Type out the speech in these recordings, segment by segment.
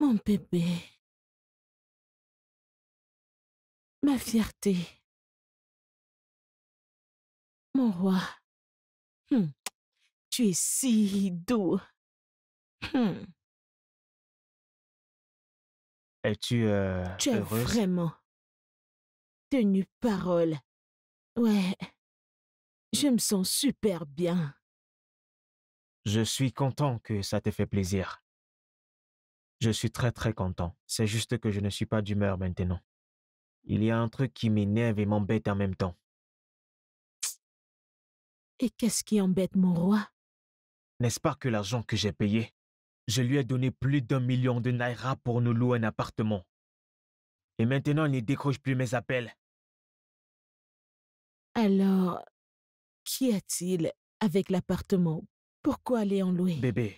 Mon bébé. Ma fierté. Mon roi. Hmm. tu es si doux. Hmm. Es-tu euh, Tu as vraiment tenu parole. Ouais. Je me sens super bien. Je suis content que ça te fait plaisir. Je suis très très content. C'est juste que je ne suis pas d'humeur maintenant. Il y a un truc qui m'énerve et m'embête en même temps. Et qu'est-ce qui embête mon roi N'est-ce pas que l'argent que j'ai payé Je lui ai donné plus d'un million de naira pour nous louer un appartement. Et maintenant, il ne décroche plus mes appels. Alors, qu'y a-t-il avec l'appartement Pourquoi aller en louer Bébé,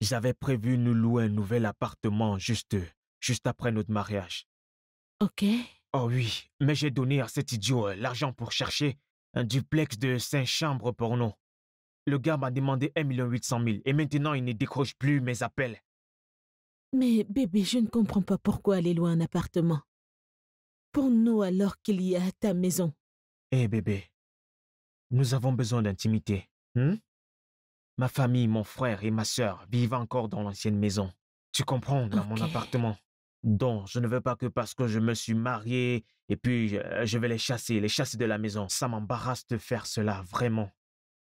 j'avais prévu nous louer un nouvel appartement juste, juste après notre mariage. Ok. Oh oui, mais j'ai donné à cet idiot euh, l'argent pour chercher un duplex de cinq chambres pour nous. Le gars m'a demandé 1 800 000 et maintenant il ne décroche plus mes appels. Mais bébé, je ne comprends pas pourquoi aller louer un appartement. Pour nous alors qu'il y a ta maison. Eh bébé, nous avons besoin d'intimité. Hmm? Ma famille, mon frère et ma sœur vivent encore dans l'ancienne maison. Tu comprends, dans mon appartement. Donc, je ne veux pas que parce que je me suis marié et puis euh, je, vais les chasser, les chasser de la maison. Ça m'embarrasse de faire cela, vraiment.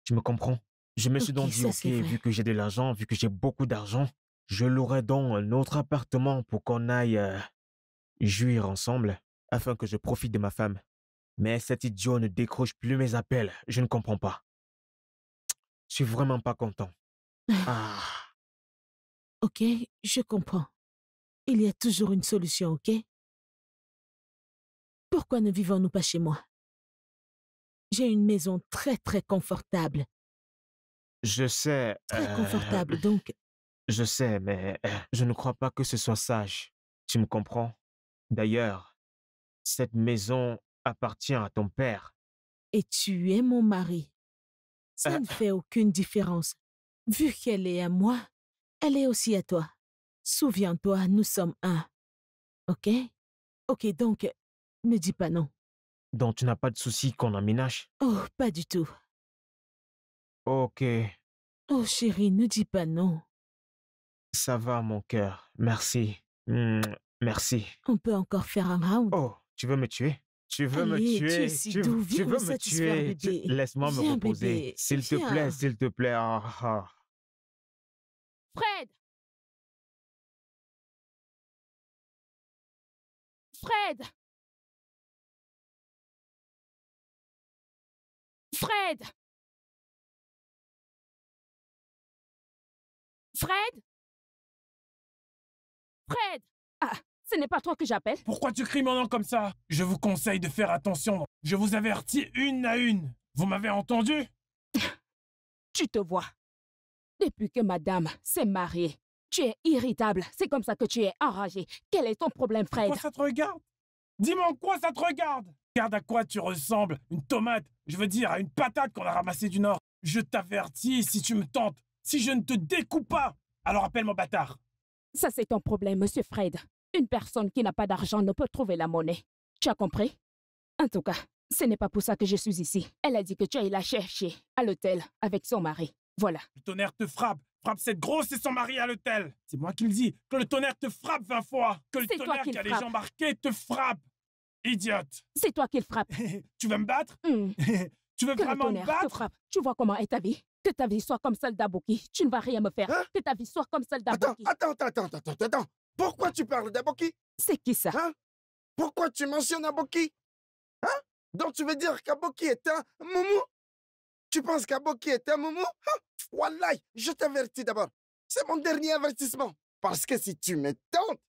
Tu me comprends Je me suis donc dit, ok, vu que j'ai de l'argent, vu que j'ai beaucoup d'argent, je louerai donc un autre appartement pour qu'on aille euh, jouir ensemble afin que je profite de ma femme. Mais cet idiot ne décroche plus mes appels, je ne comprends pas. Je suis vraiment pas content. Ah. Ah. Ok, je comprends. Il y a toujours une solution, ok Pourquoi ne vivons-nous pas chez moi J'ai une maison très très confortable. Je sais. Très euh, confortable, donc. Je sais, mais euh, je ne crois pas que ce soit sage. Tu me comprends D'ailleurs, cette maison appartient à ton père. Et tu es mon mari. Ça ne fait aucune différence. Vu qu'elle est à moi, elle est aussi à toi. Souviens-toi, nous sommes un. Ok Ok, donc, ne dis pas non. Donc tu n'as pas de souci qu'on ménage Oh, pas du tout. Ok. Oh chérie, ne dis pas non. Ça va, mon cœur. Merci. merci. On peut encore faire un round. Oh, tu veux me tuer tu veux me tuer. Tu, veux me tuer. Laisse-moi me reposer. S'il te plaît, s'il te plaît. Ah, ah. Fred Fred Fred Fred Fred ah, ce n'est pas toi que j'appelle. Pourquoi tu cries mon nom comme ça Je vous conseille de faire attention. Je vous avertis une à une. Vous m'avez entendu Tu te vois. Depuis que madame s'est mariée, tu es irritable. C'est comme ça que tu es enragé. Quel est ton problème, Fred ça te regarde Dis-moi en quoi ça te regarde Regarde à quoi tu ressembles. Une tomate. Je veux dire, à une patate qu'on a ramassée du nord. Je t'avertis si tu me tentes. Si je ne te découpe pas, alors appelle moi bâtard. Ça, c'est ton problème, monsieur Fred. Une personne qui n'a pas d'argent ne peut trouver la monnaie. Tu as compris En tout cas, ce n'est pas pour ça que je suis ici. Elle a dit que tu ailles la chercher à l'hôtel avec son mari. Voilà. Le tonnerre te frappe Frappe cette grosse et son mari à l'hôtel C'est moi qui le dis Que le tonnerre te frappe 20 fois Que le tonnerre qui a les gens marqués te frappe Idiote C'est toi qui le frappe Tu veux me battre hmm. Tu veux vraiment me battre frappe. Tu vois comment est ta vie que ta vie soit comme celle d'Abouki. Tu ne vas rien me faire. Hein? Que ta vie soit comme celle d'Abouki. attends, attends, attends, attends, attends. Pourquoi tu parles d'Aboki C'est qui ça hein Pourquoi tu mentionnes Aboki Hein Donc tu veux dire qu'Aboki est un moumou Tu penses qu'Aboki est un moumou hein? je t'avertis d'abord. C'est mon dernier avertissement. Parce que si tu me tentes,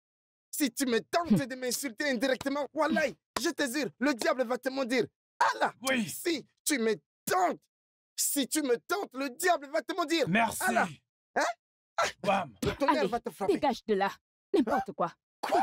si tu me tentes hmm. de m'insulter indirectement, wallah, je te jure, le diable va te maudire. Allah, oui. si tu me tentes, si tu me tentes, le diable va te maudire. Merci. hein? Bam. Le ah, tonnerre va te frapper. Dégage de là. N'importe quoi. Quoi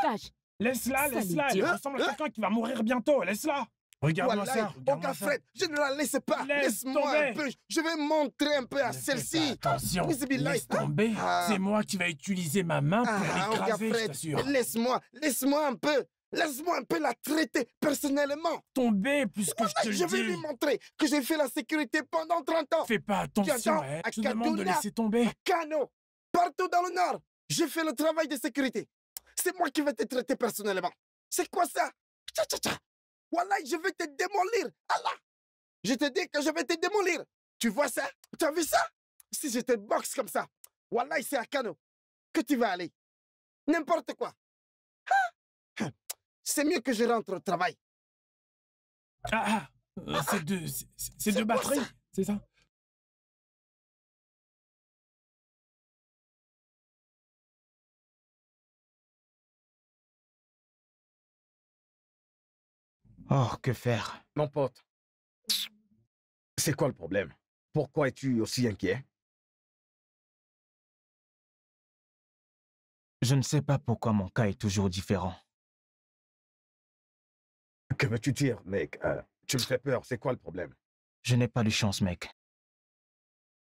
Laisse-la, laisse-la. Elle ressemble à hein? quelqu'un qui va mourir bientôt. Laisse-la. Regarde-moi ça. Regarde aucun je ne la laisse pas. Laisse-moi un peu. Je vais montrer un peu à celle-ci. Attention. Laisse tomber. Ah. C'est moi qui vais utiliser ma main pour ah, l'écraser, je Laisse-moi, laisse-moi un peu. Laisse-moi un peu la traiter personnellement. Tomber, puisque que je te Je vais lui montrer que j'ai fait la sécurité pendant 30 ans. Fais pas attention, eh. à je demande de laisser tomber. Cano, partout dans le Nord. J'ai fait le travail de sécurité. C'est moi qui vais te traiter personnellement. C'est quoi ça Tcha je vais te démolir. Allah Je te dis que je vais te démolir. Tu vois ça Tu as vu ça Si je te boxe comme ça, voilà, c'est à Cano que tu vas aller. N'importe quoi. Ah! C'est mieux que je rentre au travail. Ah, ah euh, c'est de, c'est de c'est ça Oh, que faire Mon pote, c'est quoi le problème Pourquoi es-tu aussi inquiet Je ne sais pas pourquoi mon cas est toujours différent. Que veux-tu dire, mec euh, Tu me fais peur, c'est quoi le problème Je n'ai pas de chance, mec.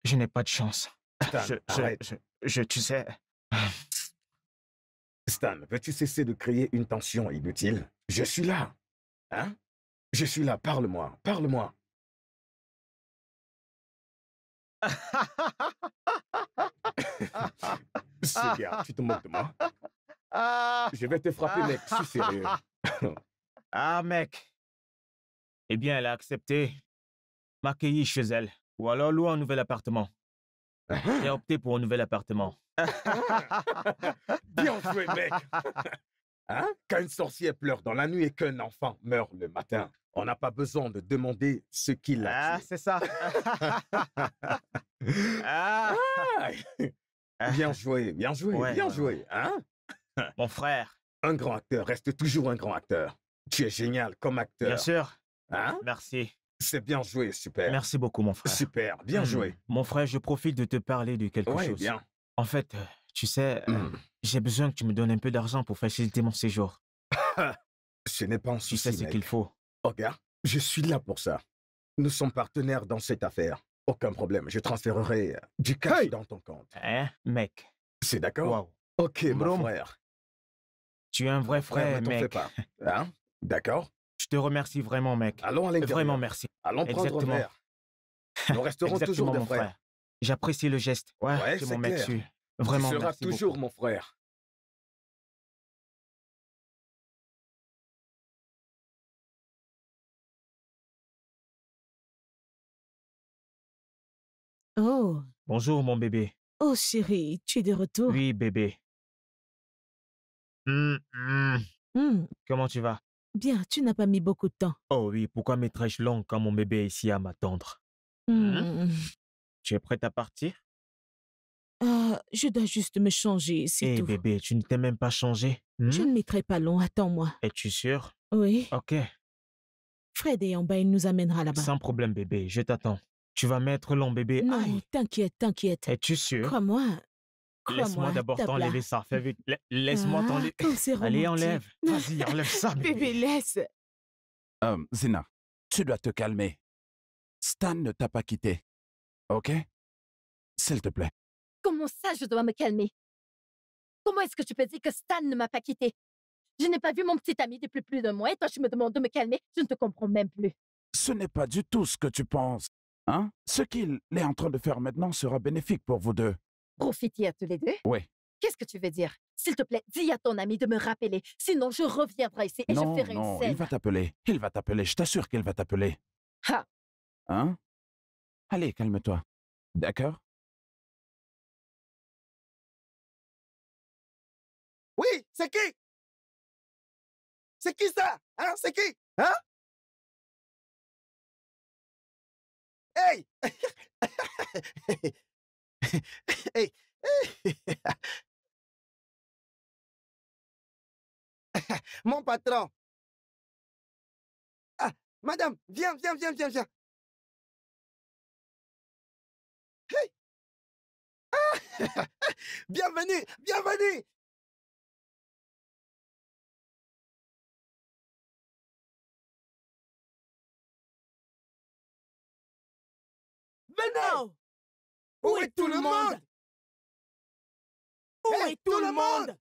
Je n'ai pas de chance. Stan, je, arrête. tu sais... Stan, veux-tu cesser de créer une tension inutile Je suis là Hein Je suis là, parle-moi, parle-moi. C'est bien, tu te moques de moi. Je vais te frapper, mec, si ah, mec. Eh bien, elle a accepté m'accueillir chez elle, ou alors louer un nouvel appartement. Uh-huh. J'ai opté pour un nouvel appartement. bien joué, mec. Hein? Quand une sorcière pleure dans la nuit et qu'un enfant meurt le matin. On n'a pas besoin de demander ce qu'il a. Ah, c'est ça. ah. Bien joué, bien joué, bien joué. Hein Mon frère. Un grand acteur reste toujours un grand acteur. Tu es génial comme acteur. Bien sûr. Hein Merci. C'est bien joué, super. Merci beaucoup, mon frère. Super, bien hmm. joué. Mon frère, je profite de te parler de quelque chose. chose. Bien. En fait, euh, tu sais, euh, hmm. J'ai besoin que tu me donnes un peu d'argent pour faciliter mon séjour. ce n'est pas un souci. Tu sais ce qu'il faut. Oh je suis là pour ça. Nous sommes partenaires dans cette affaire. Aucun problème, je transférerai euh, du cash dans ton compte. Hein, mec C'est d'accord Ok, mon frère. Tu es un vrai frère, mec. Pas. Hein D'accord Je te remercie vraiment, mec. Allons à l'intérieur. Vraiment merci. Allons prendre Exactement. un verre. Nous resterons toujours des frères. J'apprécie le geste. Ouais, c'est mon mec su. Vraiment. Tu seras toujours mon frère. Oh. Bonjour, mon bébé. Oh, chérie, tu es de retour. Oui, bébé. Hum, hum. Hum. Comment tu vas Bien, tu n'as pas mis beaucoup de temps. Oh oui, pourquoi mettrais-je long quand mon bébé est ici à m'attendre hein? Tu es prête à partir ah, je dois juste me changer, c'est hey, eh, tout. bébé, tu ne t'es même pas changé Je hmm? ne mettrai pas long, attends-moi. Es-tu sûr? Oui. Ok. Fred est en bas, il nous amènera là-bas. Sans problème, bébé, je t'attends. Tu vas mettre long, bébé. Non, t'inquiète, t'inquiète. Es-tu sûr? Crois moi laisse moi d'abord t'enlever ça. Fais vite. Laisse-moi ah, t'enlever. Allez, enlève. Vas-y, enlève ça, bébé. bébé, laisse. Euh, hum, Zina, tu dois te calmer. Stan ne t'a pas quitté. OK S'il te plaît. Comment ça, je dois me calmer Comment est-ce que tu peux dire que Stan ne m'a pas quitté Je n'ai pas vu mon petit ami depuis plus d'un mois et toi, tu me demandes de me calmer. Je ne te comprends même plus. Ce n'est pas du tout ce que tu penses. Hein Ce qu'il est en train de faire maintenant sera bénéfique pour vous deux. Profiter à tous les deux Oui. Qu'est-ce que tu veux dire S'il te plaît, dis à ton ami de me rappeler, sinon je reviendrai ici et je ferai une scène. il va t'appeler. Il va t'appeler, je t'assure qu'il va t'appeler. Ha ah! Hein Allez, calme-toi. D'accord C'est qui C'est qui ça Hein C'est qui Hein Hey Hey, Mon patron. Ah, madame, viens, viens, viens, viens, viens. Hey. Ah! bienvenue, bienvenue, Où est tout le monde Où est tout le monde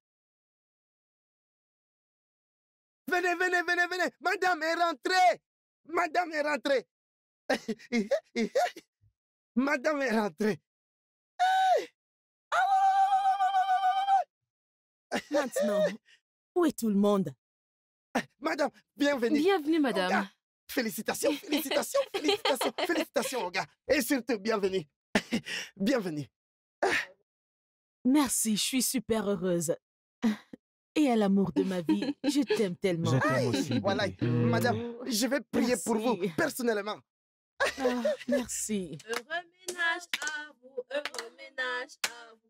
Venez, venez, venez, venez Madame est rentrée Madame est rentrée Madame est rentrée Maintenant, où est tout le monde Madame, bienvenue Bienvenue, oh, madame ah. Félicitations, félicitations, félicitations, félicitations, gars. Et surtout, bienvenue. bienvenue. Merci, je suis super heureuse. Et à l'amour de ma vie, je t'aime tellement. Je t'aime aussi. Ah, voilà, madame, je vais prier pour vous personnellement. Ah, merci. Heureux ménage à vous, heureux ménage à vous.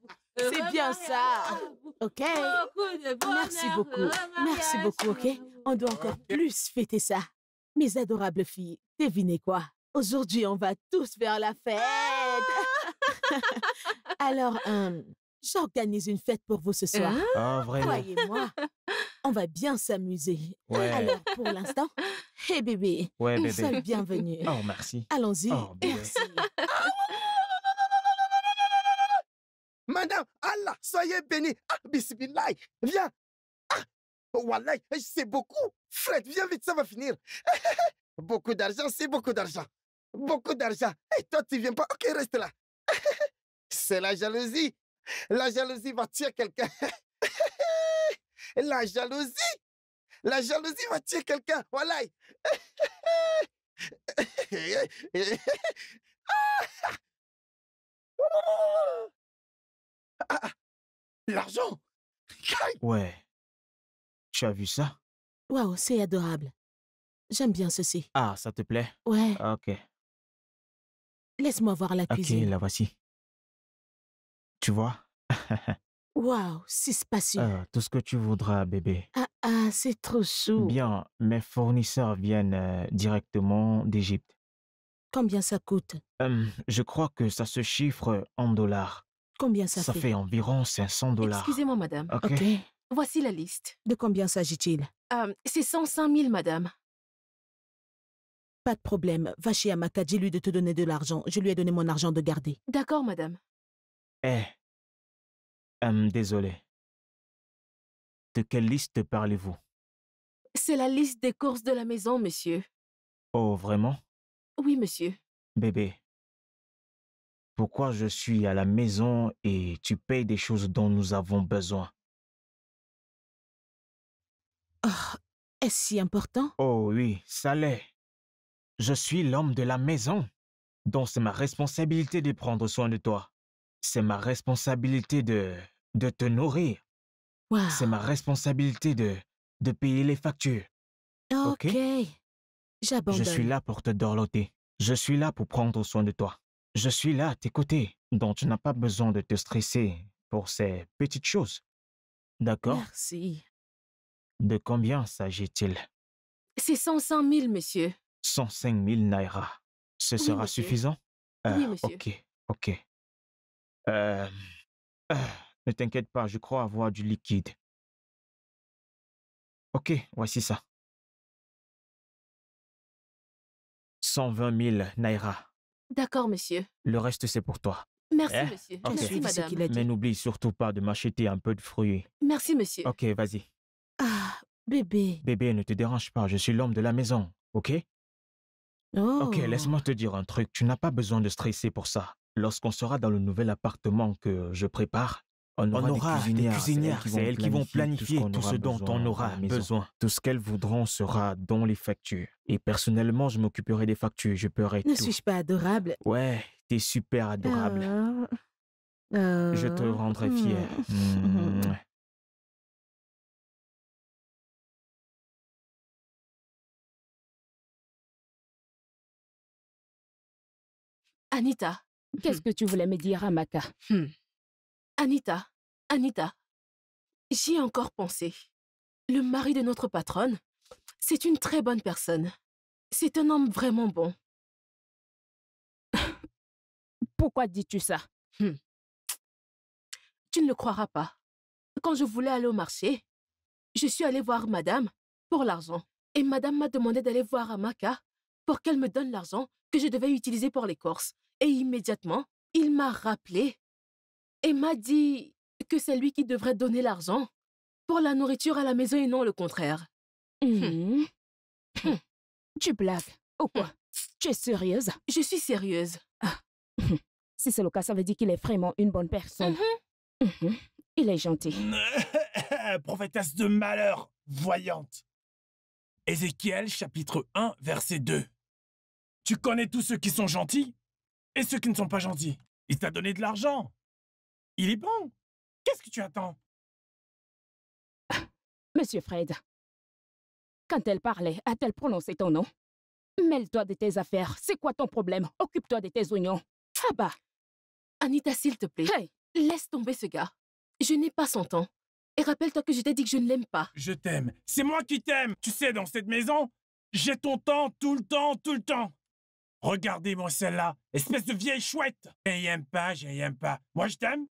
C'est bien ça. Ah, OK. Merci beaucoup. Merci beaucoup, OK? On doit encore plus fêter ça. Mes adorables filles, devinez quoi? Aujourd'hui, on va tous faire la fête. Ah! Alors, j'organise une fête pour vous ce soir. Ah! ah, vraiment? Croyez-moi, on va bien s'amuser. Ouais. Alors, pour l'instant, hé hey bébé, ouais, une bienvenue. Oh, merci. Allons-y. Oh, merci. Madame, Allah, soyez béni. Ah, bismillah, viens. Ah, wallah, c'est beaucoup. Fred, viens vite, ça va finir. beaucoup d'argent, c'est beaucoup d'argent. Beaucoup d'argent. Et toi, tu viens pas. Ok, reste là. c'est la jalousie. La jalousie va tuer quelqu'un. la jalousie. La jalousie va tuer quelqu'un. Voilà. Ah, ah, l'argent Ouais. Tu as vu ça Waouh, c'est adorable. J'aime bien ceci. Ah, ça te plaît Ouais. Ah, ok. Laisse-moi voir la cuisine. Ok, la voici. Tu vois Waouh, c'est spacieux. tout ce que tu voudras, bébé. Ah, ah, c'est trop chou. Bien, mes fournisseurs viennent euh, directement d'Égypte. Combien ça coûte euh, Je crois que ça se chiffre en dollars. Combien ça, fait Ça fait environ 500 dollars. Excusez-moi, madame. ok. Voici la liste. De combien s'agit-il euh, C'est 105 000, madame. Pas de problème. Va chez Amaka, dis-lui de te donner de l'argent. Je lui ai donné mon argent de garder. D'accord, madame. Eh. Hum, désolé. De quelle liste parlez-vous C'est la liste des courses de la maison, monsieur. Oh, vraiment Oui, monsieur. Bébé, pourquoi je suis à la maison et tu payes des choses dont nous avons besoin. Oh, est-ce si important Oh oui, ça l'est. Je suis l'homme de la maison, donc c'est ma responsabilité de prendre soin de toi. C'est ma responsabilité de, de te nourrir. C'est ma responsabilité de, de payer les factures. Ok, j'abandonne. Je suis là pour te dorloter. Je suis là pour prendre soin de toi. Je suis là à tes donc tu n'as pas besoin de te stresser pour ces petites choses. D'accord Merci. De combien s'agit-il C'est 105 000, monsieur. 105 000 naira. Ce sera suffisant ah, Oui, monsieur. Ok, ok. Euh, ah, ne t'inquiète pas, je crois avoir du liquide. Ok, voici ça. 120 000 naira. D'accord, monsieur. Le reste, c'est pour toi. Merci, eh? monsieur. Merci, madame. a Mais n'oublie surtout pas de m'acheter un peu de fruits. Merci, monsieur. Ok, vas-y. Ah, bébé. Bébé, ne te dérange pas, je suis l'homme de la maison, ok Ok, oh. laisse-moi te dire un truc, tu n'as pas besoin de stresser pour ça. Lorsqu'on sera dans le nouvel appartement que je prépare, on aura, des cuisinières, c'est elles qui vont planifier tout, ce dont on aura besoin. Tout ce qu'elles voudront sera dans les factures. Et personnellement, je m'occuperai des factures, je peux tout. Ne suis-je pas adorable Ouais, t'es super adorable. Ah. Je te ah. rendrai hmm. fier. Anita, qu'est-ce que tu voulais me dire, à Anita, Anita, j'y ai encore pensé. Le mari de notre patronne, c'est une très bonne personne. C'est un homme vraiment bon. Pourquoi dis-tu ça hmm. Tu ne le croiras pas. Quand je voulais aller au marché, je suis allée voir madame pour l'argent. Et madame m'a demandé d'aller voir Amaka pour qu'elle me donne l'argent que je devais utiliser pour les courses. Et immédiatement, il m'a rappelé et m'a dit que c'est lui qui devrait donner l'argent pour la nourriture à la maison et non le contraire. Hum. Mmh. Hum. Tu blagues ou quoi hum. Tu es sérieuse Je suis sérieuse. Ah. Si c'est le cas, ça veut dire qu'il est vraiment une bonne personne. Il est gentil. Prophétesse de malheur, voyante. Ézéchiel chapitre 1, verset 2. Tu connais tous ceux qui sont gentils et ceux qui ne sont pas gentils. Il t'a donné de l'argent. Il est bon. Qu'est-ce que tu attends Monsieur Fred, quand elle parlait, a-t-elle prononcé ton nom Mêle-toi de tes affaires. C'est quoi ton problème Occupe-toi de tes oignons. Ah bah Anita, s'il te plaît. Hey Laisse tomber ce gars. Je n'ai pas son temps. Et rappelle-toi que je t'ai dit que je ne l'aime pas. Je t'aime. C'est moi qui t'aime. Tu sais, dans cette maison, j'ai ton temps tout le temps, tout le temps. Regardez-moi celle-là, espèce de vieille chouette. J'aime pas, aime pas. Moi, je t'aime.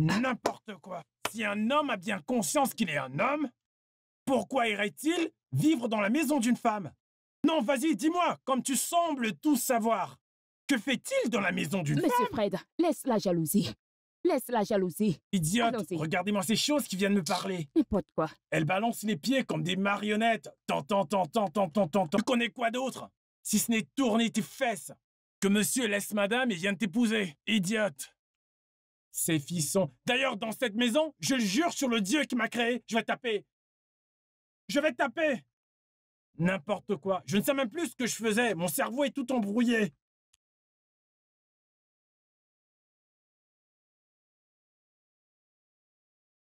N'importe quoi. Si un homme a bien conscience qu'il est un homme, pourquoi irait-il vivre dans la maison d'une femme Non, vas-y, dis-moi, comme tu sembles tout savoir, que fait-il dans la maison d'une femme Monsieur Fred, laisse la jalousie. Laisse la jalousie. Idiote, regardez-moi ces choses qui viennent me parler. N'importe quoi. Elle balance les pieds comme des marionnettes. tant, tant, tant, tant. Tu connais quoi d'autre Si ce n'est tourner tes fesses. Que monsieur laisse madame et vienne t'épouser. Idiote. Ces filles sont... D'ailleurs, dans cette maison, je le jure sur le Dieu qui m'a créé, je vais taper. Je vais taper. N'importe quoi. Je ne sais même plus ce que je faisais. Mon cerveau est tout embrouillé.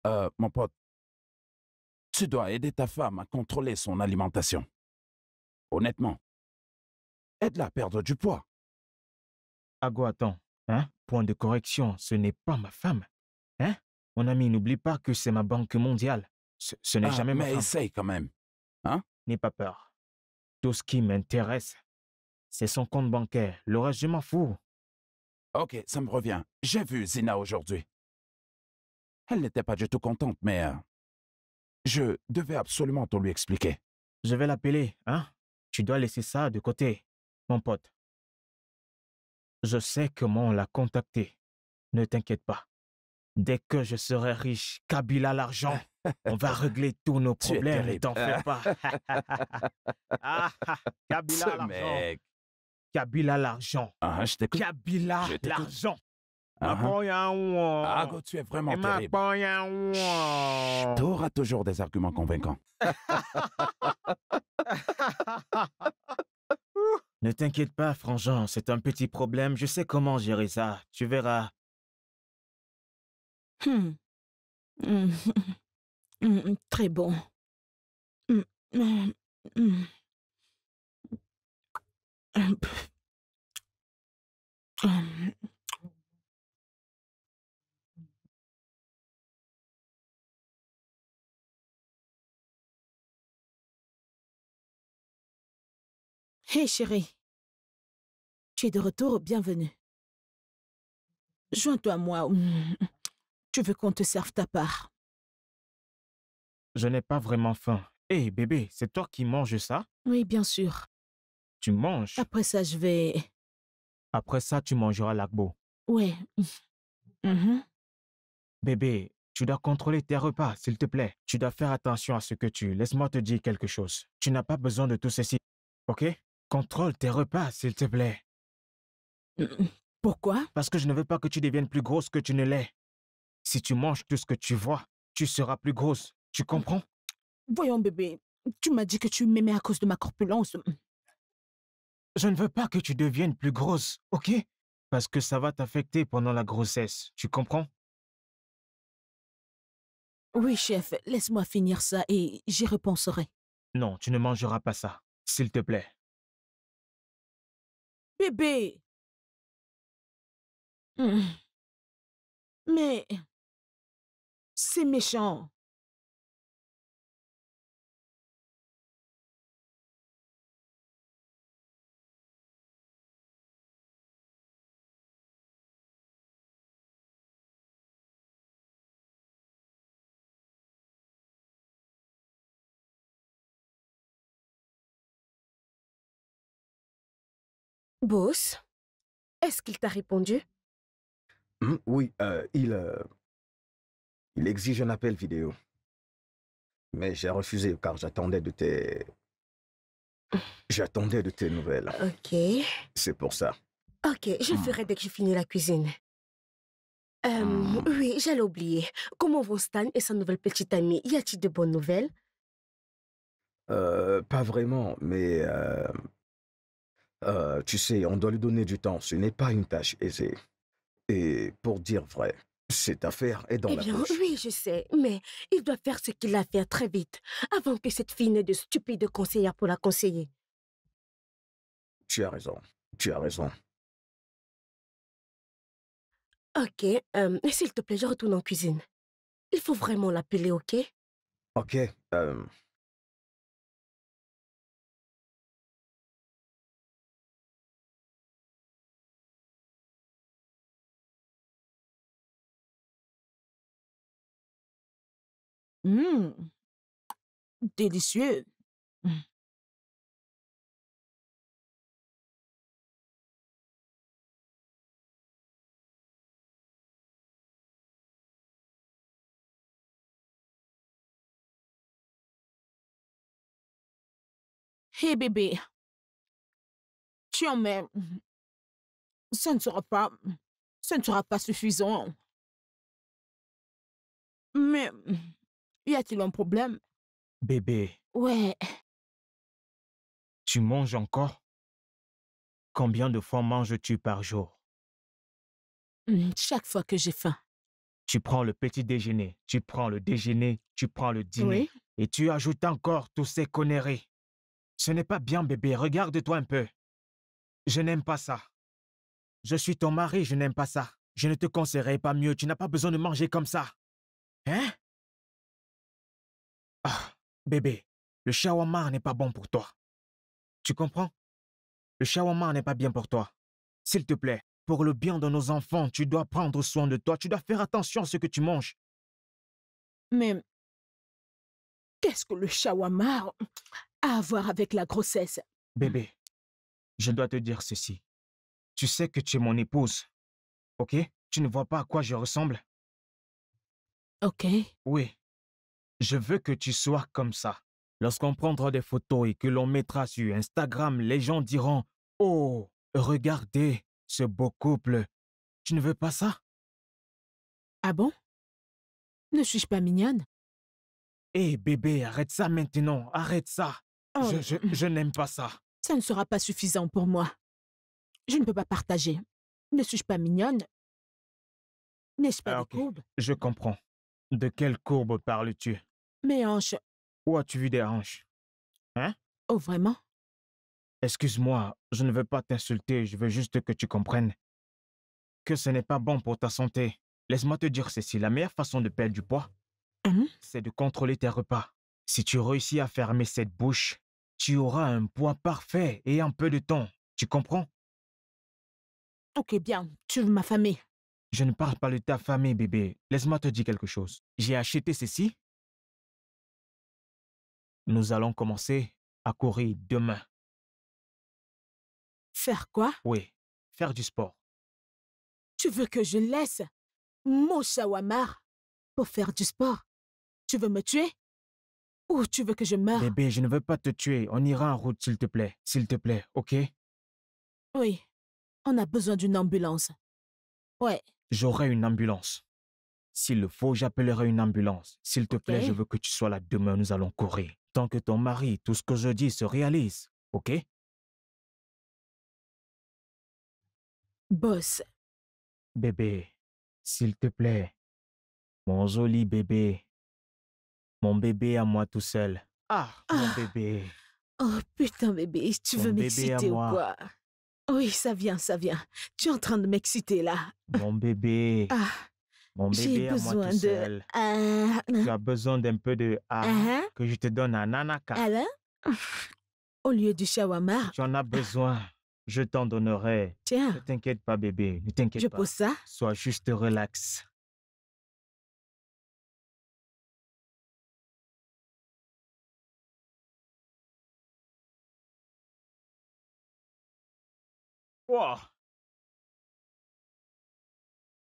Euh, mon pote, tu dois aider ta femme à contrôler son alimentation. Honnêtement, aide-la à perdre du poids. Ago, attends. Hein Point de correction, ce n'est pas ma femme. Hein Mon ami, n'oublie pas que c'est ma banque mondiale. Ce, n'est ah, jamais ma femme. Mais essaye quand même. Hein N'aie pas peur. Tout ce qui m'intéresse, c'est son compte bancaire. Le reste, je m'en fous. Ok, ça me revient. J'ai vu Zina aujourd'hui. Elle n'était pas du tout contente, mais... Euh, je devais absolument te lui expliquer. Je vais l'appeler, hein Tu dois laisser ça de côté, mon pote. Je sais comment la contacté. Ne t'inquiète pas. Dès que je serai riche, Kabila l'argent, on va régler tous nos problèmes et t'en fais pas. ah, ah Kabila l'argent. Kabila l'argent. Ah, hein, Kabila l'argent. Ah, hein. ah tu es vraiment terrible. auras toujours des arguments convaincants. Ne t'inquiète pas, Frangin. c'est un petit problème, je sais comment gérer ça, tu verras. Hum. Hum. Hum, très bon. chérie, tu es de retour, bienvenue. Joins-toi à moi. Tu veux qu'on te serve ta part. Je n'ai pas vraiment faim. Hé, eh, bébé, c'est toi qui manges ça Oui, bien sûr. Tu manges Après ça, je vais... Après ça, tu mangeras l'agbo. Ouais. Mm-hmm. Bébé, tu dois contrôler tes repas, s'il te plaît. Tu dois faire attention à ce que tu... Laisse-moi te dire quelque chose. Tu n'as pas besoin de tout ceci, ok Contrôle tes repas, s'il te plaît. Pourquoi Parce que je ne veux pas que tu deviennes plus grosse que tu ne l'es. Si tu manges tout ce que tu vois, tu seras plus grosse. Tu comprends Voyons bébé, tu m'as dit que tu m'aimais à cause de ma corpulence. Je ne veux pas que tu deviennes plus grosse, ok Parce que ça va t'affecter pendant la grossesse, tu comprends Oui, chef, laisse-moi finir ça et j'y repenserai. Non, tu ne mangeras pas ça, s'il te plaît. Bébé Mmh. Mais c'est méchant. Boss, est-ce qu'il t'a répondu Mmh, oui, euh, il, euh, il exige un appel vidéo. Mais j'ai refusé car j'attendais de tes... J'attendais de tes nouvelles. Ok. C'est pour ça. Ok, je mmh. ferai dès que j'ai fini la cuisine. Mmh. Oui, j'allais oublier. Comment vont Stan et sa nouvelle petite amie Y a-t-il de bonnes nouvelles euh, Pas vraiment, mais... tu sais, on doit lui donner du temps. Ce n'est pas une tâche aisée. Et pour dire vrai, cette affaire est dans eh la bien, Oui, je sais, mais il doit faire ce qu'il a fait très vite, avant que cette fille n'ait de stupide conseillère pour la conseiller. Tu as raison, tu as raison. Ok, euh, s'il te plaît, je retourne en cuisine. Il faut vraiment l'appeler, ok Ok, euh, Mmh. Délicieux. Hé mmh. eh, bébé, tu en Ça ne sera pas. Ça ne sera pas suffisant. Mais. Y a-t-il un problème Bébé. Ouais. Tu manges encore Combien de fois manges-tu par jour mmh, Chaque fois que j'ai faim. Tu prends le petit déjeuner, tu prends le déjeuner, tu prends le dîner. Et tu ajoutes encore tous ces conneries. Ce n'est pas bien, bébé. Regarde-toi un peu. Je n'aime pas ça. Je suis ton mari, je n'aime pas ça. Je ne te conseillerais pas mieux. Tu n'as pas besoin de manger comme ça. Hein Bébé, le shawarma n'est pas bon pour toi. Tu comprends Le shawarma n'est pas bien pour toi. S'il te plaît, pour le bien de nos enfants, tu dois prendre soin de toi, tu dois faire attention à ce que tu manges. Mais qu'est-ce que le shawarma a à voir avec la grossesse Bébé, je dois te dire ceci. Tu sais que tu es mon épouse, ok Tu ne vois pas à quoi je ressemble Ok. Oui, je veux que tu sois comme ça. Lorsqu'on prendra des photos et que l'on mettra sur Instagram, les gens diront Oh, regardez ce beau couple. Tu ne veux pas ça Ah bon Ne suis-je pas mignonne Eh bébé, arrête ça maintenant, arrête ça. Oh. je, je, n'aime pas ça. Ça ne sera pas suffisant pour moi. Je ne peux pas partager. Ne suis-je pas mignonne N'est-ce pas ah, Je comprends. De quelle courbe parles-tu Mes hanches. Où as-tu vu des hanches Hein Oh, vraiment Excuse-moi, je ne veux pas t'insulter, je veux juste que tu comprennes que ce n'est pas bon pour ta santé. Laisse-moi te dire ceci, la meilleure façon de perdre du poids, hein? c'est de contrôler tes repas. Si tu réussis à fermer cette bouche, tu auras un poids parfait et un peu de temps. Tu comprends Ok, bien, tu veux m'affamer. Je ne parle pas de ta famille, bébé. Laisse-moi te dire quelque chose. J'ai acheté ceci. Nous allons commencer à courir demain. Faire quoi Oui, faire du sport. Tu veux que je laisse mon shawamar pour faire du sport Tu veux me tuer Ou tu veux que je meure Bébé, je ne veux pas te tuer. On ira en route, s'il te plaît. S'il te plaît, ok Oui, on a besoin d'une ambulance. Ouais, j'aurai une ambulance. S'il le faut, j'appellerai une ambulance. S'il te plaît, je veux que tu sois là demain, nous allons courir. Tant que ton mari, tout ce que je dis se réalise, ok Boss. Bébé, s'il te plaît. Mon joli bébé. Mon bébé à moi tout seul. Ah, mon ah. bébé. Oh putain bébé, tu veux m'exciter ou quoi oui, ça vient, ça vient. Tu es en train de m'exciter là. Mon bébé. Ah. Mon bébé, besoin de... Tu as besoin d'un peu de uh-huh. que je te donne à Nanaka. Alors Au lieu du shawarma. Tu en as besoin. Je t'en donnerai. Tiens. Ne t'inquiète pas, bébé. Ne t'inquiète pas. Je pose ça. Sois juste relax. Quoi?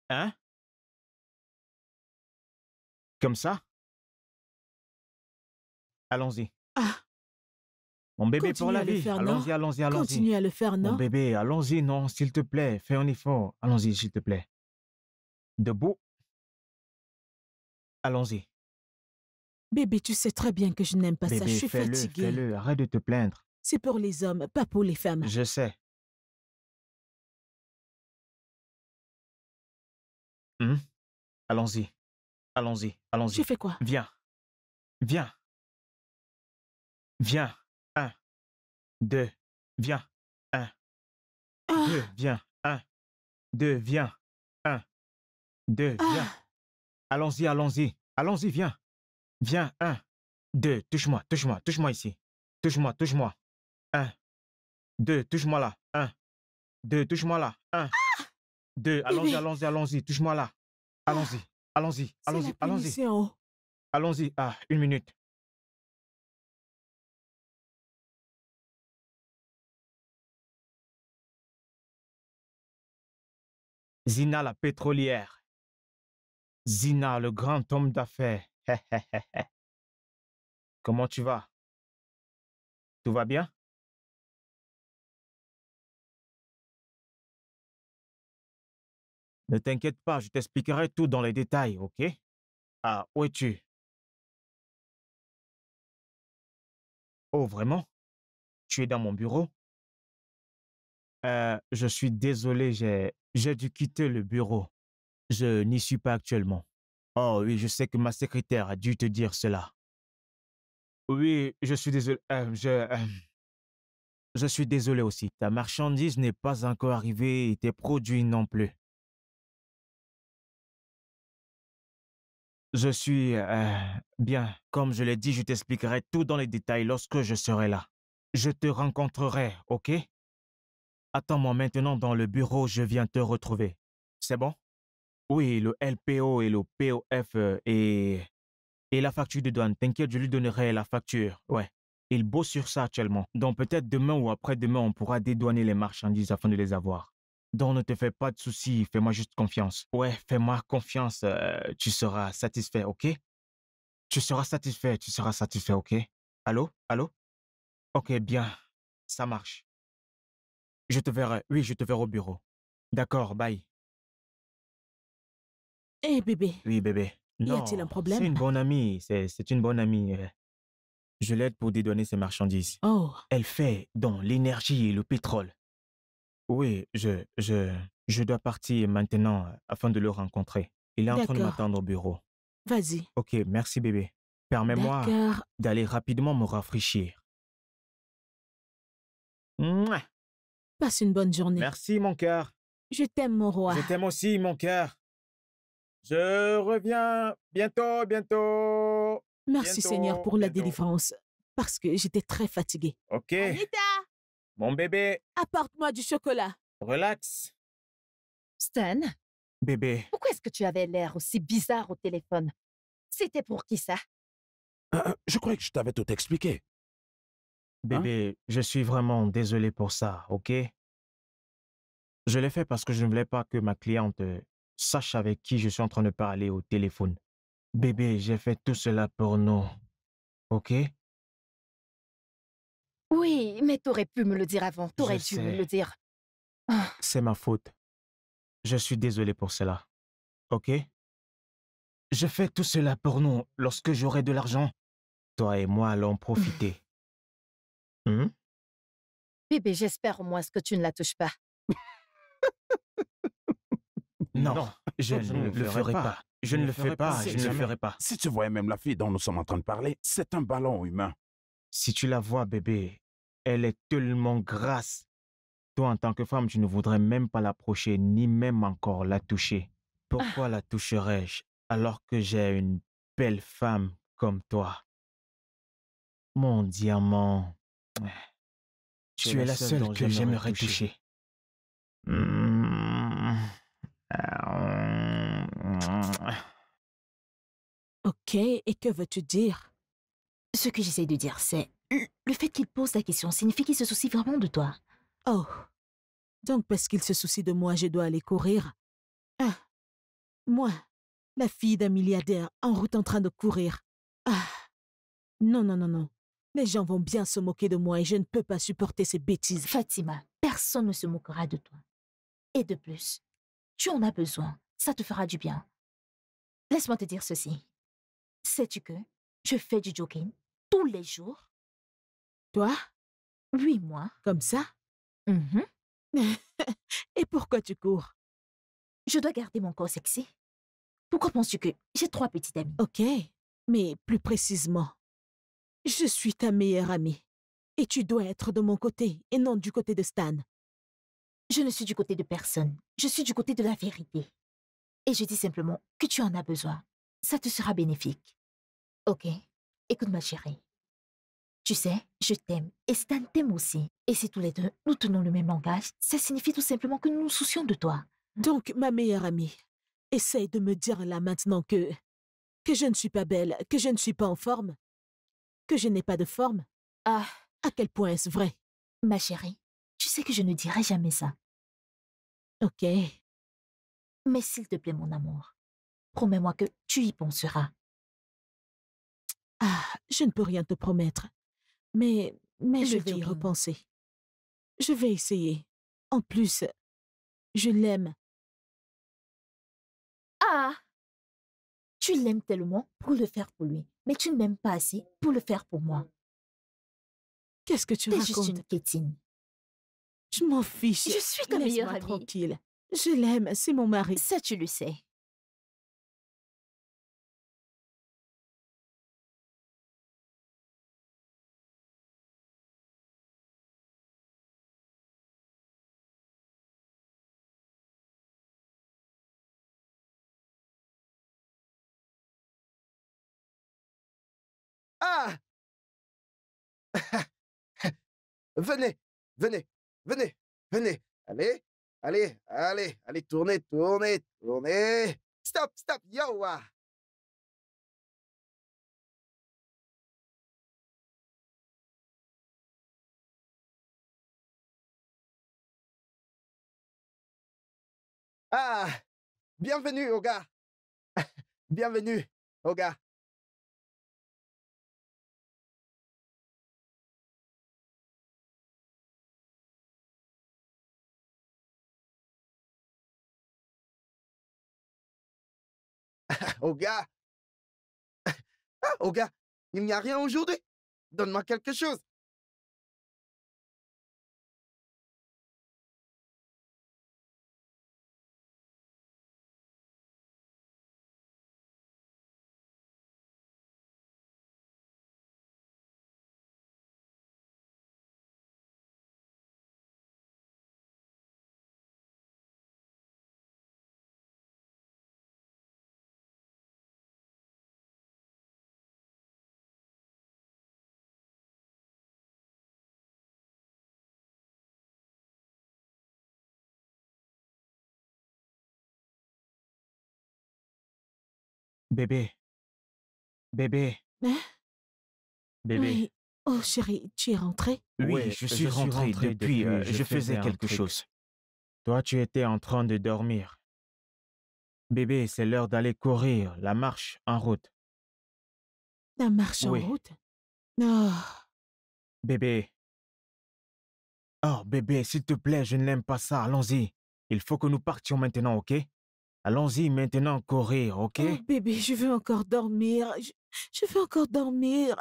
Hein Comme ça Allons-y. Ah. Mon bébé pour la vie. Allons-y, allons-y, allons-y. Continue à le faire, non Mon bébé, allons-y, non, s'il te plaît. Fais un effort. Allons-y, s'il te plaît. Debout. Allons-y. Bébé, tu sais très bien que je n'aime pas ça. Je suis fatiguée. Fais-le, arrête de te plaindre. C'est pour les hommes, pas pour les femmes. Je sais. Hum? Allons-y. Allons-y. Allons-y. Tu fais quoi Viens. Viens. Viens. Un. Deux. Viens. Un. Ah. Deux. Viens. Un. Deux. Viens. Un. Deux. Ah. Viens. Allons-y. Allons-y. Allons-y. Viens. Viens. Un. Deux. Touche-moi. Touche-moi. Touche-moi ici. Touche-moi. Touche-moi. Un. Deux. Touche-moi là. Un. Deux. Touche-moi là. Un. Ah. Deux. Eh allons-y, allons-y, allons-y. Touche-moi là. Allons-y. Allons-y. Allons-y. Allons-y. Allons-y. Ah, une minute. Zina la pétrolière. Zina, le grand homme d'affaires. Comment tu vas Tout va bien Ne t'inquiète pas, je t'expliquerai tout dans les détails, ok Ah, où es-tu Oh, vraiment Tu es dans mon bureau euh, je suis désolé, j'ai dû quitter le bureau. Je n'y suis pas actuellement. Oh oui, je sais que ma secrétaire a dû te dire cela. Oui, je suis désolé. Euh, je, euh, je suis désolé aussi. Ta marchandise n'est pas encore arrivée et tes produits non plus. Je suis... Euh, bien, comme je l'ai dit, je t'expliquerai tout dans les détails lorsque je serai là. Je te rencontrerai, ok Attends-moi maintenant dans le bureau, je viens te retrouver. C'est bon Oui, le LPO et le POF euh, et... Et la facture de douane, t'inquiète, je lui donnerai la facture, ouais. Il bosse sur ça actuellement. Donc peut-être demain ou après-demain, on pourra dédouaner les marchandises afin de les avoir. Donc ne te fais pas de soucis, fais-moi juste confiance. Ouais, fais-moi confiance, euh, tu seras satisfait, ok Tu seras satisfait, tu seras satisfait, ok Allô Allô Ok, bien, ça marche. Je te verrai, oui, je te verrai au bureau. D'accord, bye. Hé eh, bébé. Oui, bébé. y a-t-il un problème C'est une bonne amie, c'est une bonne amie. Je l'aide pour dédouaner ses marchandises. Oh. Elle fait dans l'énergie et le pétrole. Oui, je, je, je dois partir maintenant afin de le rencontrer. Il est en train de m'attendre au bureau. Vas-y. Ok, merci bébé. Permets-moi d'aller rapidement me rafraîchir. Passe une bonne journée. Merci mon cœur. Je t'aime mon roi. Je t'aime aussi mon cœur. Je reviens bientôt, bientôt. Merci Seigneur pour la délivrance parce que j'étais très fatiguée. Ok. Mon bébé. Apporte-moi du chocolat. Relax. Stan. Bébé. Pourquoi est-ce que tu avais l'air aussi bizarre au téléphone C'était pour qui ça euh, euh, Je croyais que je t'avais tout expliqué. Hein? Bébé, je suis vraiment désolé pour ça, ok Je l'ai fait parce que je ne voulais pas que ma cliente euh, sache avec qui je suis en train de parler au téléphone. Bébé, j'ai fait tout cela pour nous, ok oui, mais t'aurais pu me le dire avant, t'aurais dû me le dire. Ah. C'est ma faute. Je suis désolé pour cela. Ok Je fais tout cela pour nous lorsque j'aurai de l'argent. Toi et moi allons profiter. Hum? Bébé, j'espère au moins que tu ne la touches pas. non, je, ne le ferai pas. Je, ne le, fais pas, pas. je ne le ferai pas. Si tu voyais même la fille dont nous sommes en train de parler, c'est un ballon humain. Si tu la vois, bébé, elle est tellement grasse. Toi, en tant que femme, tu ne voudrais même pas l'approcher, ni même encore la toucher. Pourquoi la ah. toucherais-je alors que j'ai une belle femme comme toi Mon diamant, tu, es la seule, que j'aimerais toucher. Mmh. Ok, et que veux-tu dire ce que j'essaie de dire, c'est... Le fait qu'il pose la question signifie qu'il se soucie vraiment de toi. Oh. Donc parce qu'il se soucie de moi, je dois aller courir. Ah. Moi, la fille d'un milliardaire en route en train de courir. Ah. Non, non, non, non. Les gens vont bien se moquer de moi et je ne peux pas supporter ces bêtises. Fatima, personne ne se moquera de toi. Et de plus, tu en as besoin. Ça te fera du bien. Laisse-moi te dire ceci. Sais-tu que je fais du joking? tous les jours. Toi Oui, moi. Comme ça mm Et pourquoi tu cours Je dois garder mon corps sexy. Pourquoi penses-tu que j'ai trois petites amies Ok, mais plus précisément, je suis ta meilleure amie. Et tu dois être de mon côté et non du côté de Stan. Je ne suis du côté de personne. Je suis du côté de la vérité. Et je dis simplement que tu en as besoin. Ça te sera bénéfique. Ok, écoute moi chérie. Tu sais, je t'aime et Stan t'aime aussi. Et si tous les deux, nous tenons le même langage, ça signifie tout simplement que nous nous soucions de toi. Donc, ma meilleure amie, essaye de me dire là maintenant que... que je ne suis pas belle, que je ne suis pas en forme, que je n'ai pas de forme. Ah, à quel point est-ce vrai Ma chérie, tu sais que je ne dirai jamais ça. Ok. Mais s'il te plaît, mon amour, promets-moi que tu y penseras. Ah, je ne peux rien te promettre. Mais, mais je vais y repenser. Je vais essayer. En plus, je l'aime. Ah Tu l'aimes tellement pour le faire pour lui, mais tu ne m'aimes pas assez pour le faire pour moi. Qu'est-ce que tu racontes juste une Je m'en fiche. Je suis ta meilleure tranquille. Je l'aime, c'est mon mari. Ça, tu le sais. Venez, venez, venez, venez. Allez, allez, allez, allez, tournez, tournez, tournez. Stop, stop, yo! Ah, ah bienvenue, Oga. bienvenue, Oga. « Oh, gars, gars, il n'y a rien aujourd'hui. Donne-moi quelque chose. Bébé. Bébé. Hein Bébé. Oh chérie, tu es rentré Oui, je, suis, rentré depuis, je, faisais quelque chose. Toi, tu étais en train de dormir. Bébé, c'est l'heure d'aller courir, la marche en route. La marche en route Non. Oh. Bébé. Oh, bébé, s'il te plaît, je n'aime pas ça, allons-y. Il faut que nous partions maintenant, ok Allons-y maintenant courir, ok oh, Bébé, je veux encore dormir. Je, veux encore dormir.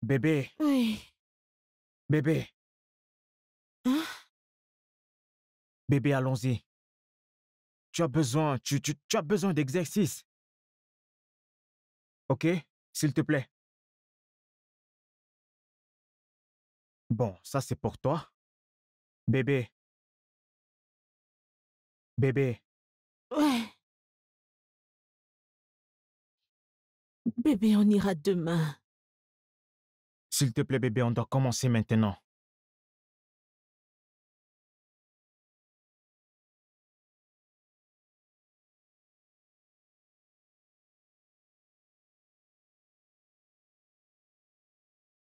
Bébé. Oui. Bébé. Hein Bébé, allons-y. Tu as besoin, tu as besoin d'exercice. Ok S'il te plaît. Bon, ça c'est pour toi. Bébé. Bébé. Bébé, on ira demain. S'il te plaît, bébé, on doit commencer maintenant.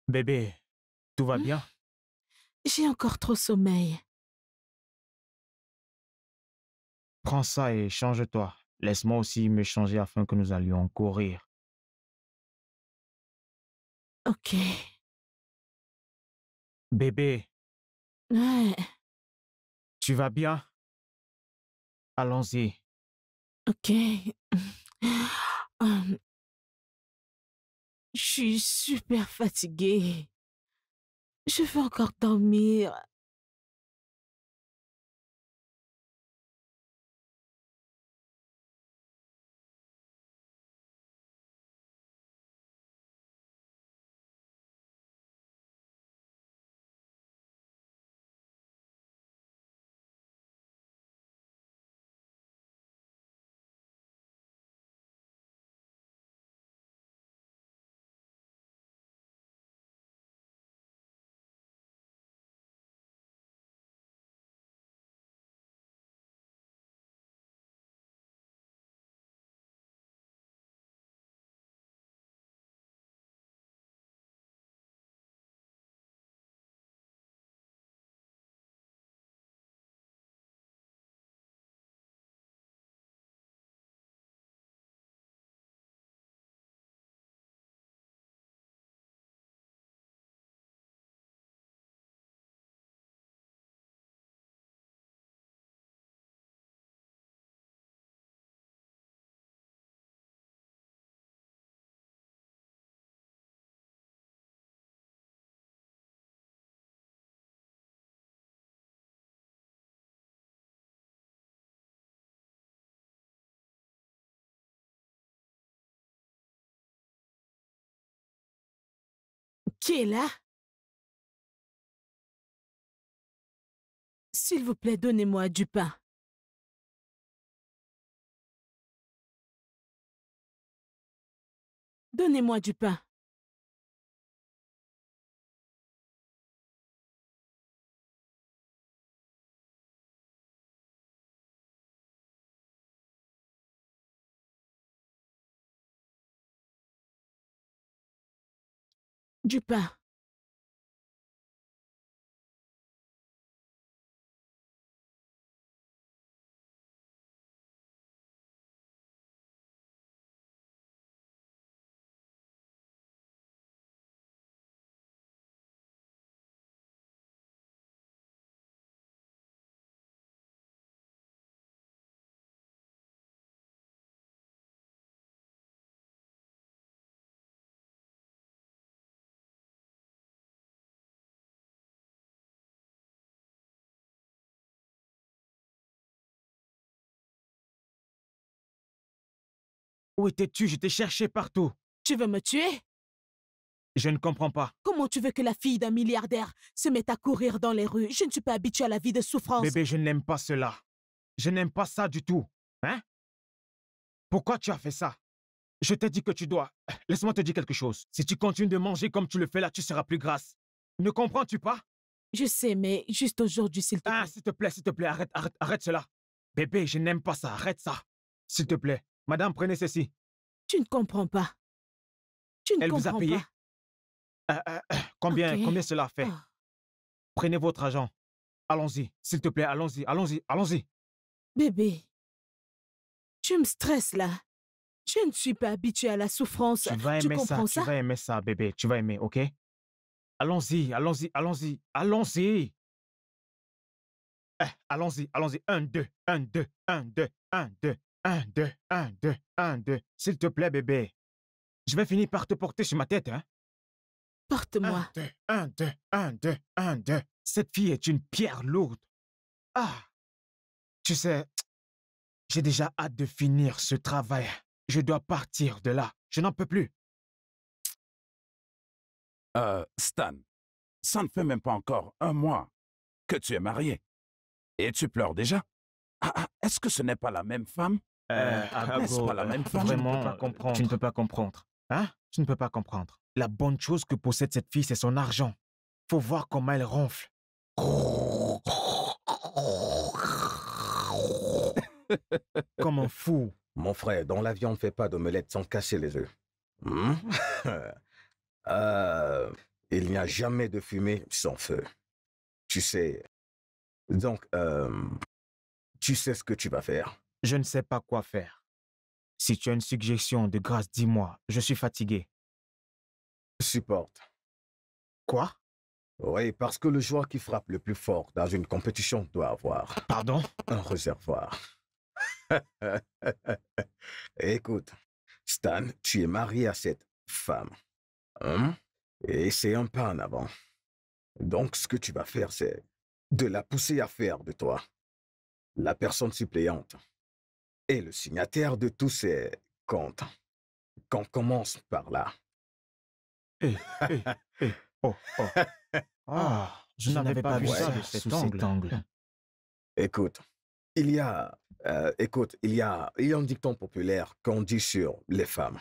Bébé, tout va hein? bien J'ai encore trop sommeil. Prends ça et change-toi. Laisse-moi aussi me changer afin que nous allions courir. Ok. Bébé. Ouais. Tu vas bien Allons-y. Ok. Hum. je suis super fatiguée. Je veux encore dormir. qui est là S'il vous plaît, donnez-moi du pain. Donnez-moi du pain. du pain. Où étais-tu Je t'ai cherché partout. Tu veux me tuer Je ne comprends pas. Comment tu veux que la fille d'un milliardaire se mette à courir dans les rues Je ne suis pas habituée à la vie de souffrance. Bébé, je n'aime pas cela. Je n'aime pas ça du tout. Hein Pourquoi tu as fait ça Je t'ai dit que tu dois. Laisse-moi te dire quelque chose. Si tu continues de manger comme tu le fais là, tu seras plus grasse. Ne comprends-tu pas Je sais, mais juste aujourd'hui, s'il te ah, plaît. Ah, s'il te plaît, s'il te plaît, arrête, arrête, arrête cela. Bébé, je n'aime pas ça, arrête ça. S'il te plaît. Madame, prenez ceci. Tu ne comprends pas. Tu ne Elle vous a payé ah, ah, ah, combien, combien cela fait Prenez votre argent. Allons-y, s'il te plaît, allons-y, allons-y, allons-y. Bébé, tu me stresses là. Je ne suis pas habituée à la souffrance. Tu vas aimer ça, tu vas aimer ça, bébé. Tu vas aimer, ok Allons-y, allons-y, allons-y, allons-y. Eh, allons-y, allons-y. Un, deux, un, deux, un, deux, un, deux, un, deux, un, deux, un, deux. S'il te plaît, bébé. Je vais finir par te porter sur ma tête, hein? Porte-moi. Un, deux, un, deux, un, deux, un, deux. Cette fille est une pierre lourde. Ah! Tu sais, j'ai déjà hâte de finir ce travail. Je dois partir de là. Je n'en peux plus. Euh, Stan, ça ne fait même pas encore un mois que tu es marié. Et tu pleures déjà. ah, ah Est-ce que ce n'est pas la même femme euh, euh, ah, pas la euh, même chose. tu ne peux pas comprendre. Hein Tu ne peux pas comprendre. La bonne chose que possède cette fille, c'est son argent. Faut voir comment elle ronfle. Comme un fou. Mon frère, dans l'avion, on ne fait pas d'omelette sans casser les œufs. Hmm? il n'y a jamais de fumée sans feu. Tu sais. Donc, tu sais ce que tu vas faire. Je ne sais pas quoi faire. Si tu as une suggestion de grâce, dis-moi, je suis fatigué. Supporte. Quoi Oui, parce que le joueur qui frappe le plus fort dans une compétition doit avoir... Pardon Un réservoir. Écoute, Stan, tu es marié à cette femme. Hein? Et c'est un pas en avant. Donc, ce que tu vas faire, c'est de la pousser à faire de toi la personne suppléante. Et le signataire de tous ces comptes. Qu'on commence par là. Eh, eh, eh, oh, oh. Ah, ah, je, n'avais pas, vu ça cet angle. Écoute, il y a, euh, écoute, il y a, il y a un dicton populaire qu'on dit sur les femmes.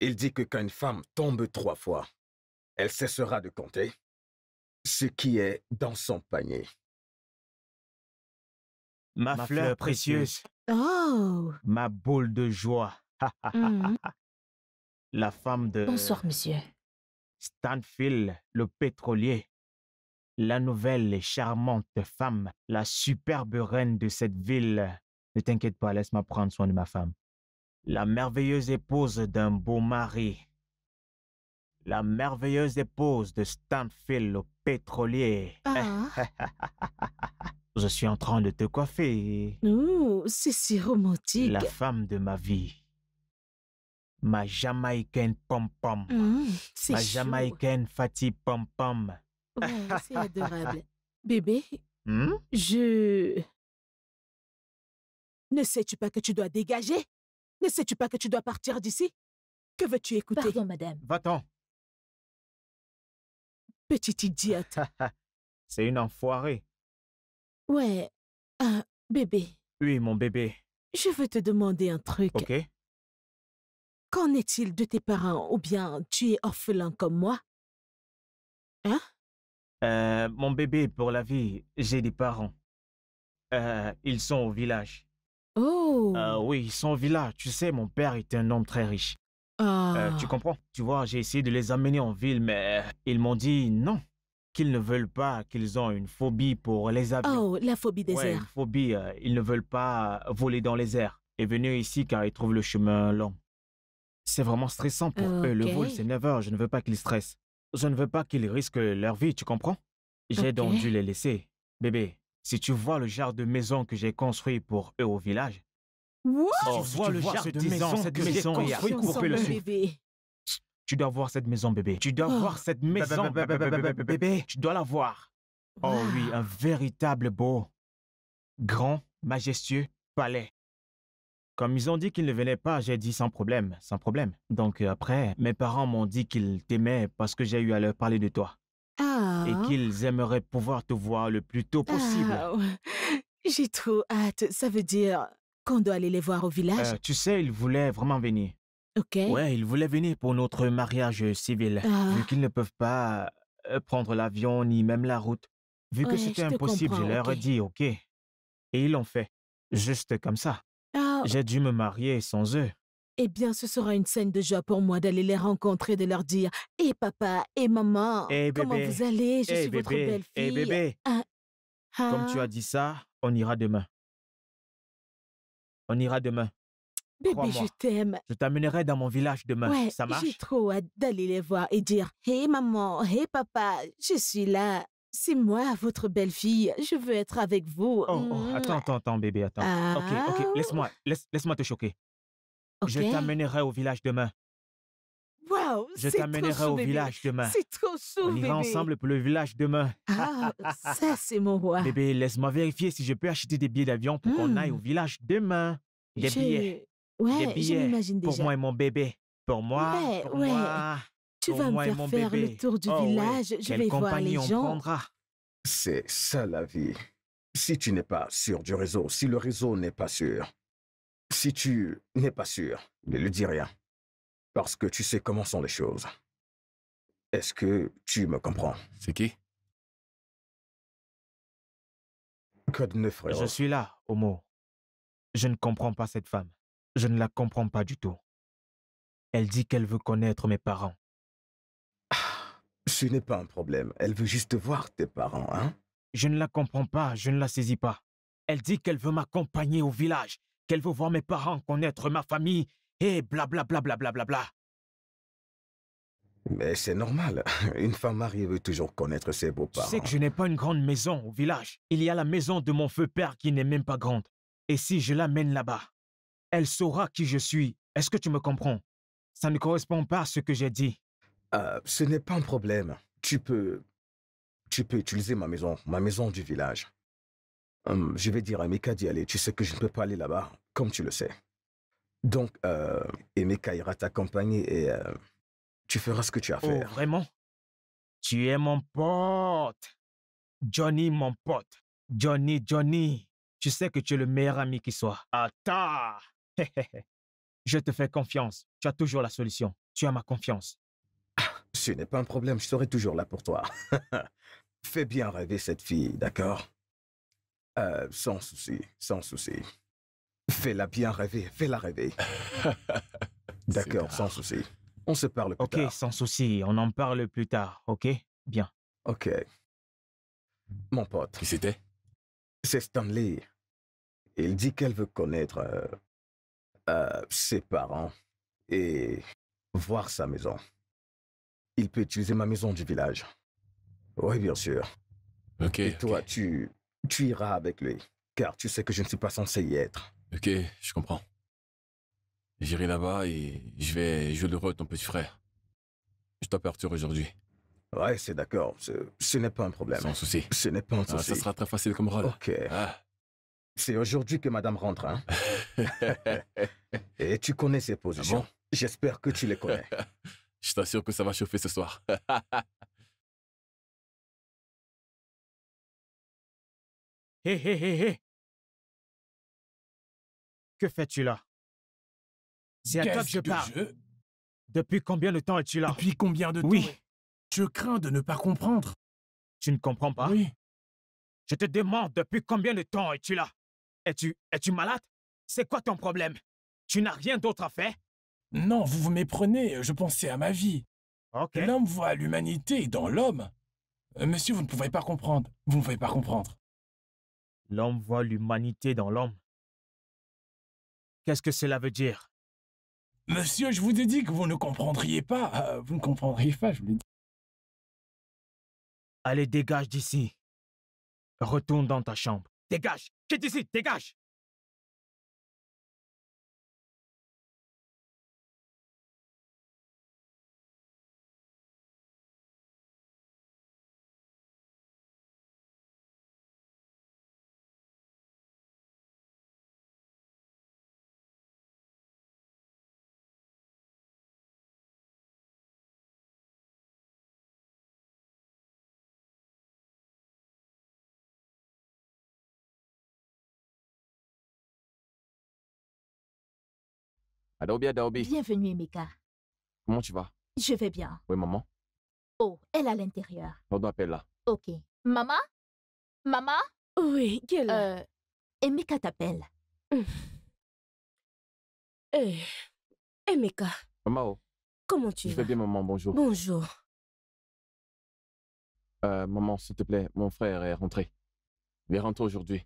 Il dit que quand une femme tombe trois fois, elle cessera de compter ce qui est dans son panier ma, fleur, précieuse. Oh Ma boule de joie. Mm. La femme de... Bonsoir, monsieur. Stanfield, le pétrolier. La nouvelle et charmante femme, la superbe reine de cette ville. Ne t'inquiète pas, laisse-moi prendre soin de ma femme. La merveilleuse épouse d'un beau mari. La merveilleuse épouse de Stanfield, le pétrolier. Ah. Je suis en train de te coiffer. Oh, c'est si romantique. La femme de ma vie. Ma jamaïcaine pom-pom. Mmh, ma jamaïcaine Fatih pom-pom. Oh, c'est adorable. Bébé, mmh? je... Ne sais-tu pas que tu dois dégager Ne sais-tu pas que tu dois partir d'ici Que veux-tu écouter Pardon, madame. Va-t'en. Petite idiote. c'est une enfoirée. Ouais. bébé. Oui, mon bébé. Je veux te demander un truc. Ok. Qu'en est-il de tes parents ou bien tu es orphelin comme moi Hein euh, Mon bébé, pour la vie, j'ai des parents. Euh, ils sont au village. Euh, oh Oui, ils sont au village. Tu sais, mon père est un homme très riche. Ah. tu comprends Tu vois, j'ai essayé de les amener en ville, mais ils m'ont dit non qu'ils ne veulent pas, qu'ils ont une phobie pour les avions. Oh, la phobie des airs. phobie, euh, ils ne veulent pas euh, voler dans les airs et venir ici car ils trouvent le chemin long. C'est vraiment stressant pour eux. Le vol, c'est 9 heures. Je ne veux pas qu'ils stressent. Je ne veux pas qu'ils risquent leur vie, tu comprends J'ai donc dû les laisser. Bébé, si tu vois le genre de maison que j'ai construit pour eux au village, What? si tu oh, vois le genre de maison, cette que maison, j'ai construite pour eux le bébé. Tu dois voir cette maison, bébé. Tu dois oh. voir cette maison, bébé. Tu dois la voir. Oh ah. oui, un véritable beau, grand, majestueux palais. Comme ils ont dit qu'ils ne venaient pas, j'ai dit sans problème, sans problème. Donc euh, après, mes parents m'ont dit qu'ils t'aimaient parce que j'ai eu à leur parler de toi. Et ah. qu'ils aimeraient pouvoir te voir le plus tôt possible. Ah, j'ai trop hâte. Ça veut dire qu'on doit aller les voir au village. Euh, tu sais, ils voulaient vraiment venir. Ouais, ils voulaient venir pour notre mariage civil, vu ah. qu'ils ne peuvent pas euh, prendre l'avion ni même la route. Vu que c'était impossible, je leur ai dit ok. Et ils l'ont fait. Juste comme ça. Ah. J'ai dû me marier sans eux. Eh bien, ce sera une scène de joie pour moi d'aller les rencontrer, de leur dire Hé eh, papa, hé maman, eh, comment vous allez Je eh, suis votre belle-fille. bébé hein? Comme tu as ah. dit ça, on ira demain. On ira demain. Bébé, je t'aime. Je t'amènerai dans mon village demain. ça marche J'ai trop hâte d'aller les voir et dire Hé maman, hé papa, je suis là. C'est moi, votre belle-fille. Je veux être avec vous. Oh, oh mmh, attends, attends, attends, bébé, attends. Ok, ok, ah. laisse-moi, laisse, te choquer. Je t'amènerai au village demain. Wow, Je t'amènerai au village demain. C'est trop chaud, On ensemble pour le village demain. Ah, ça, c'est mon roi. Bébé, laisse-moi vérifier si je peux acheter des billets d'avion pour qu'on aille au mmh. village demain. Des billets. Ouais, je m'imagine déjà. Pour moi et mon bébé. Pour moi, pour Moi, tu vas me faire faire le tour du oh, village, je vais voir les gens. C'est ça la vie. Si tu n'es pas sûr du réseau, si le réseau n'est pas sûr, si tu n'es pas sûr, ne lui dis rien. Parce que tu sais comment sont les choses. Est-ce que tu me comprends C'est qui Code 9, frère. Je suis là, Homo. Je ne comprends pas cette femme. Je ne la comprends pas du tout. Elle dit qu'elle veut connaître mes parents. ce n'est pas un problème. Elle veut juste voir tes parents, hein Je ne la comprends pas, je ne la saisis pas. Elle dit qu'elle veut m'accompagner au village, qu'elle veut voir mes parents, connaître ma famille, et blablabla. Mais c'est normal. Une femme mariée veut toujours connaître ses beaux-parents. Tu sais que je n'ai pas une grande maison au village. Il y a la maison de mon feu-père qui n'est même pas grande. Et si je l'amène là-bas, elle saura qui je suis. Est-ce que tu me comprends Ça ne correspond pas à ce que j'ai dit. Euh, ce n'est pas un problème. Tu peux... Tu peux utiliser ma maison, ma maison du village. Hum, je vais dire à Mika d'y aller. Tu sais que je ne peux pas aller là-bas, comme tu le sais. Donc, euh, ira t'accompagner et euh, tu feras ce que tu as à oh, vraiment Tu es mon pote. Johnny, mon pote. Johnny, Johnny. Tu sais que tu es le meilleur ami qui soit. Attends je te fais confiance. Tu as toujours la solution. Tu as ma confiance. Ah, ce n'est pas un problème, je serai toujours là pour toi. Fais bien rêver cette fille, d'accord euh, Sans souci, sans souci. Fais-la bien rêver, fais-la rêver. d'accord, sans souci. On se parle plus tard. Ok, sans souci, on en parle plus tard, ok Bien. Ok. Mon pote. Qui c'était C'est Stanley. Il dit qu'elle veut connaître euh, euh, ses parents et voir sa maison. Il peut utiliser ma maison du village. Oui, bien sûr. Ok. Et toi, tu, tu iras avec lui, car tu sais que je ne suis pas censé y être. Ok, je comprends. J'irai là-bas et je vais jouer le rôle de ton petit frère. Je t'aperture aujourd'hui. Ouais, c'est d'accord. Ce, n'est pas un problème. Sans souci. Ce n'est pas un ah, souci. ça sera très facile comme rôle. Ok. Ah. C'est aujourd'hui que madame rentre, hein Et tu connais ses positions. Ah J'espère que tu les connais. Je t'assure que ça va chauffer ce soir. Hé, hé, hé, hé Que fais-tu là C'est à toi que je parle. Depuis combien de temps es-tu là Depuis combien de temps Oui. Je crains de ne pas comprendre. Tu ne comprends pas Oui. Je te demande depuis combien de temps es-tu là es-tu es malade C'est quoi ton problème Tu n'as rien d'autre à faire Non, vous vous méprenez, euh, je pensais à ma vie. L'homme voit l'humanité dans l'homme. Euh, monsieur, vous ne pouvez pas comprendre. Vous ne pouvez pas comprendre. L'homme voit l'humanité dans l'homme. Qu'est-ce que cela veut dire Monsieur, je vous ai dit que vous ne comprendriez pas. Ah, vous ne comprendriez pas, je vous l'ai dit. Allez, dégage d'ici. Retourne dans ta chambre. Dégage Qui est ici Dégage Bienvenue, Emeka. Comment tu vas Je vais bien. Oui, maman. Oh, elle est à l'intérieur. On doit appeler là. Ok. Maman Maman Oui, quelle euh, Emeka t'appelle. Euh, euh, Emeka. Maman. Oh. Comment tu je vas Je vais bien, maman. Bonjour. Bonjour. maman, s'il te plaît, mon frère est rentré. Il est rentré aujourd'hui.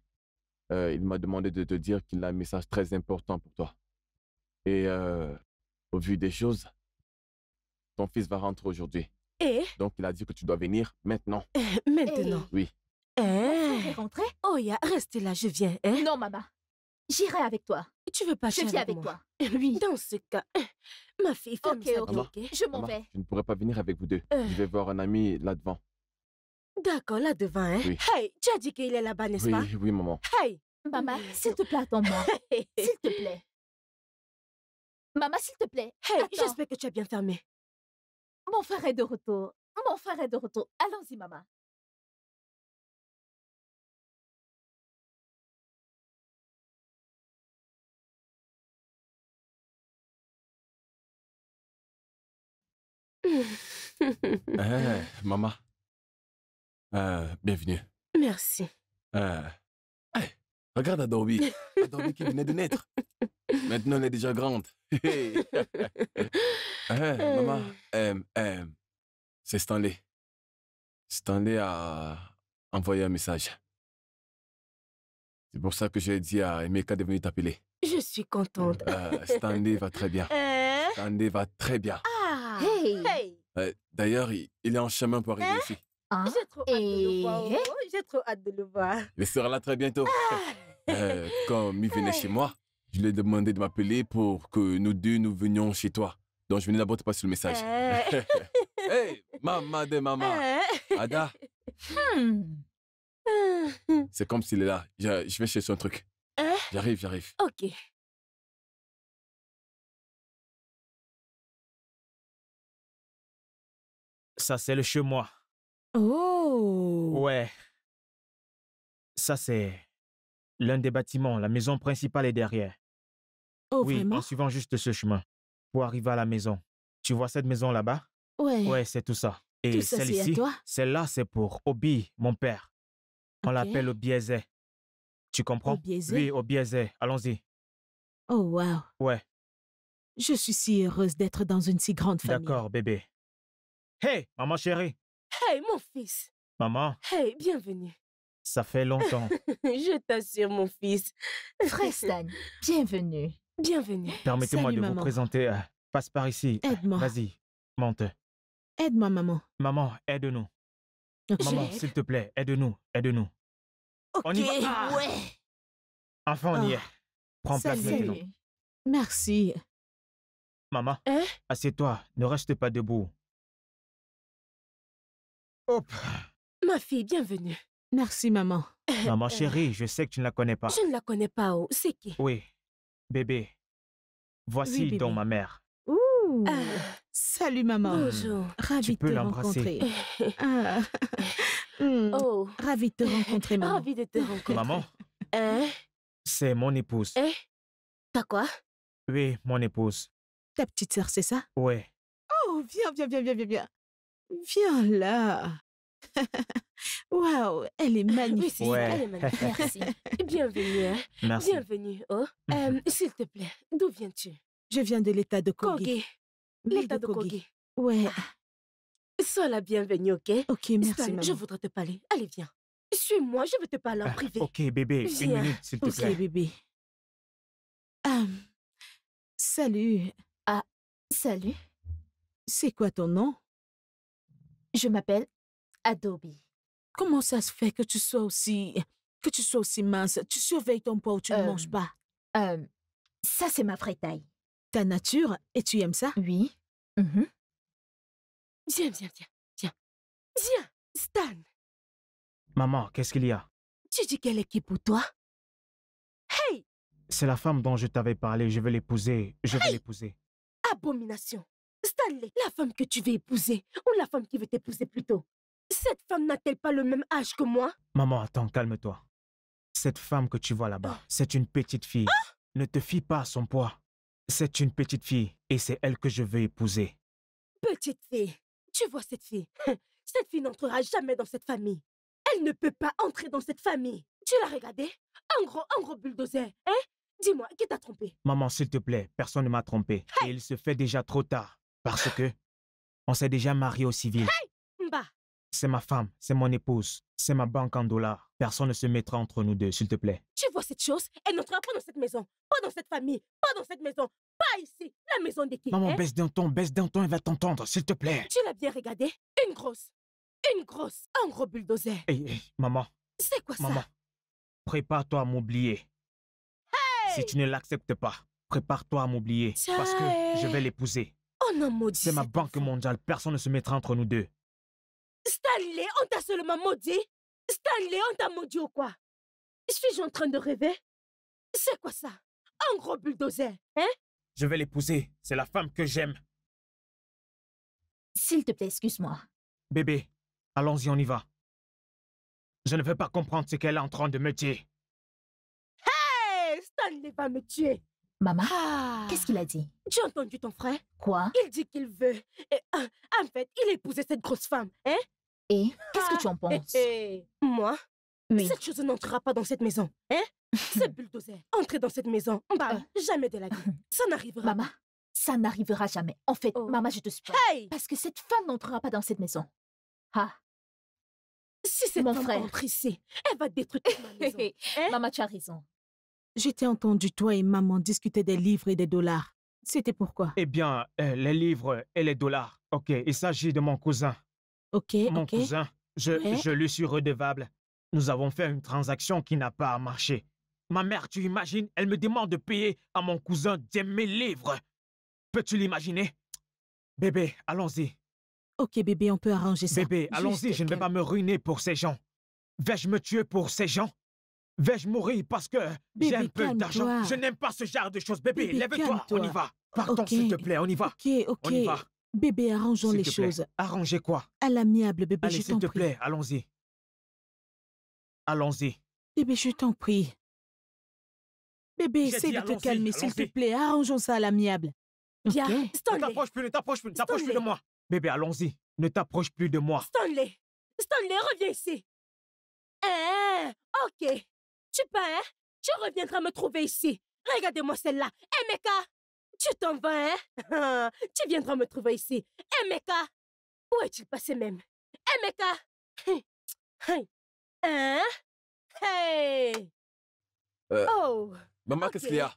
il m'a demandé de te dire qu'il a un message très important pour toi. Et euh, au vu des choses, ton fils va rentrer aujourd'hui. Et Donc il a dit que tu dois venir maintenant. Eh, maintenant Oui. Eh? Tu veux rentrer Oh, ya, reste là, je viens. Hein? Non, maman. J'irai avec toi. Tu veux pas Je viens avec, toi. Oui. Dans ce cas, ma fille, fais okay, ça. ok, Maman, ok. Je m'en vais. Je ne pourrais pas venir avec vous deux. Euh. Je vais voir un ami là-devant. D'accord, là-devant, hein? Oui. Hey, tu as dit qu'il est là-bas, n'est-ce pas? Oui, oui, maman. Hey! Maman, s'il te plaît, attends-moi. s'il te plaît. Maman, s'il te plaît. j'espère que tu as bien fermé. Mon frère est de retour. Mon frère est de retour. Allons-y, maman. maman. Euh, bienvenue. Merci. Euh, regarde Adobe. Adobe qui venait de naître. Maintenant, elle est déjà grande. Hein, maman, euh. c'est Stanley. Stanley a envoyé un message. C'est pour ça que j'ai dit à Emeka de venir t'appeler. Je suis contente. Euh, Stanley va très bien. Hein? Stanley va très bien. Ah! hey. Euh, d'ailleurs, il, est en chemin pour arriver hein? ici. Ah, j'ai trop, oh, oh, trop hâte de le voir. Il sera là très bientôt. Ah! Comme quand il venait chez moi, je lui ai demandé de m'appeler pour que nous deux, nous venions chez toi. Donc, je venais d'abord te passer le message. Hé, euh. hey, maman de maman. Euh. Ada. Hmm. C'est comme s'il est là. Je, vais chercher un truc. Euh. J'arrive, j'arrive. Ok. Ça, c'est le chez moi. Oh. Ouais. Ça, c'est l'un des bâtiments. La maison principale est derrière. Oh, oui, en suivant juste ce chemin pour arriver à la maison. Tu vois cette maison là-bas Ouais. Ouais, c'est tout ça. Et celle-ci, celle-là, c'est pour Obi, mon père. On l'appelle l'appelle Obiézé. Tu comprends Obiézé? Oui, Obiézé. Allons-y. Oh, wow. Ouais. Je suis si heureuse d'être dans une si grande famille. D'accord, bébé. Hey, maman chérie. Hey, mon fils. Maman. Hey, bienvenue. Ça fait longtemps. Je t'assure, mon fils. Frère bienvenue. Bienvenue. Permettez-moi de vous présenter. Euh, passe par ici. Aide-moi. Vas-y, monte. Aide-moi, maman. Maman, aide-nous. Maman, s'il te plaît, aide-nous, aide-nous. on y va. Enfin, on y ah. est. Prends place maintenant. Merci. Maman, hein? assieds-toi, ne reste pas debout. Ma fille, bienvenue. Merci, maman. Euh, maman euh, chérie, je sais que tu ne la connais pas. Je ne la connais pas, oh, C'est qui Oui, Bébé, voici donc ma mère. Ouh. Ah, salut maman. Bonjour. Ravie de te rencontrer. Ah. Hmm. oh. Ravi de te rencontrer maman. Ravie de te rencontrer. Maman. Hein? C'est mon épouse. Eh? T'as quoi? Oui, mon épouse. Ta petite sœur, c'est ça? Ouais. Oh, viens, viens, viens, viens, viens, viens. Viens là. Waouh, elle est magnifique. Oui, elle est Merci. Bienvenue. Hein. Merci. Bienvenue. Oh. S'il te plaît, d'où viens-tu Je viens de l'état de Kogi. l'état de, Kogi. Ouais. Ah. Sois la bienvenue, ok Ok, merci. maman. Je voudrais te parler. Allez, viens. Suis-moi, je veux te parler en ah, privé. Ok, bébé, une minute, s'il te plaît. Ok, bébé. salut. Ah, salut. C'est quoi ton nom Je m'appelle Adobe. Comment ça se fait que tu sois aussi... que tu sois aussi mince Tu surveilles ton poids ou tu ne manges pas Ça, c'est ma vraie taille. Ta nature Et tu aimes ça Oui. Mmh viens, viens, viens, viens. Viens, Stan. Maman, qu'est-ce qu'il y a Tu dis quelle équipe pour toi Hey C'est la femme dont je t'avais parlé. Je veux l'épouser. Je hey! l'épouser. Abomination. Stanley, la femme que tu veux épouser, ou la femme qui veut t'épouser plutôt, cette femme n'a-t-elle pas le même âge que moi Maman, attends, calme-toi. Cette femme que tu vois là-bas, oh. c'est une petite fille. Ah! ne te fie pas à son poids. C'est une petite fille et c'est elle que je veux épouser. Petite fille, tu vois cette fille. Cette fille n'entrera jamais dans cette famille. Elle ne peut pas entrer dans cette famille. Tu l'as regardée Un gros, un gros bulldozer, hein Dis-moi, qui t'a trompé Maman, s'il te plaît, personne ne m'a trompé. Et il se fait déjà trop tard. Parce que on s'est déjà marié au civil. Hey. Bah, c'est ma femme, c'est mon épouse, c'est ma banque en dollars. Personne ne se mettra entre nous deux, s'il te plaît. Tu vois cette chose Elle n'entrera pas dans cette maison, pas dans cette famille, pas dans cette maison, pas ici, la maison de qui Maman, hein? baisse d'un ton, baisse d'un ton, elle va t'entendre, s'il te plaît. Tu l'as bien regardé Une grosse, une grosse, un gros bulldozer. hey, maman. C'est quoi ça Maman, prépare-toi à m'oublier. Hey! Si tu ne l'acceptes pas, prépare-toi à m'oublier. Parce que je vais l'épouser. Oh non, maudit. C'est ma banque mondiale, personne ne se mettra entre nous deux. Stanley, on t'a seulement maudit Stanley, on t'a maudit ou quoi Suis-je en train de rêver C'est quoi ça Un gros bulldozer, hein Je vais l'épouser. C'est la femme que j'aime. S'il te plaît, excuse-moi. Bébé, allons-y, on y va. Je ne veux pas comprendre ce qu'elle est en train de me dire. Hey Stanley va me tuer Maman, ah! qu'est-ce qu'il a dit Tu as entendu ton frère. Quoi Il dit qu'il veut. Euh, en fait, il épousait cette grosse femme, hein et qu'est-ce que ah, tu en penses Moi Mais Cette chose n'entrera pas dans cette maison. Hein Cette bulldozer, entrer dans cette maison. Euh. Bah, jamais de la vie. Ça n'arrivera. Maman, ça n'arrivera jamais. En fait, oh. maman, je te suis Parce que cette femme n'entrera pas dans cette maison. Ah. Si c'est Mon frère. elle va détruire ma maison. Hein? Maman, tu as raison. J'étais entendu, toi et maman, discuter des livres et des dollars. C'était pourquoi Eh bien, euh, les livres et les dollars. Ok, il s'agit de mon cousin. Ok, Mon cousin, je, lui suis redevable. Nous avons fait une transaction qui n'a pas marché. Ma mère, tu imagines, elle me demande de payer à mon cousin 000 livres. Peux-tu l'imaginer Bébé, allons-y. Ok, bébé, on peut arranger ça. Bébé, allons-y, je ne vais pas me ruiner pour ces gens. Vais-je me tuer pour ces gens Vais-je mourir parce que j'ai un peu d'argent Je n'aime pas ce genre de choses. Bébé, lève-toi, on y va. Partons, s'il te plaît, on y va. Ok, ok. On y va. Bébé, arrangeons les choses. Arrangez quoi À l'amiable, bébé, Allez, je s'il te plaît, allons-y. Allons-y. Bébé, je t'en prie. Bébé, essaie de te calmer, s'il te plaît. Arrangeons ça à l'amiable. Bien, Ne t'approche plus, ne t'approche plus, ne t'approche plus de moi. Bébé, allons-y. Ne t'approche plus de moi. Stanley, Stanley, reviens ici. Hein, ok. Tu peux, hein Tu reviendras me trouver ici. Regardez-moi celle-là. Emeka hein, tu t'en vas, hein Tu viendras me trouver ici. Emeka Où est-il passé même Emeka hein? Hein? hein Hey euh, Oh Maman, qu'est-ce qu'il y a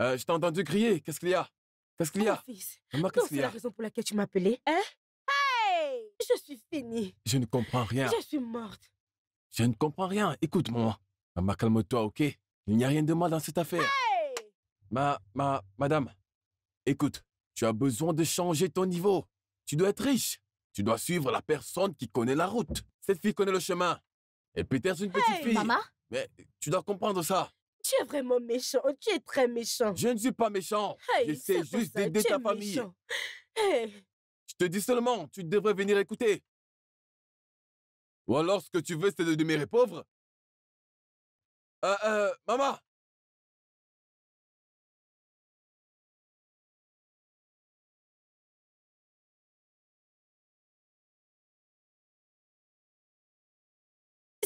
euh, Je t'ai entendu crier. Qu'est-ce qu'il y a Qu'est-ce qu'il y a Mon fils, qu'est-ce qu'il y a C'est la raison pour laquelle tu m'as hein Hey Je suis finie. Je ne comprends rien. Je suis morte. Je ne comprends rien. Écoute, maman. Maman, calme-toi, ok Il n'y a rien de mal dans cette affaire. Ma, ma, madame, écoute, tu as besoin de changer ton niveau. Tu dois être riche. Tu dois suivre la personne qui connaît la route. Cette fille connaît le chemin. Et peut-être une petite fille. Maman Mais tu dois comprendre ça. Tu es vraiment méchant. Tu es très méchant. Je ne suis pas méchant. Hey, J'essaie juste d'aider ta famille. Hey. Je te dis seulement, tu devrais venir écouter. Ou alors ce que tu veux, c'est de demeurer pauvre. Euh, euh, maman,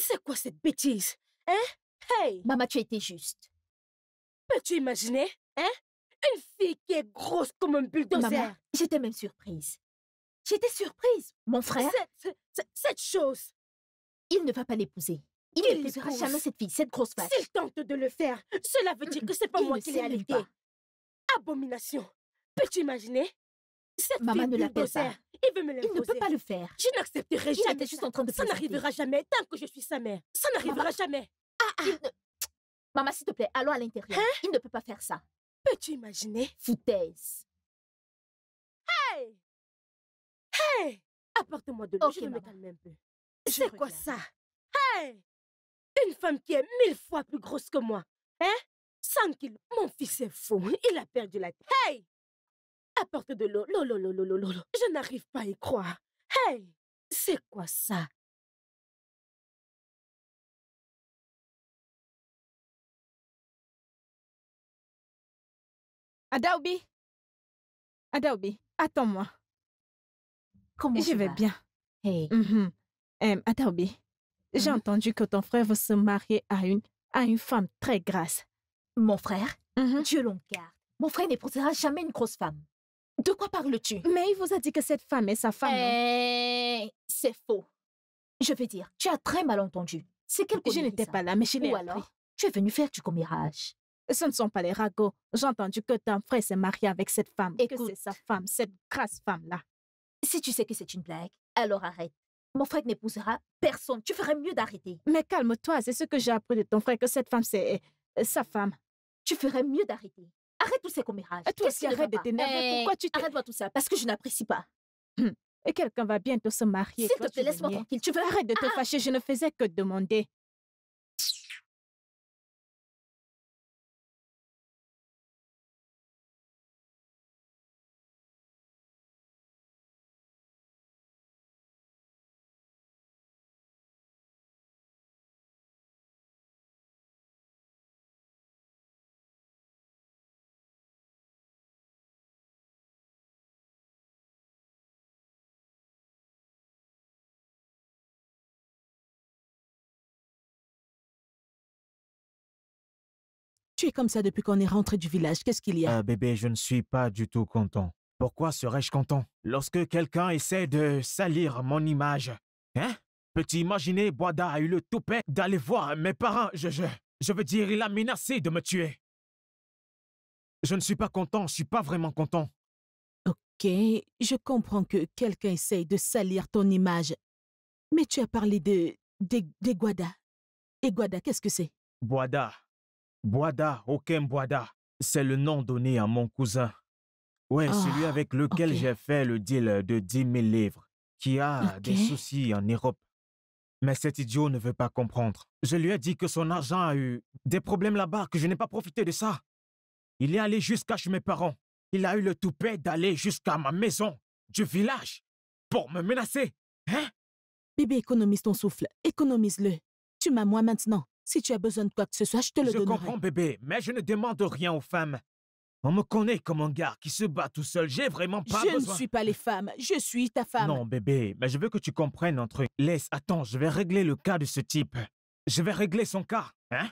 c'est quoi cette bêtise Hein Hey Maman, tu étais juste. Peux-tu imaginer Hein Une fille qui est grosse comme un bulldozer. Maman, j'étais même surprise. J'étais surprise, mon frère. Cette, cette, chose. Il ne va pas l'épouser. Il, il n'épousera jamais cette fille, cette grosse vache. S'il tente de le faire, cela veut dire que c'est pas moi qui l'ai aidé. Abomination. Peux-tu imaginer Maman ne l'appelle pas. Il veut me Il ne peut pas le faire. Je n'accepterai jamais. Ça n'arrivera jamais tant que je suis sa mère. Ça n'arrivera jamais. Ah, ah. Maman, s'il te plaît, allons à l'intérieur. Hein? Il ne peut pas faire ça. Peux-tu imaginer Foutaise. Hey Hey Apporte-moi de l'eau, je me calme un peu. C'est quoi ça Hey Une femme qui est mille fois plus grosse que moi. Hein Sans qu'il... Mon fils est fou. Il a perdu la tête. Hey portée de l'eau. L'eau, l'eau, l'eau, Je n'arrive pas à y croire. Hey, c'est quoi ça Adaobi Adaobi, attends-moi. Comment Je vais bien. Hey. Mm Adaobi, j'ai mm-hmm. entendu que ton frère veut se marier à une, à une femme très grasse. Mon frère mm -hmm. Dieu l'en garde. Mon frère n'épousera jamais une grosse femme. De quoi parles-tu Mais il vous a dit que cette femme est sa femme. Hein. Eh, c'est faux. Je veux dire, tu as très mal entendu. C'est quelque chose. Je n'étais pas là, mais je l'ai Ou alors, tu es venu faire du commérage. Ce ne sont pas les ragots. J'ai entendu que ton frère s'est marié avec cette femme. Et que c'est sa femme, cette grasse femme-là. Si tu sais que c'est une blague, alors arrête. Mon frère n'épousera personne. Tu ferais mieux d'arrêter. Mais calme-toi, c'est ce que j'ai appris de ton frère, que cette femme, c'est euh, sa femme. Tu ferais mieux d'arrêter. Arrête tous ces commérages. Et toi aussi, arrête de t'énerver. Eh, Pourquoi tu Arrête-moi tout ça, parce que je n'apprécie pas. Hum. Et quelqu'un va bientôt se marier. S'il te plaît, laisse-moi tranquille. Tu veux Arrête de te ah! fâcher, je ne faisais que demander. Tu es comme ça depuis qu'on est rentré du village. Qu'est-ce qu'il y a Ah bébé, je ne suis pas du tout content. Pourquoi serais-je content Lorsque quelqu'un essaie de salir mon image. Hein Peux-tu imaginer, Boada a eu le toupet d'aller voir mes parents. Je, je, je veux dire, il a menacé de me tuer. Je ne suis pas content, je suis pas vraiment content. Ok, je comprends que quelqu'un essaye de salir ton image. Mais tu as parlé de... de, de Guada. Et Guada, qu'est-ce que c'est Boada, Boada, aucun Boada, c'est le nom donné à mon cousin. Ouais, celui oh, avec lequel j'ai fait le deal de 10 000 livres, qui a des soucis en Europe. Mais cet idiot ne veut pas comprendre. Je lui ai dit que son argent a eu des problèmes là-bas, que je n'ai pas profité de ça. Il est allé jusqu'à chez mes parents. Il a eu le toupet d'aller jusqu'à ma maison du village pour me menacer. Hein? Bébé, économise ton souffle. Économise-le. Tu m'as moi maintenant. Si tu as besoin de quoi que ce soit, je te le donnerai. Je comprends, bébé, mais je ne demande rien aux femmes. On me connaît comme un gars qui se bat tout seul. J'ai vraiment pas je besoin. Je ne suis pas les femmes. Je suis ta femme. Non, bébé, mais je veux que tu comprennes entre. truc. Laisse, attends, je vais régler le cas de ce type. Je vais régler son cas, hein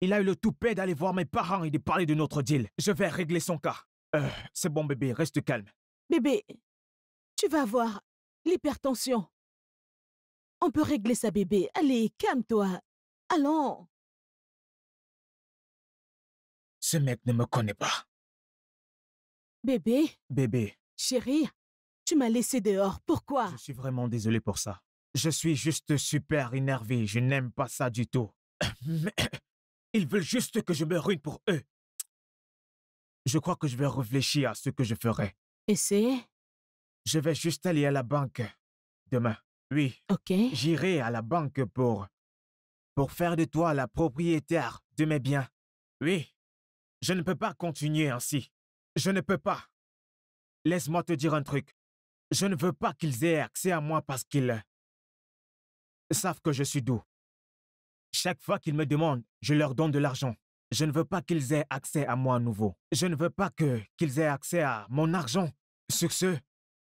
Il a eu le toupet d'aller voir mes parents et de parler de notre deal. Je vais régler son cas. Euh, c'est bon, bébé, reste calme. Bébé, tu vas avoir l'hypertension. On peut régler ça, bébé. Allez, calme-toi. Allons. Ce mec ne me connaît pas. Bébé. Bébé. Chérie, tu m'as laissé dehors. Pourquoi Je suis vraiment désolé pour ça. Je suis juste super énervé. Je n'aime pas ça du tout. ils veulent juste que je me ruine pour eux. Je crois que je vais réfléchir à ce que je ferai. Essayez. Je vais juste aller à la banque demain. Oui. Ok. J'irai à la banque pour pour faire de toi la propriétaire de mes biens. Oui, je ne peux pas continuer ainsi. Je ne peux pas. Laisse-moi te dire un truc. Je ne veux pas qu'ils aient accès à moi parce qu'ils savent que je suis doux. Chaque fois qu'ils me demandent, je leur donne de l'argent. Je ne veux pas qu'ils aient accès à moi à nouveau. Je ne veux pas qu'ils aient accès à mon argent. Sur ce,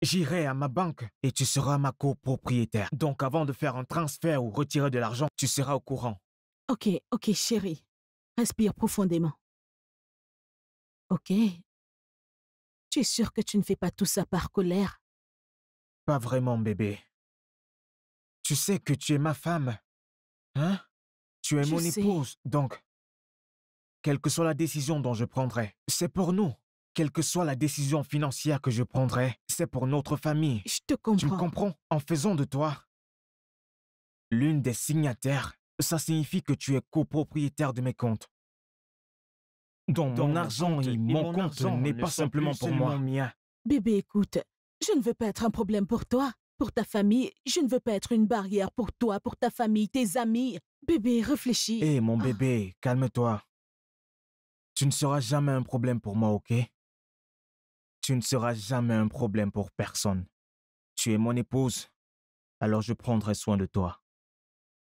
J'irai à ma banque et tu seras ma copropriétaire. Donc avant de faire un transfert ou retirer de l'argent, tu seras au courant. Ok, ok, chérie. Respire profondément. Ok. Tu es sûr que tu ne fais pas tout ça par colère Pas vraiment, bébé. Tu sais que tu es ma femme. Hein Tu es mon épouse, donc. Quelle que soit la décision dont je prendrai, c'est pour nous. Quelle que soit la décision financière que je prendrai, c'est pour notre famille. Je te comprends. Tu me comprends En faisant de toi l'une des signataires, ça signifie que tu es copropriétaire de mes comptes. Donc mon argent et mon compte n'est pas simplement pour moi. Mien. Bébé, écoute, je ne veux pas être un problème pour toi, pour ta famille. Je ne veux pas être une barrière pour toi, pour ta famille, tes amis. Bébé, réfléchis. Hé, eh, mon ah. bébé, calme-toi. Tu ne seras jamais un problème pour moi, ok tu ne seras jamais un problème pour personne. Tu es mon épouse, alors je prendrai soin de toi.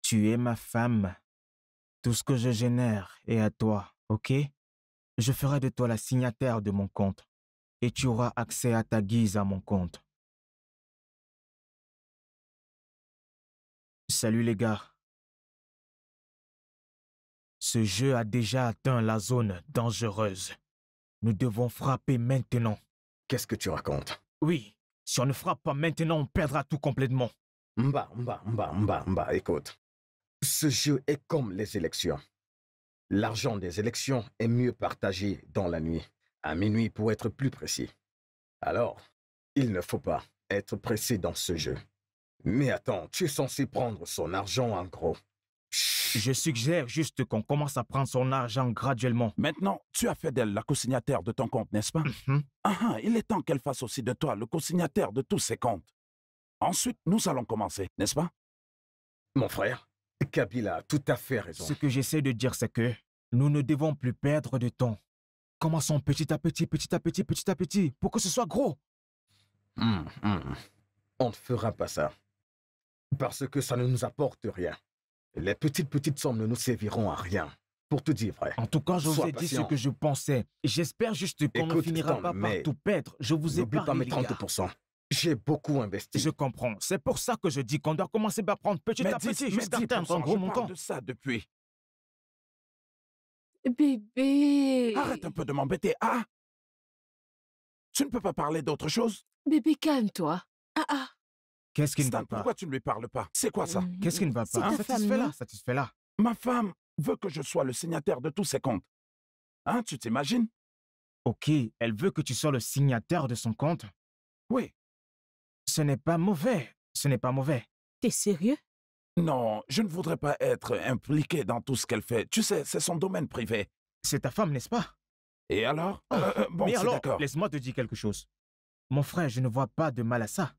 Tu es ma femme. Tout ce que je génère est à toi, ok Je ferai de toi la signataire de mon compte, et tu auras accès à ta guise à mon compte. Salut les gars. Ce jeu a déjà atteint la zone dangereuse. Nous devons frapper maintenant. Qu'est-ce que tu racontes Oui, si on ne frappe pas maintenant, on perdra tout complètement. Mba, mba, mba, mba, mba, écoute. Ce jeu est comme les élections. L'argent des élections est mieux partagé dans la nuit, à minuit pour être plus précis. Alors, il ne faut pas être pressé dans ce jeu. Mais attends, tu es censé prendre son argent en gros. Je suggère juste qu'on commence à prendre son argent graduellement. Maintenant, tu as fait d'elle la co-signataire de ton compte, n'est-ce pas mm-hmm. ah ah, il est temps qu'elle fasse aussi de toi le co-signataire de tous ses comptes. Ensuite, nous allons commencer, n'est-ce pas Mon frère, Kabila a tout à fait raison. Ce que j'essaie de dire, c'est que nous ne devons plus perdre de temps. Commençons petit à petit, petit à petit, petit à petit, pour que ce soit gros. Hum, hum. On ne fera pas ça. Parce que ça ne nous apporte rien. Les petites, petites sommes ne nous serviront à rien. Pour te dire vrai. En tout cas, je vous ai dit ce que je pensais. J'espère juste qu'on ne finira pas par tout perdre. Je vous ai pas mes 30%. J'ai beaucoup investi. Je comprends. C'est pour ça que je dis qu'on doit commencer par prendre petit à petit un gros je montant. Parle de ça depuis. Bébé. Arrête un peu de m'embêter, ah Tu ne peux pas parler d'autre chose Bébé, calme-toi. Ah ah. Qu'est-ce qui ne va pas Pourquoi tu ne lui parles pas C'est quoi ça mhm. Qu'est-ce qui ne va pas hein? Ça là, Satisfait là Ma femme veut que je sois le signataire de tous ses comptes. Hein, tu t'imagines Ok, elle veut que tu sois le signataire de son compte Oui. Ce n'est pas mauvais, ce n'est pas mauvais. T'es sérieux Non, je ne voudrais pas être impliqué dans tout ce qu'elle fait. Tu sais, c'est son domaine privé. C'est ta femme, n'est-ce pas Et alors oh, euh, euh, Mais alors, Bon, Laisse-moi te dire quelque chose. Mon frère, je ne vois pas de mal à ça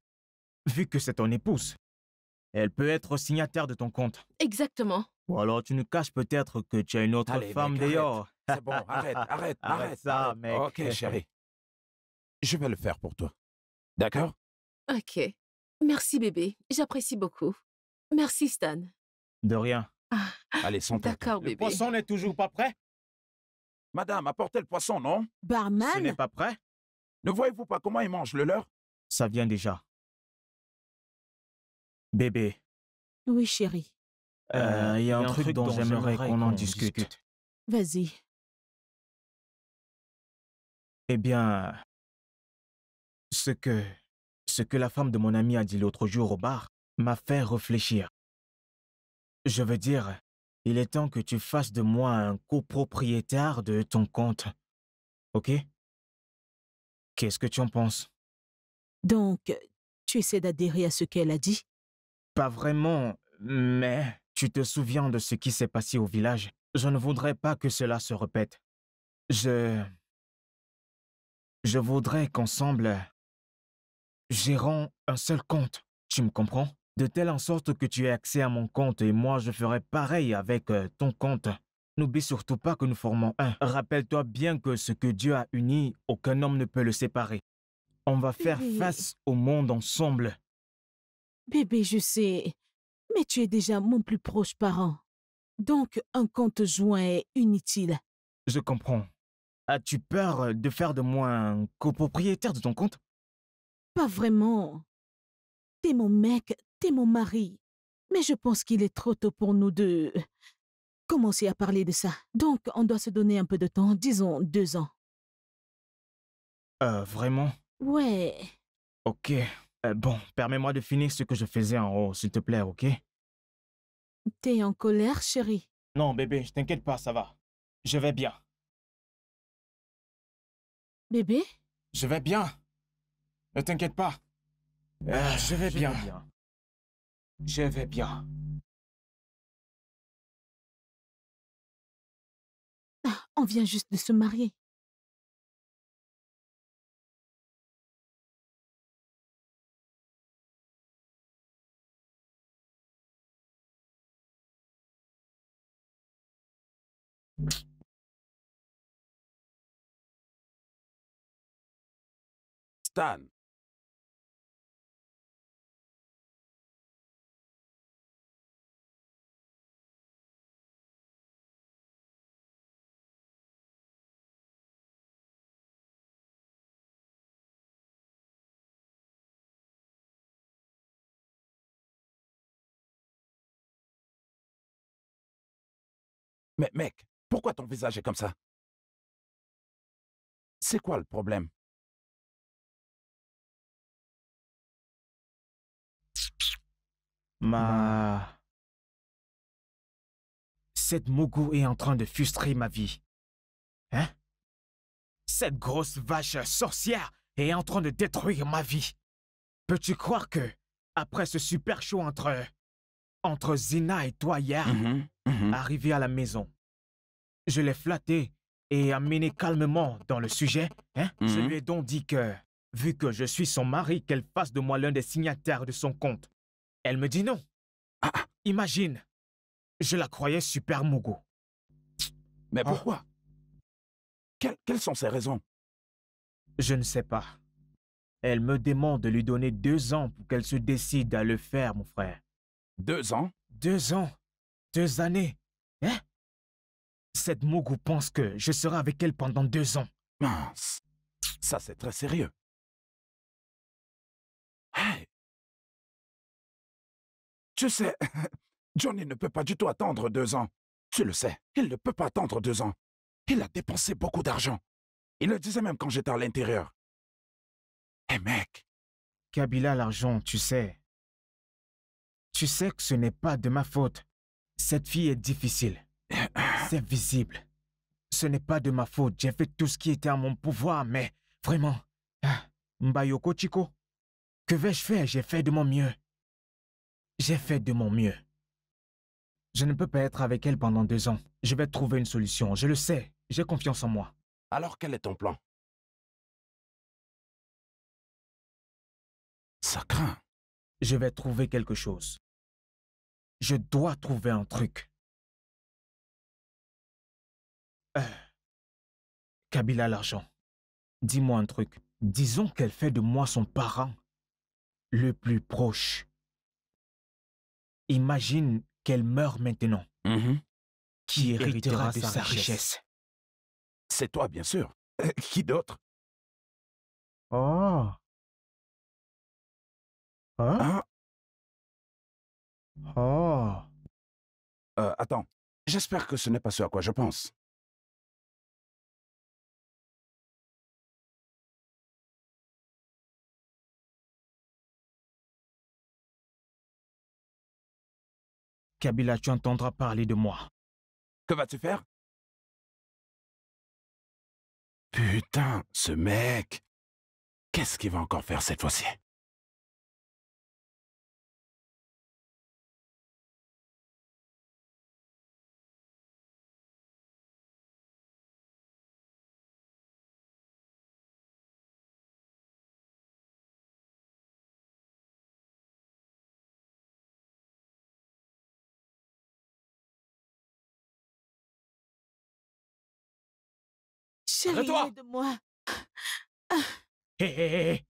vu que c'est ton épouse. Elle peut être signataire de ton compte. Exactement. Ou alors tu nous caches peut-être que tu as une autre femme d'ailleurs. C'est bon, arrête, arrête, arrête, ça, mec. Ok, chérie. Je vais le faire pour toi. D'accord Ok. Merci, bébé. J'apprécie beaucoup. Merci, Stan. De rien. Ah, Allez, sans D'accord, Le poisson n'est toujours pas prêt Madame, apportez le poisson, non Barman Ce n'est pas prêt Ne voyez-vous pas comment ils mangent le leur Ça vient déjà. Bébé. Oui, chérie. Euh, euh, il y, a un truc, dont, j'aimerais qu'on en discute. Vas-y. Eh bien, ce que, ce que la femme de mon ami a dit l'autre jour au bar m'a fait réfléchir. Je veux dire, il est temps que tu fasses de moi un copropriétaire de ton compte. Ok Qu'est-ce que tu en penses Donc, tu essaies d'adhérer à ce qu'elle a dit pas vraiment, mais tu te souviens de ce qui s'est passé au village. Je ne voudrais pas que cela se répète. Je... Je voudrais qu'ensemble, gérons un seul compte, tu me comprends De telle en sorte que tu aies accès à mon compte et moi je ferai pareil avec euh, ton compte. N'oublie surtout pas que nous formons un. Rappelle-toi bien que ce que Dieu a uni, aucun homme ne peut le séparer. On va faire face au monde ensemble. Bébé, je sais, mais tu es déjà mon plus proche parent. Donc, un compte joint est inutile. Je comprends. As-tu peur euh, de faire de moi un copropriétaire de ton compte Pas vraiment. T'es mon mec, t'es mon mari. Mais je pense qu'il est trop tôt pour nous deux euh, commencer à parler de ça. Donc, on doit se donner un peu de temps, disons deux ans. Euh, vraiment Ouais. Ok. Euh, bon, permets-moi de finir ce que je faisais en haut, s'il te plaît, ok T'es en colère, chérie Non, bébé, je t'inquiète pas, ça va. Je vais bien. Bébé Je vais bien. Ne t'inquiète pas. Euh, ah, je, vais, bien. bien. Je vais bien. Ah, on vient juste de se marier. Stan. Mais mec, pourquoi ton visage est comme ça C'est quoi le problème Ma... Cette Mougou est en train de frustrer ma vie. Hein Cette grosse vache sorcière est en train de détruire ma vie. Peux-tu croire que, après ce super show entre... entre Zina et toi hier, mm-hmm, mm-hmm. arrivé à la maison, je l'ai flatté et amené calmement dans le sujet, hein Je mm-hmm. lui ai donc dit que, vu que je suis son mari, qu'elle fasse de moi l'un des signataires de son compte. Elle me dit non. Ah, ah. imagine. Je la croyais super mogo. Mais ah. pourquoi quelles, sont ses raisons Je ne sais pas. Elle me demande de lui donner deux ans pour qu'elle se décide à le faire, mon frère. Deux ans Deux ans Deux années Hein Cette Mougou pense que je serai avec elle pendant deux ans. Mince Ça, c'est très sérieux. Tu sais, Johnny ne peut pas du tout attendre deux ans. Tu le sais, il ne peut pas attendre deux ans. Il a dépensé beaucoup d'argent. Il le disait même quand j'étais à l'intérieur. Eh mec Kabila, l'argent, tu sais. Tu sais que ce n'est pas de ma faute. Cette fille est difficile. C'est visible. Ce n'est pas de ma faute. J'ai fait tout ce qui était à mon pouvoir, mais vraiment. Ah, Mbayoko Chico, que vais-je faire J'ai fait de mon mieux. J'ai fait de mon mieux. Je ne peux pas être avec elle pendant deux ans. Je vais trouver une solution, je le sais. J'ai confiance en moi. Alors quel est ton plan Ça craint. Je vais trouver quelque chose. Je dois trouver un truc. Euh. Kabila l'argent. Dis-moi un truc. Disons qu'elle fait de moi son parent le plus proche. Imagine qu'elle meure maintenant. Mhm. Qui, héritera, de sa richesse, C'est toi, bien sûr. qui d'autre Oh. Hein Oh. attends, j'espère que ce n'est pas ce à quoi je pense. Kabila, tu entendras parler de moi. Que vas-tu faire Putain, ce mec Qu'est-ce qu'il va encore faire cette fois-ci Chérie, toi. moi Hé, hé, hé.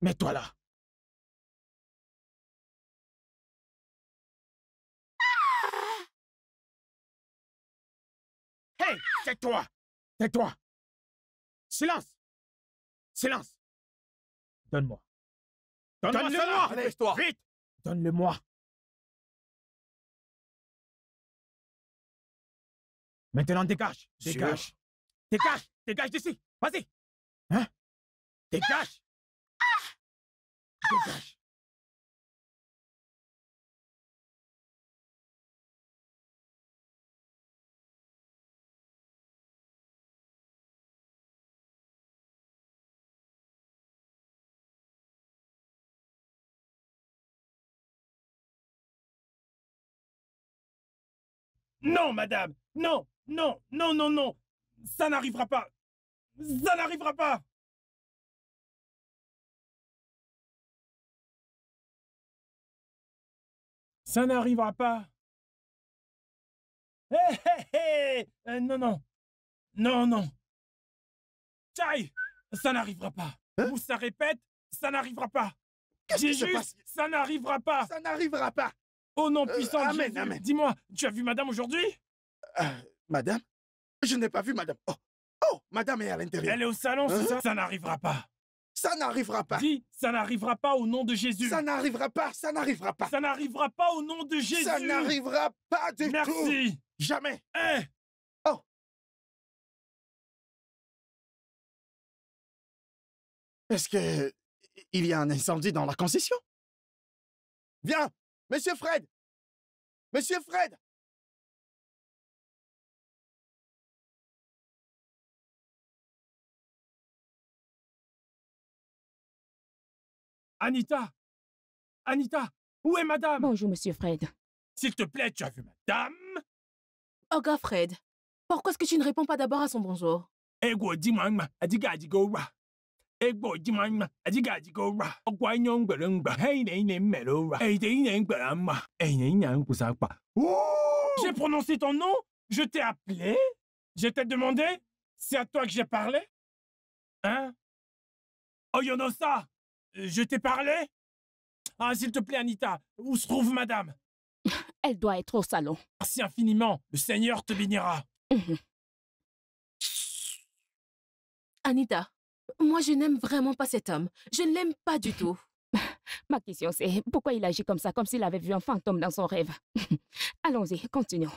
Mets-toi là. Hé, ah! hey, tais-toi. Tais-toi. Silence. Silence. Donne-moi. le Donne-moi le Vite. Donne-le-moi. Maintenant, dégage. Dégage. Dégage. Dégage d'ici. Vas-y. Hein Dégage. Dégage. Non, madame, non non, non, non, non. Ça n'arrivera pas. Ça n'arrivera pas. Ça n'arrivera pas. Hé hé, hé euh, Non, non. Non, non. Chai, ça n'arrivera pas. Vous, hein? Ou ça répète, ça n'arrivera pas. Jésus, Ça n'arrivera pas. Ça n'arrivera pas. Oh non, euh, puissant de Amen, Jésus, amen. Dis-moi, tu as vu madame aujourd'hui ah, Madame Je n'ai pas vu madame. Oh, oh, madame est à l'intérieur. Elle est au salon, c'est hein? ça Ça n'arrivera pas. Ça n'arrivera pas. Dis, ça n'arrivera pas au nom de Jésus. Ça n'arrivera pas, ça n'arrivera pas. Ça n'arrivera pas au nom de Jésus. Ça n'arrivera pas du tout. Merci. Jamais. Hein? Oh Est-ce que. Il y a un incendie dans la concession Viens Monsieur Fred Monsieur Fred Anita Anita Où est madame Bonjour, monsieur Fred. S'il te plaît, tu as vu madame Oh, gars, Fred. Pourquoi est-ce que tu ne réponds pas d'abord à son bonjour J'ai prononcé ton nom Je t'ai appelé Je t'ai demandé C'est à toi que j'ai parlé Hein Oh, Yonosa je t'ai parlé Ah, s'il te plaît, Anita, où se trouve madame Elle doit être au salon. Merci infiniment. Le Seigneur te bénira. Mhm. Anita, moi je n'aime vraiment pas cet homme. Je ne l'aime pas du tout. Ma question c'est pourquoi il agit comme ça, comme s'il avait vu un fantôme dans son rêve. Allons-y, continuons.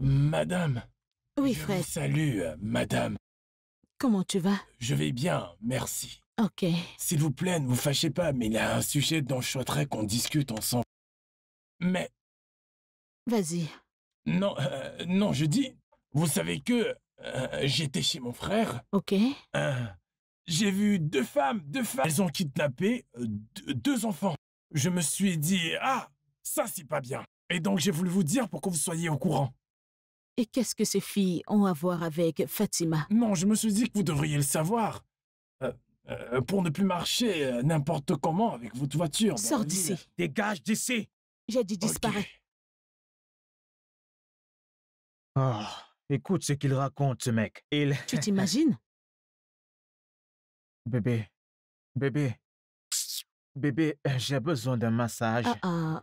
Madame. Oui, frère. Salut, euh, madame. Comment tu vas Je vais bien, merci. Ok. S'il vous plaît, ne vous fâchez pas, mais il y a un sujet dont je souhaiterais qu'on discute ensemble. Mais... Vas-y. Non, euh, non, je dis, vous savez que euh, j'étais chez mon frère. Ok. J'ai vu deux femmes, deux femmes. Elles ont kidnappé deux, deux enfants. Je me suis dit, ah, ça c'est pas bien. Et donc j'ai voulu vous dire pour que vous soyez au courant. Et qu'est-ce que ces filles ont à voir avec Fatima Non, je me suis dit que vous devriez le savoir. Euh, euh, pour ne plus marcher euh, n'importe comment avec votre voiture. Sors d'ici. Dégage d'ici. J'ai dit disparaît. Ah, écoute ce qu'il raconte, ce mec. Il... Tu t'imagines Bébé, bébé, bébé, j'ai besoin d'un massage. Ah,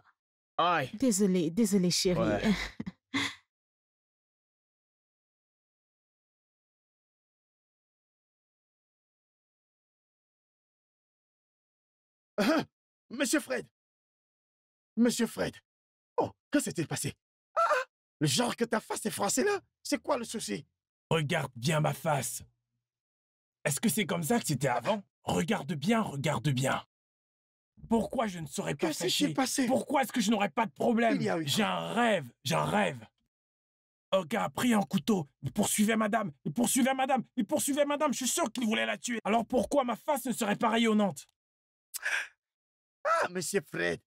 ah. Aïe. Désolé, désolé, chérie. Hein? monsieur Fred Monsieur Fred Oh, que s'est-il passé ah, ah Le genre que ta face est froissée là C'est quoi le souci Regarde bien ma face. Est-ce que c'est comme ça que c'était avant Regarde bien, regarde bien. Pourquoi je ne saurais pas Qu'est-ce passé Pourquoi est-ce que je n'aurais pas de problème J'ai un rêve, j'ai un rêve. Un a pris un couteau, il poursuivait madame, il poursuivait madame, il poursuivait madame, je suis sûr qu'il voulait la tuer. Alors pourquoi ma face ne serait pas rayonnante ah, monsieur Fred,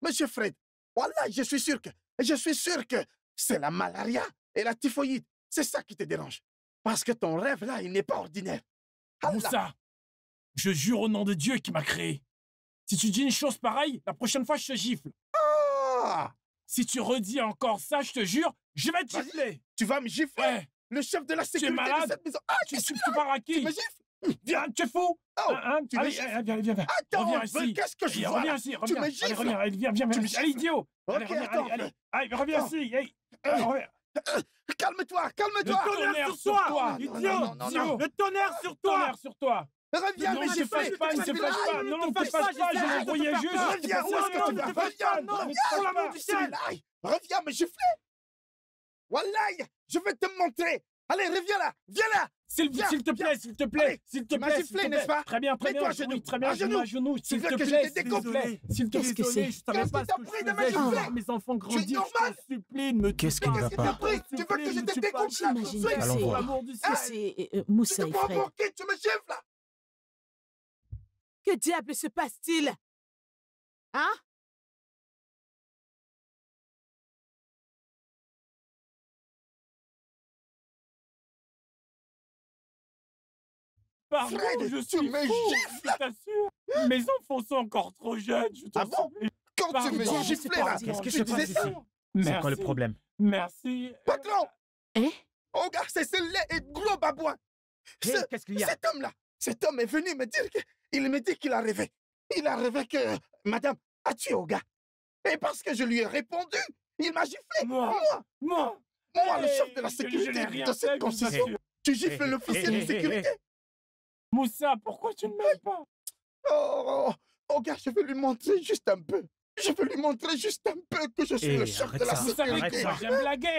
monsieur Fred, voilà, je suis sûr que, je suis sûr que c'est la malaria et la typhoïde. C'est ça qui te dérange. Parce que ton rêve là, il n'est pas ordinaire. Allah. Moussa, je jure au nom de Dieu qui m'a créé. Si tu dis une chose pareille, la prochaine fois, je te gifle. Ah si tu redis encore ça, je te jure, je vais te gifler. Tu vas me gifler Le chef de la sécurité de cette maison. Ah, tu, à qui Tu me Viens, tu es fou oh, hein, hein, allez, eh, eh, viens, viens, viens. Attends, reviens ici. Qu'est-ce que je allez, vois Reviens ici, reviens. Tu Allez, viens, viens. allez, idiot. allez, attends, allez, allez, reviens ici. Euh, reviens. Euh, calme-toi, calme-toi. Le tonnerre sur, toi, Idiot, Le tonnerre sur toi. Le tonnerre sur toi. Reviens, mais j'ai fait. Pas, ne te pas, non, ne te pas, je voyais juste. Reviens, où est-ce que tu vas Reviens, non, Reviens, mais j'ai fait. Wallahi, je vais te montrer. Allez, reviens là, viens là. S'il te plaît, s'il te plaît, s'il te plaît. s'il te n'est-ce pas Très bien, très bien. Mets-toi à genoux, très à genoux, s'il te plaît, te qu'est-ce que c'est Qu'est-ce que de Mes enfants Qu'est-ce quest va pas Tu veux que je hein? eh, eh, eh, te décompte Allons voir. C'est Moussa et frère. Tu me là Que diable se passe-t-il Hein Pardon, Fred, je suis tu fou, je t'assure. Mes enfants sont encore trop jeunes, je t'en ah Quand tu me giflais, là Qu'est-ce que je disais ça C'est quoi le problème Merci. Patron Hein Oga, oh, c'est ce lait et gros babouin Qu'est-ce qu'il y a Cet homme-là Cet homme est venu me dire qu'il me dit qu'il a rêvé. Il a rêvé que madame as-tu Oga. Et parce que je lui ai répondu, il m'a giflé Moi Moi Moi, le eh, chef de la sécurité de cette concession Tu gifles eh, eh, l'officier de sécurité Moussa, pourquoi tu ne m'aimes pas Oh, oh, oh je vais lui montrer juste un peu. Je vais lui montrer juste un peu que je suis le chef eh, de la ça, sécurité. Arrête ça,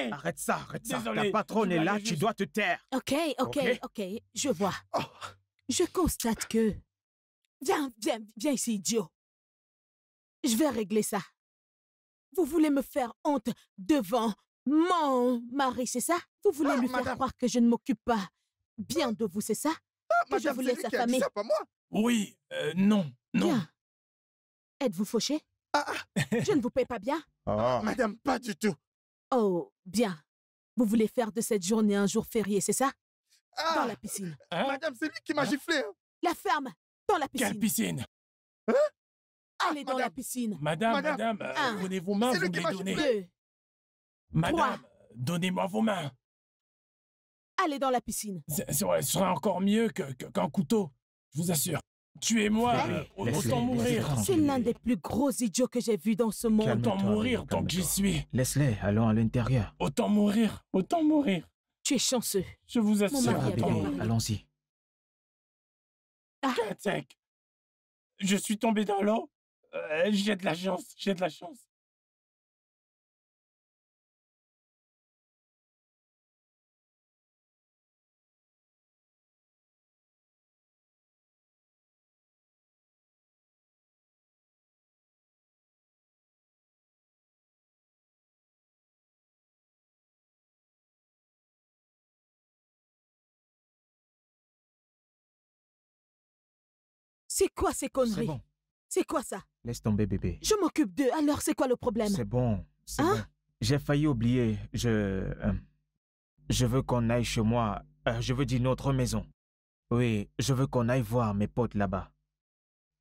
Arrête ça, arrête ça. Ta patronne est là, tu dois te taire. Ok, ok, ok, je vois. Oh. Je constate que... Viens, viens, viens ici, idiot. Je vais régler ça. Vous voulez me faire honte devant mon mari, c'est ça Vous voulez ah, lui faire croire que je ne m'occupe pas bien de vous, c'est ça pas, madame, c'est lui pas moi. Oui, euh, non, non. Bien. Êtes-vous fauché ah, ah. Je ne vous paie pas bien ah. Madame, pas du tout. Oh, bien. Vous voulez faire de cette journée un jour férié, c'est ça Dans la piscine. Hein madame, c'est lui qui m'a giflé. Hein. La ferme, dans la piscine. Quelle piscine hein Allez dans la piscine. Madame, madame, euh, donnez vos mains, vous me les Madame, euh, donnez-moi vos mains aller dans la piscine. Ce serait encore mieux qu'un que, couteau, je vous assure. Tuez-moi, euh, autant mourir. C'est l'un des plus gros idiots que j'ai vu dans ce monde. Autant mourir tant que j'y suis. Laisse-les, allons à l'intérieur. Autant mourir, autant mourir. Tu es chanceux. Je vous assure. Allons-y. Ah. Je suis tombé dans l'eau. Euh, j'ai de la chance, j'ai de la chance. C'est quoi ces conneries C'est quoi ça Laisse tomber, bébé. Je m'occupe d'eux, alors c'est quoi le problème C'est bon. Hein bon. J'ai failli oublier. Je. Euh, je veux qu'on aille chez moi. Euh, je veux dire notre maison. Oui, je veux qu'on aille voir mes potes là-bas.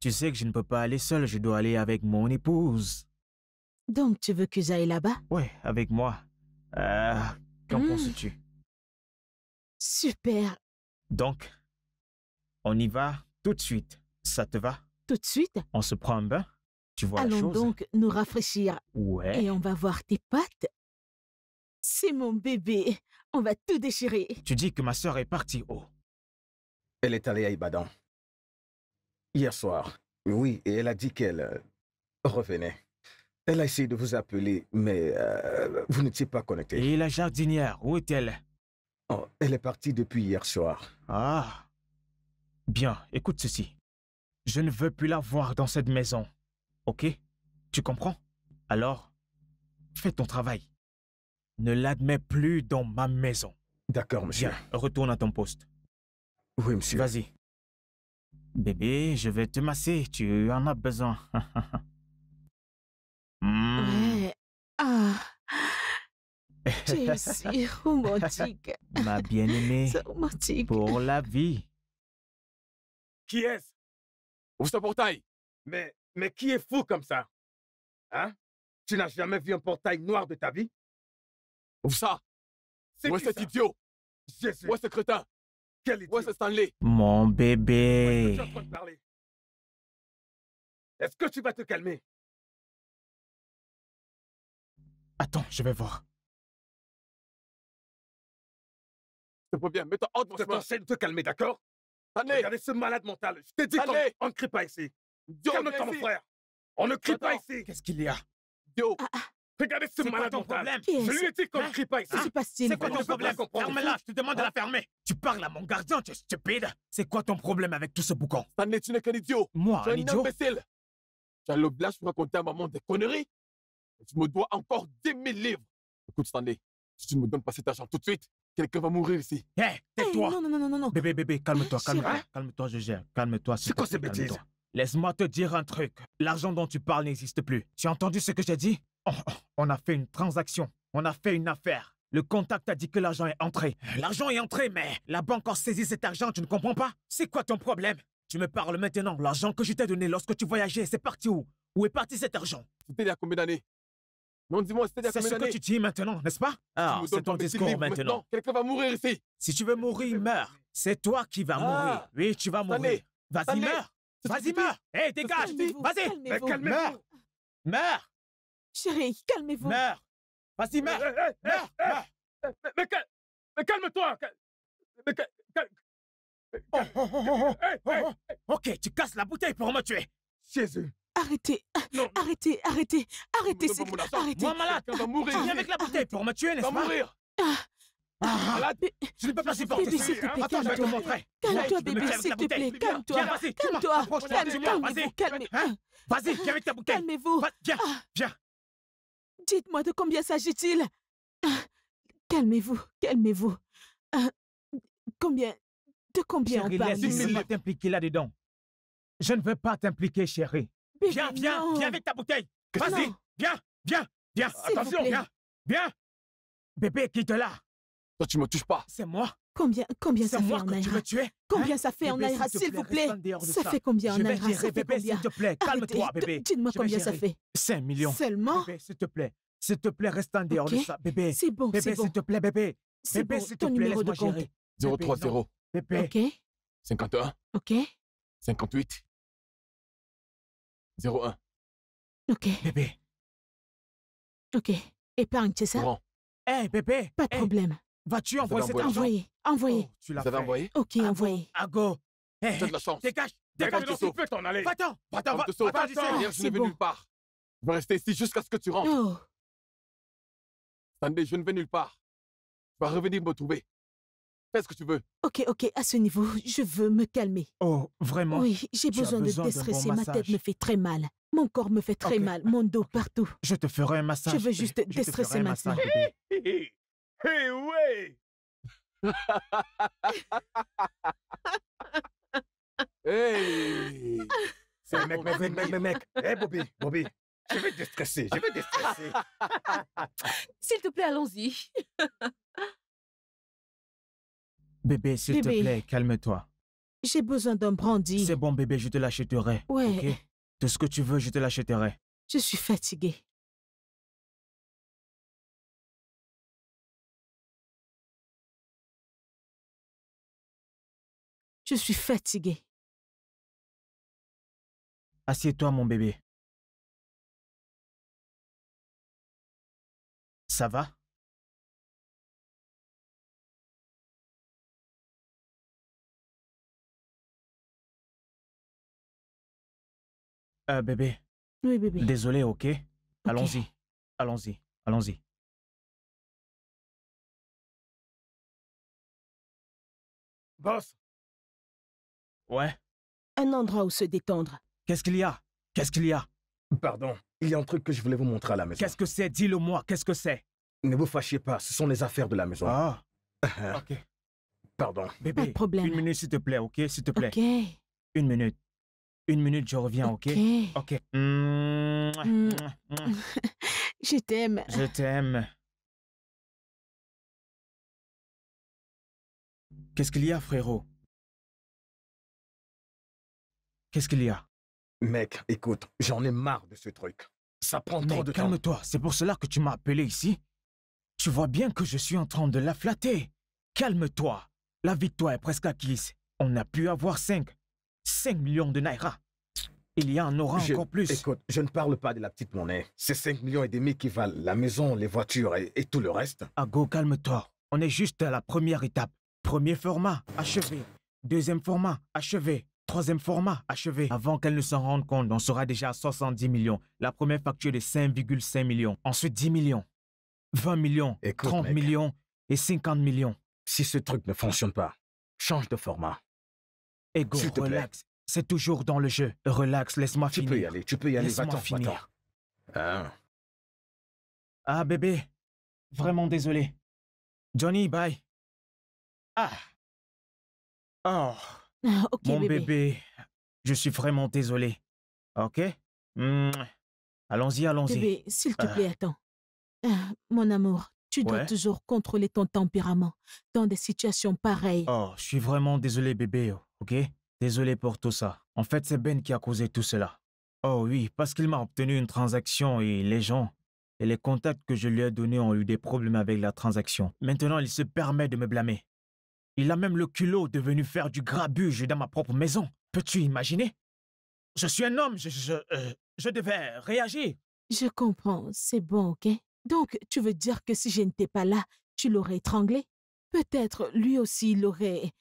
Tu sais que je ne peux pas aller seul, je dois aller avec mon épouse. Donc tu veux que j'aille là-bas Oui, avec moi. Euh, qu'en mmh. penses-tu Super. Donc, on y va tout de suite. Ça te va Tout de suite On se prend un bain Tu vois Allons donc nous rafraîchir. Ouais. Et on va voir tes pattes. C'est mon bébé. On va tout déchirer. Tu dis que ma soeur est partie Oh. Elle est allée à Ibadan. Hier soir. Oui, et elle a dit qu'elle euh, revenait. Elle a essayé de vous appeler, mais euh, vous n'étiez pas connecté. Et la jardinière, où est-elle oh, Elle est partie depuis hier soir. Ah. Bien, écoute ceci. Je ne veux plus la voir dans cette maison. Ok Tu comprends Alors, fais ton travail. Ne l'admets plus dans ma maison. D'accord, monsieur. retourne à ton poste. Oui, monsieur. Vas-y. Bébé, je vais te masser. Tu en as besoin. Hmm. Ah. Tu es si ma bien-aimée. Pour la vie. Qui est-ce Ouvre ce portail. Mais, mais qui est fou comme ça Hein Tu n'as jamais vu un portail noir de ta vie Ouvre ça. C'est Où est cet idiot Jésus. Où est ce crétin Quel idiot Où est ce Stanley Mon bébé. Est-ce que tu Est-ce que tu vas te calmer Attends, je vais voir. C'est peux bien, mets-toi hors de mon Je de te calmer, d'accord Regardez ce malade mental. Je t'ai dit qu'on ne crie pas ici. calme frère. On ne crie pas ici. Qu'est-ce qu'il y a Yo. Ah, ah. Regardez ce malade mental. Je lui ai dit qu'on ne crie pas ici. C'est quoi ton problème Ferme-la, je te demande de la fermer. Tu parles à mon gardien, tu es stupide. C'est quoi ton problème avec tout ce boucan Stanley, tu n'es qu'un idiot. Moi, un idiot. imbécile. as l'oblige pour raconter à maman des conneries. Tu me dois encore 10 000 livres. Écoute, Stanley, si tu ne me donnes pas cet argent tout de suite, quelqu'un va mourir ici. Hé, tais-toi. non, non, non, non, non. Bébé, bébé, calme-toi, calme-toi. Calme-toi, je gère. Calme-toi. C'est quoi ces bêtises Laisse-moi te dire un truc. L'argent dont tu parles n'existe plus. Tu as entendu ce que j'ai dit oh, oh, On a fait une transaction. On a fait une affaire. Le contact a dit que l'argent est entré. L'argent est entré, mais la banque a saisi cet argent, tu ne comprends pas C'est quoi ton problème Tu me parles maintenant. L'argent que je t'ai donné lorsque tu voyageais, c'est parti où Où est parti cet argent C'était il y a combien d'années non, dis-moi, ce que tu dis maintenant, n'est-ce pas Ah, c'est ton, discours maintenant. Quelqu'un va mourir ici. Si tu veux mourir, meurs. C'est toi qui vas ah. mourir. Oui, tu vas mourir. Vas-y, meurs. Vas-y, meurs. Hé, dégage. Vas-y. calme vous Meurs. Chérie, calmez-vous. Meurs. Vas-y, meurs. Eh, eh, eh, meurs. calme-toi. Mais calme-toi. Ok, tu casses la bouteille pour me tuer. Jésus. Arrêtez, arrêtez, arrêtez, arrêtez, c'est arrêtez. Moi malade, on va ah, mourir. Viens avec la bouteille pour me tuer, n'est-ce pas mourir. Ah. Ah, malade, je n'ai pas Bébé, s'il te plaît, calme-toi. Calme-toi, bébé, s'il te plaît, calme-toi. Calme-toi, calmez-vous, Calme-toi hein? Vas-y, viens avec ta bouteille. Calmez-vous. Viens, viens. Dites-moi de combien s'agit-il Calmez-vous, calmez-vous. Combien De combien on parle Chérie, laisse-moi t'impliquer là-dedans. Je ne veux pas t'impliquer, chérie. Viens, viens, viens avec ta bouteille. Vas-y, viens, viens, viens. Attention, viens, viens. Bébé, quitte-la. Toi, tu me touches pas. C'est moi. Combien, combien ça fait en que tu veux tuer hein? Combien ça fait en air? s'il vous plaît Ça fait combien en air? s'il te plaît. Calme-toi, bébé. dis moi combien ça fait. 5 millions. Seulement Bébé, s'il te plaît. S'il te plaît, reste en dehors de ça, bébé. C'est bon, Bébé, s'il te plaît, bébé. Bébé, s'il te plaît, laisse-moi 030. Bébé. OK. 51. OK. 58. 01. Ok. Bébé. Ok. Épargne, c'est ça Eh, bébé. Pas de problème. va tu envoyer cet Envoyé. Envoyé. Oh, tu l'as envoyé Ok, envoyé. Ago. Hé, de la chance. Dégage. Dégage. Tu peux t'en aller. Va-t'en. Va-t'en. Va-t'en. Va je ne vais nulle part. Je vais rester ici jusqu'à ce que tu rentres. Oh. Sandé, je ne vais nulle part. Tu vas revenir me trouver. Fais ce que tu veux. Ok, ok, à ce niveau, je veux me calmer. Oh, vraiment Oui, j'ai besoin, de déstresser. Ma tête me fait très mal. Mon corps me fait très mal. Mon dos partout. Je te ferai un massage. Je veux juste déstresser ma maintenant. Hé, hé ouais Hey C'est mec, mec, mec, mec, mec, mec. Hé, Bobby, Bobby. Je vais déstresser, je vais déstresser. S'il te plaît, allons-y. Bébé, s'il te plaît, calme-toi. J'ai besoin d'un brandy. C'est bon, bébé, je te l'achèterai. Ouais. Ok. Tout ce que tu veux, je te l'achèterai. Je suis fatiguée. Je suis fatiguée. Assieds-toi, mon bébé. Ça va Euh, bébé. Oui, bébé. Désolé, ok, Allons-y. Allons-y. Allons-y. Boss Ouais Un endroit où se détendre. Qu'est-ce qu'il y a Qu'est-ce qu'il y a Pardon, il y a un truc que je voulais vous montrer à la maison. Qu'est-ce que c'est Dis-le-moi, qu'est-ce que c'est Ne vous fâchez pas, ce sont les affaires de la maison. Ah, ok. Pardon. Bébé, pas de problème. une minute s'il te plaît, ok S'il te plaît. Ok. Une minute. Une minute, je reviens, ok Ok. je t'aime. Je t'aime. Qu'est-ce qu'il y a, frérot Qu'est-ce qu'il y a Mec, écoute, j'en ai marre de ce truc. Ça prend trop de temps. Calme-toi, c'est pour cela que tu m'as appelé ici Tu vois bien que je suis en train de la flatter. Calme-toi. La victoire est presque acquise. On a pu avoir cinq, 5 millions de Naira. Il y en aura encore plus. Écoute, je ne parle pas de la petite monnaie. C'est 5 millions et demi qui valent la maison, les voitures et, tout le reste. Ago, calme-toi. On est juste à la première étape. Premier format, achevé. Deuxième format, achevé. Troisième format, achevé. Avant qu'elle ne s'en rende compte, on sera déjà à 70 millions. La première facture de 5,5 millions. Ensuite 10 millions. 20 millions. 30 millions. Et 50 millions. Si ce truc ne fonctionne pas, change de format. Ego, relax. C'est toujours dans le jeu. Relax, laisse-moi finir. Tu peux y aller, tu peux y aller. laisse ten finir. Ah. ah. bébé. Vraiment désolé. Johnny, bye. Ah. Oh. Mon bébé. je suis vraiment désolé. Ok Allons-y, allons-y. Bébé, s'il te ah. plaît, attends. Ah, mon amour, tu dois toujours contrôler ton tempérament dans des situations pareilles. Oh, je suis vraiment désolé, bébé ok Désolé pour tout ça. En fait, c'est Ben qui a causé tout cela. Oh oui, parce qu'il m'a obtenu une transaction et les gens et les contacts que je lui ai donnés ont eu des problèmes avec la transaction. Maintenant, il se permet de me blâmer. Il a même le culot de venir faire du grabuge dans ma propre maison. Peux-tu imaginer Je suis un homme, je, je, euh, devais réagir. Je comprends, c'est bon, ok Donc, tu veux dire que si je n'étais pas là, tu l'aurais étranglé Peut-être lui aussi l'aurait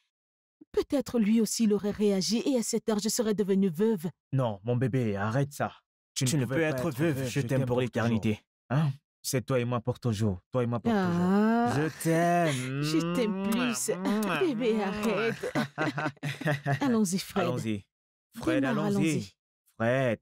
Peut-être lui aussi l'aurait réagi et à cette heure, je serais devenue veuve. Non, mon bébé, arrête ça. Tu, ne, peux être, veuve, je, t'aime pour l'éternité. Hein C'est toi et moi pour toujours. Toi et moi pour toujours. Ah. Je t'aime. Je t'aime plus. bébé, arrête. allons-y, Fred. Allons-y. Fred, allons-y. Fred.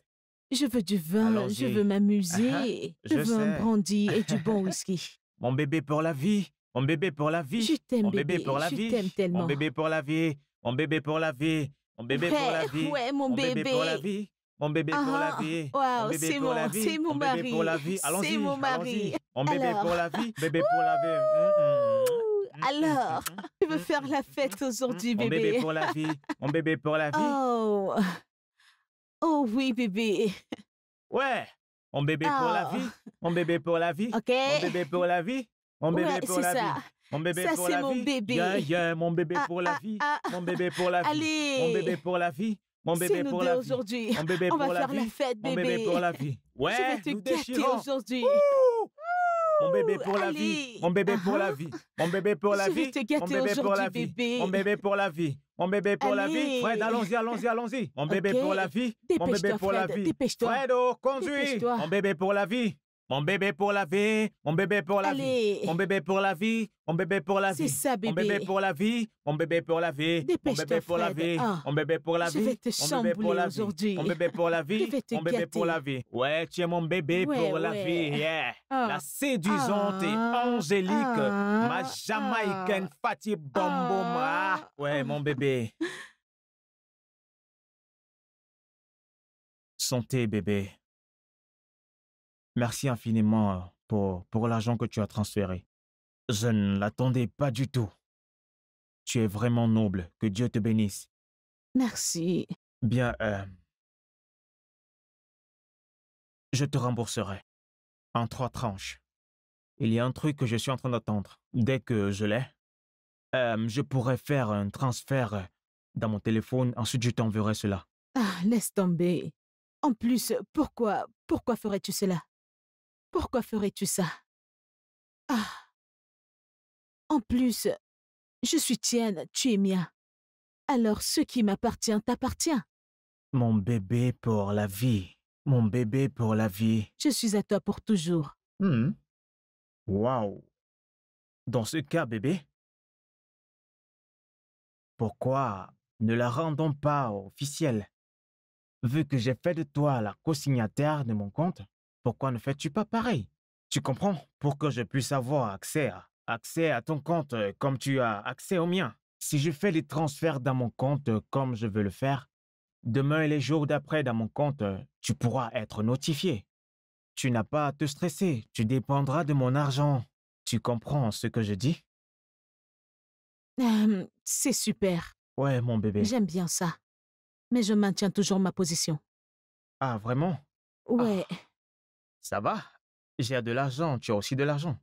Je veux du vin, je veux m'amuser, je, veux un brandy et du bon whisky. Mon bébé pour la vie. Mon bébé pour la vie. Je t'aime, Mon bébé, bébé pour la je vie. t'aime tellement. Mon bébé pour la vie. Mon bébé pour la vie. Mon bébé pour la vie. Ouais, mon, mon bébé. bébé pour la vie. Mon bébé ah, pour la vie. Wow, c'est mon, vie. mon, mon mari. Bébé pour la vie. C'est mon mari. Mon bébé Alors. pour la vie. Bébé pour la vie. Mmh, mmh. Alors, tu veux faire la fête aujourd'hui, bébé. Mon bébé pour la vie. Mon bébé pour la vie. Oh, oh oui, bébé. Ouais. Mon bébé oh. pour la vie. Mon bébé pour la vie. Ok. Mon bébé pour la vie. Mon bébé pour la ça. vie. Mon bébé pour la mon vie. Bébé. Yeah, yeah, mon bébé pour la vie. mon bébé pour la vie. Mon bébé pour la vie. Mon bébé pour la vie. aujourd'hui. Mon bébé On pour va faire la fête, bébé. Mon bébé pour la vie. Ouais, Je vais te nous aujourd'hui. Mon bébé pour Allez. la vie. Mon bébé pour la vie. Mon bébé pour la vie. Mon bébé pour la vie. Mon bébé pour la vie. Mon bébé pour la vie. Fred, allons-y, allons-y, allons-y. Mon okay. bébé pour la vie. Mon bébé pour la vie. Fredo, conduis. Mon bébé pour la vie. Mon bébé pour la vie, mon bébé pour la vie, mon bébé pour la vie, mon bébé pour la vie. Mon bébé pour la vie, mon bébé pour la vie, mon bébé pour la vie, mon bébé pour la vie, mon bébé pour la vie, mon bébé pour la vie, mon bébé pour la Ouais, tu es mon bébé pour la vie, yeah. La séduisante et angélique, ma jamaïcaine Fatih Bamboma. Ouais, mon bébé. Santé, bébé. Merci infiniment euh, pour, pour l'argent que tu as transféré. Je ne l'attendais pas du tout. Tu es vraiment noble. Que Dieu te bénisse. Merci. Bien, euh, je te rembourserai en trois tranches. Il y a un truc que je suis en train d'attendre. Dès que je l'ai, euh, je pourrai faire un transfert dans mon téléphone. Ensuite, je t'enverrai cela. Ah, laisse tomber. En plus, pourquoi, pourquoi ferais-tu cela pourquoi ferais-tu ça Ah En plus, je suis tienne, tu es mien. Alors ce qui m'appartient t'appartient. Mon bébé pour la vie. Mon bébé pour la vie. Je suis à toi pour toujours. Hmm. Waouh. Wow. Dans ce cas, bébé, pourquoi ne la rendons pas officielle Vu que j'ai fait de toi la co-signataire de mon compte, pourquoi ne fais-tu pas pareil Tu comprends Pour que je puisse avoir accès à, accès à ton compte euh, comme tu as accès au mien. Si je fais les transferts dans mon compte euh, comme je veux le faire, demain et les jours d'après dans mon compte, euh, tu pourras être notifié. Tu n'as pas à te stresser, tu dépendras de mon argent. Tu comprends ce que je dis C'est super. Ouais, mon bébé. J'aime bien ça. Mais je maintiens toujours ma position. Ah, vraiment ah, Ouais. Ça va J'ai de l'argent, tu as aussi de l'argent.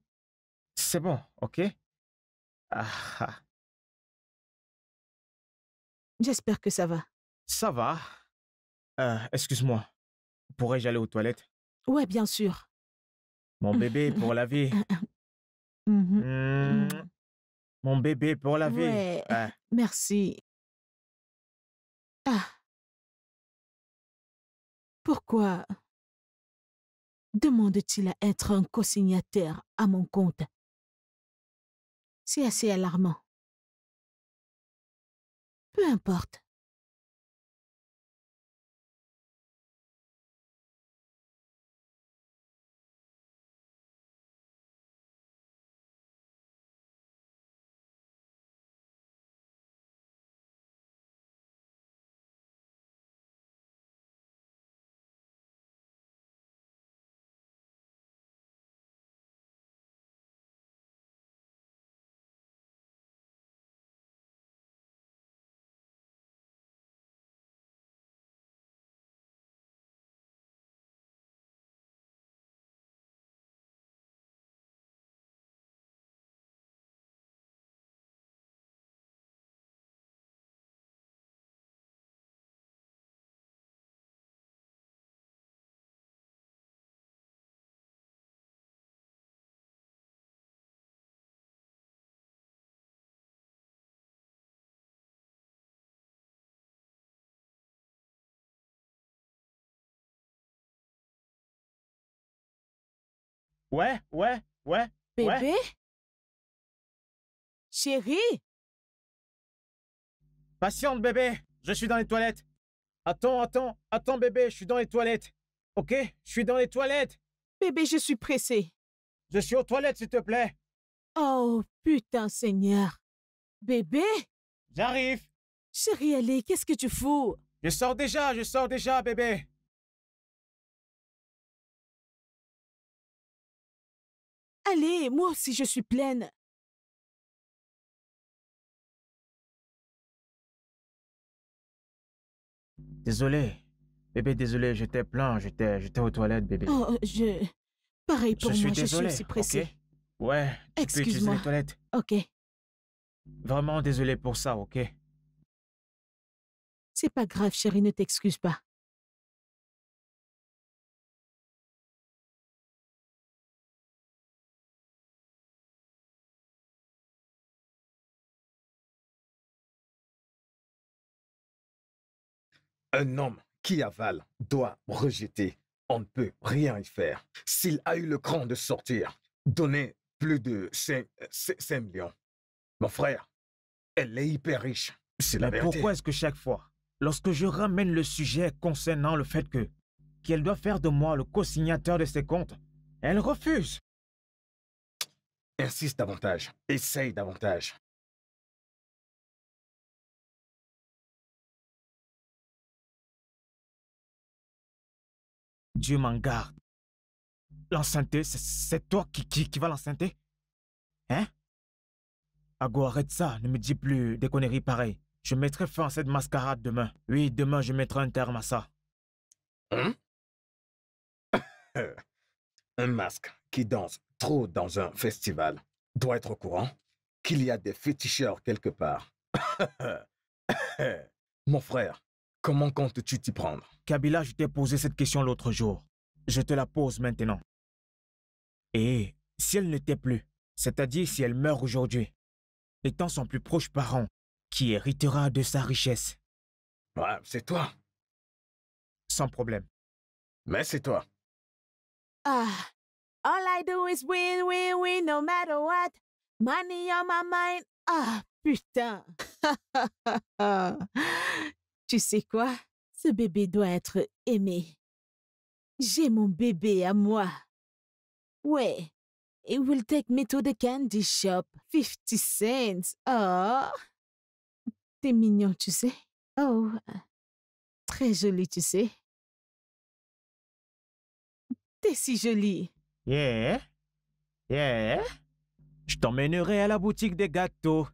C'est bon, ok ah, ah. J'espère que ça va. Ça va. Euh, excuse-moi, pourrais-je aller aux toilettes Ouais, bien sûr. Mon bébé pour la vie. Mhm. Mmh. Mhm. Mon bébé pour la vie. Merci. Ah. Pourquoi demande-t-il à être un co-signataire à mon compte. C'est assez alarmant. Peu importe. Ouais, ouais, ouais. Bébé Chérie Patiente, bébé Je suis dans les toilettes Attends, attends, attends, bébé, je suis dans les toilettes Ok Je suis dans les toilettes Bébé, je suis pressée. Je suis aux toilettes, s'il te plaît. Oh, putain, Seigneur. Bébé J'arrive. Chérie, allez, qu'est-ce que tu fous Je sors déjà, je sors déjà, bébé. Allez, moi aussi je suis pleine. Désolé. Bébé, désolé, j'étais plein, j'étais, aux toilettes, bébé. Oh, je... Pareil pour moi, je suis aussi pressée. Ouais, tu Excuse-moi. toilettes. Ok. Vraiment désolé pour ça, ok? C'est pas grave, chérie, ne t'excuse pas. Un homme qui avale doit rejeter. On ne peut rien y faire. S'il a eu le cran de sortir, donner plus de 5, millions. Mon frère, elle est hyper riche. C'est la Pourquoi est-ce que chaque fois, lorsque je ramène le sujet concernant le fait que qu'elle doit faire de moi le co-signateur de ses comptes, elle refuse Insiste davantage, essaye davantage. Dieu m'en garde. L'enceinte, c'est toi qui, qui, qui va l'enceinte, Hein Ago, arrête ça, ne me dis plus des conneries pareilles. Je mettrai fin à cette mascarade demain. Oui, demain, je mettrai un terme à ça. Hein? un masque qui danse trop dans un festival doit être au courant qu'il y a des féticheurs quelque part. Mon frère, Comment comptes-tu t'y prendre Kabila, je t'ai posé cette question l'autre jour. Je te la pose maintenant. Et si elle ne t'est plus, c'est-à-dire si elle meurt aujourd'hui, étant son plus proche parent, qui héritera de sa richesse Ouais, c'est toi. Sans problème. Mais c'est toi. Ah, all I do is win, win, win, no matter what. Money on my mind. Ah, putain. Tu sais quoi Ce bébé doit être aimé. J'ai mon bébé à moi. Ouais. il will take me to the candy shop. 50 cents. Oh. T'es mignon, tu sais. Oh. Très joli, tu sais. T'es si joli. Yeah. Yeah. Je t'emmènerai à la boutique des gâteaux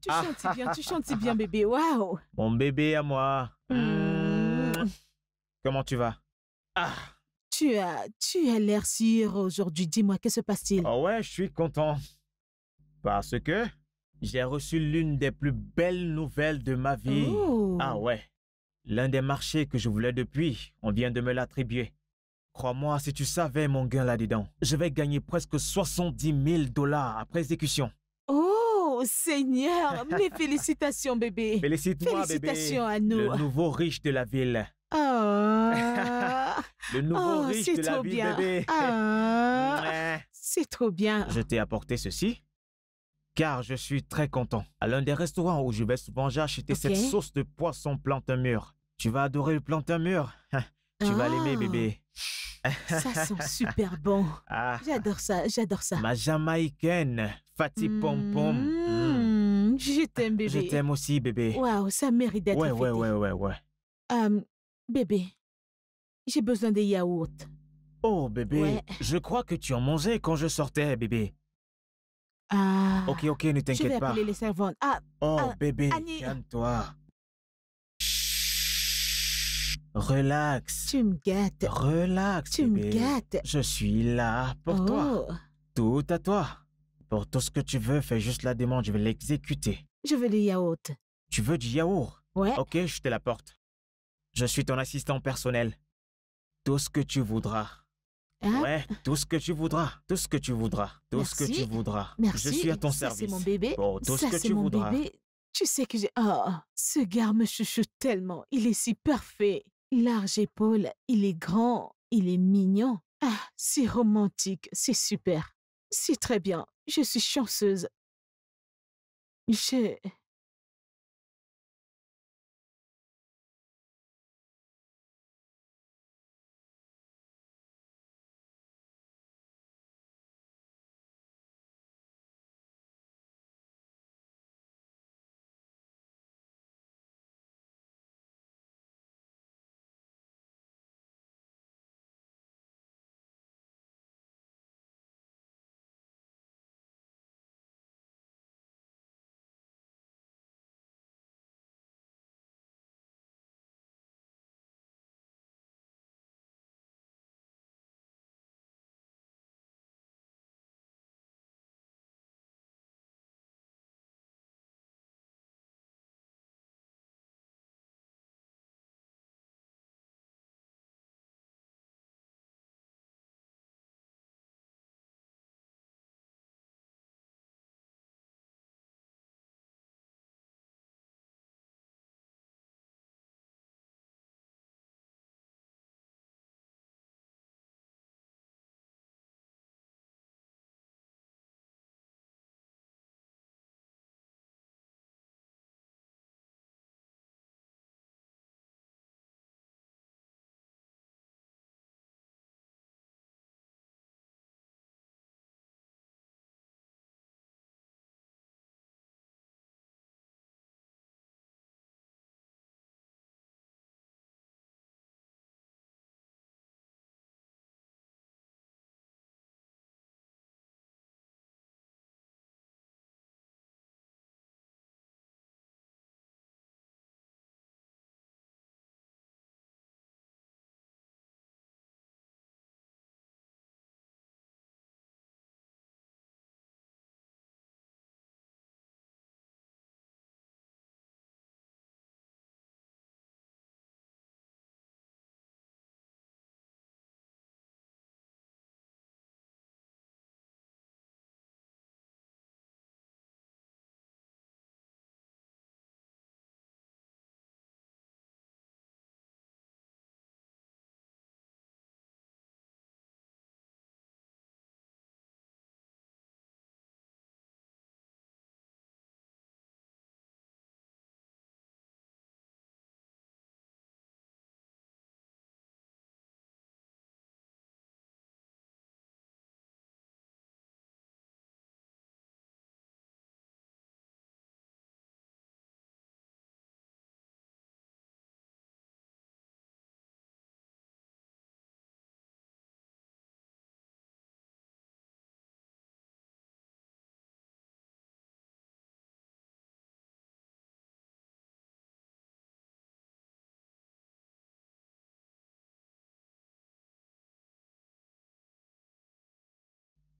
tu chantes bien, tu chantes bien, bébé. Waouh. Mon bébé à moi. Hmm. Comment tu vas ah. Tu as, tu as l'air sûr aujourd'hui. Dis-moi, que se passe-t-il Oh ouais, je suis content. Parce que j'ai reçu l'une des plus belles nouvelles de ma vie. Oh. Ah ouais. L'un des marchés que je voulais depuis, on vient de me l'attribuer. Crois-moi, si tu savais mon gain là-dedans, je vais gagner presque 70 000 dollars après exécution. Seigneur, mes félicitations, bébé. Félicite-moi, bébé. Félicitations à nous. Le nouveau riche de la ville. Oh. le nouveau oh, riche de la ville, bien. bébé. Ah. C'est trop bien. Je t'ai apporté ceci car je suis très content. À l'un des restaurants où je vais souvent, j'ai acheté cette sauce de poisson plantain mûr. Tu vas adorer le plantain mûr. tu vas l'aimer, ah. bébé. Ça sent super bon. Ah. J'adore ça, j'adore ça. Ma jamaïcaine, Fatih Pom Pom. Mmh. Mmh. Je t'aime, bébé. Je t'aime aussi, bébé. Waouh, ça mérite d'être ouais, Ouais, ouais, ouais, ouais. Euh, bébé, j'ai besoin des yaourts. Oh, bébé, je crois que tu en mangeais quand je sortais, bébé. Ah. Ok, ok, ne t'inquiète pas. Je vais appeler les servantes. Ah. Oh, ah, bébé, calme-toi. Relax. Tu me gâtes. Relax. Tu me gâtes. Je suis là pour toi. Oh. Tout à toi. Pour tout ce que tu veux, fais juste la demande, je vais l'exécuter. Je veux du yaourt. Tu veux du yaourt Ouais. Ok, je te l'apporte. Je suis ton assistant personnel. Tout ce que tu voudras. Hein? Ouais, tout ce que tu voudras, tout ce que tu voudras, tout ce que tu voudras. Merci. Je suis à ton service. C'est mon bébé. tout ce que tu mon Bébé. Tu sais que j'ai. Oh, ce gars me chuchote tellement. Il est si parfait. Large épaule, il est grand, il est mignon. Ah, c'est romantique, c'est super. C'est très bien, je suis chanceuse. Je...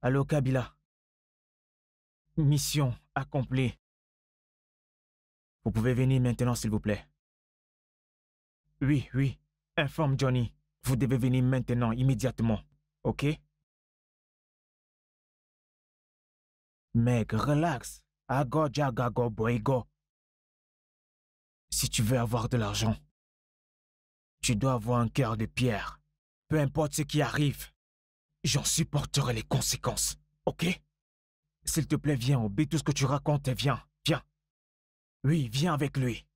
Allo Kabila. Mission accomplie. Vous pouvez venir maintenant, s'il vous plaît. Oui, oui. Informe Johnny. Vous devez venir maintenant, immédiatement. OK Mec, relax. Ago ah, jagago Si tu veux avoir de l'argent, tu dois avoir un cœur de pierre. Peu importe ce qui arrive, J'en supporterai les conséquences, ok S'il te plaît, viens, obéis tout ce que tu racontes, et viens, viens. Oui, viens avec lui.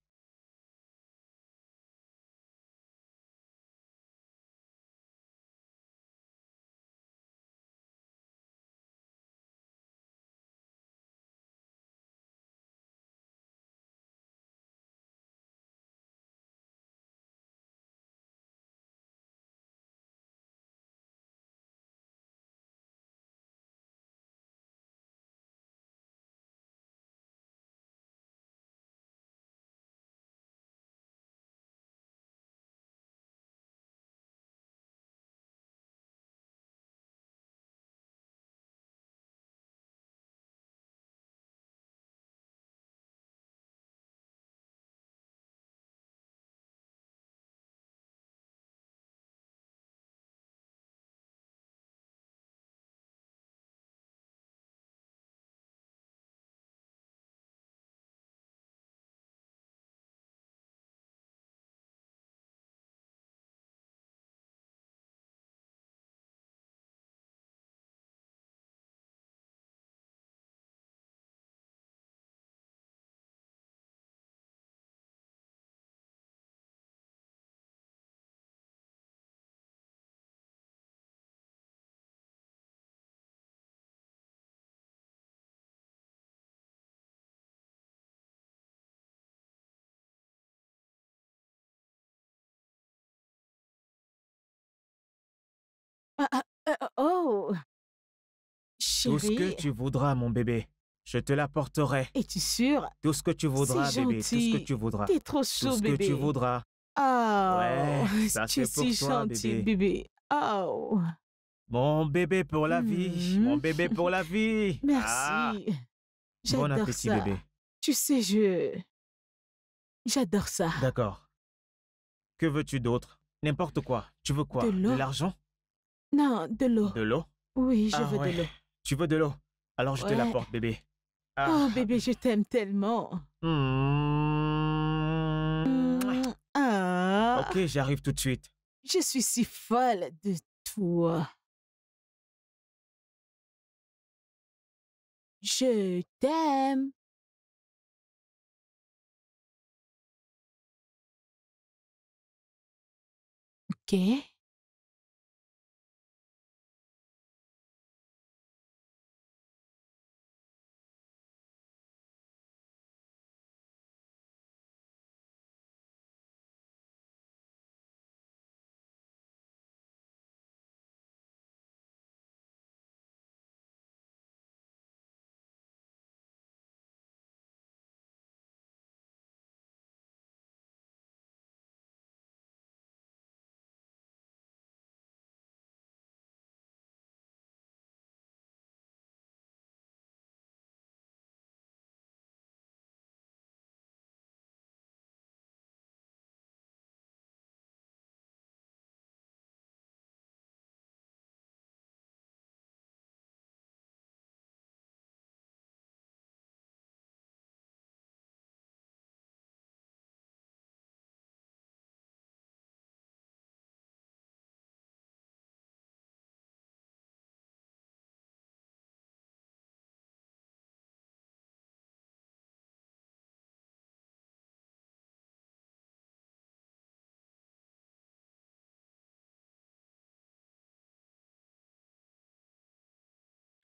Ah, ah, euh, oh Chérie... Oh. Tout ce que tu voudras, mon bébé. Je te l'apporterai. Es-tu sûr Tout ce que tu voudras, bébé. Tout ce que tu voudras. T'es trop chaud, Tout ce que tu voudras. oh, ouais, ça si gentil, bébé. Oh. Mon bébé pour la vie, mon hmm. bébé pour la vie. Merci. Ah. Bon appétit, ça. bébé. Tu sais, je... J'adore ça. D'accord. Que veux-tu d'autre N'importe quoi. Tu veux quoi De l'argent non, de l'eau. De l'eau Oui, je ah veux de l'eau. Tu veux de l'eau Alors je te te l'apporte, bébé. Ah. Oh, bébé, je t'aime tellement. Mmh. Ah. Ok, j'arrive tout de suite. Je suis si folle de toi. Je t'aime. Ok.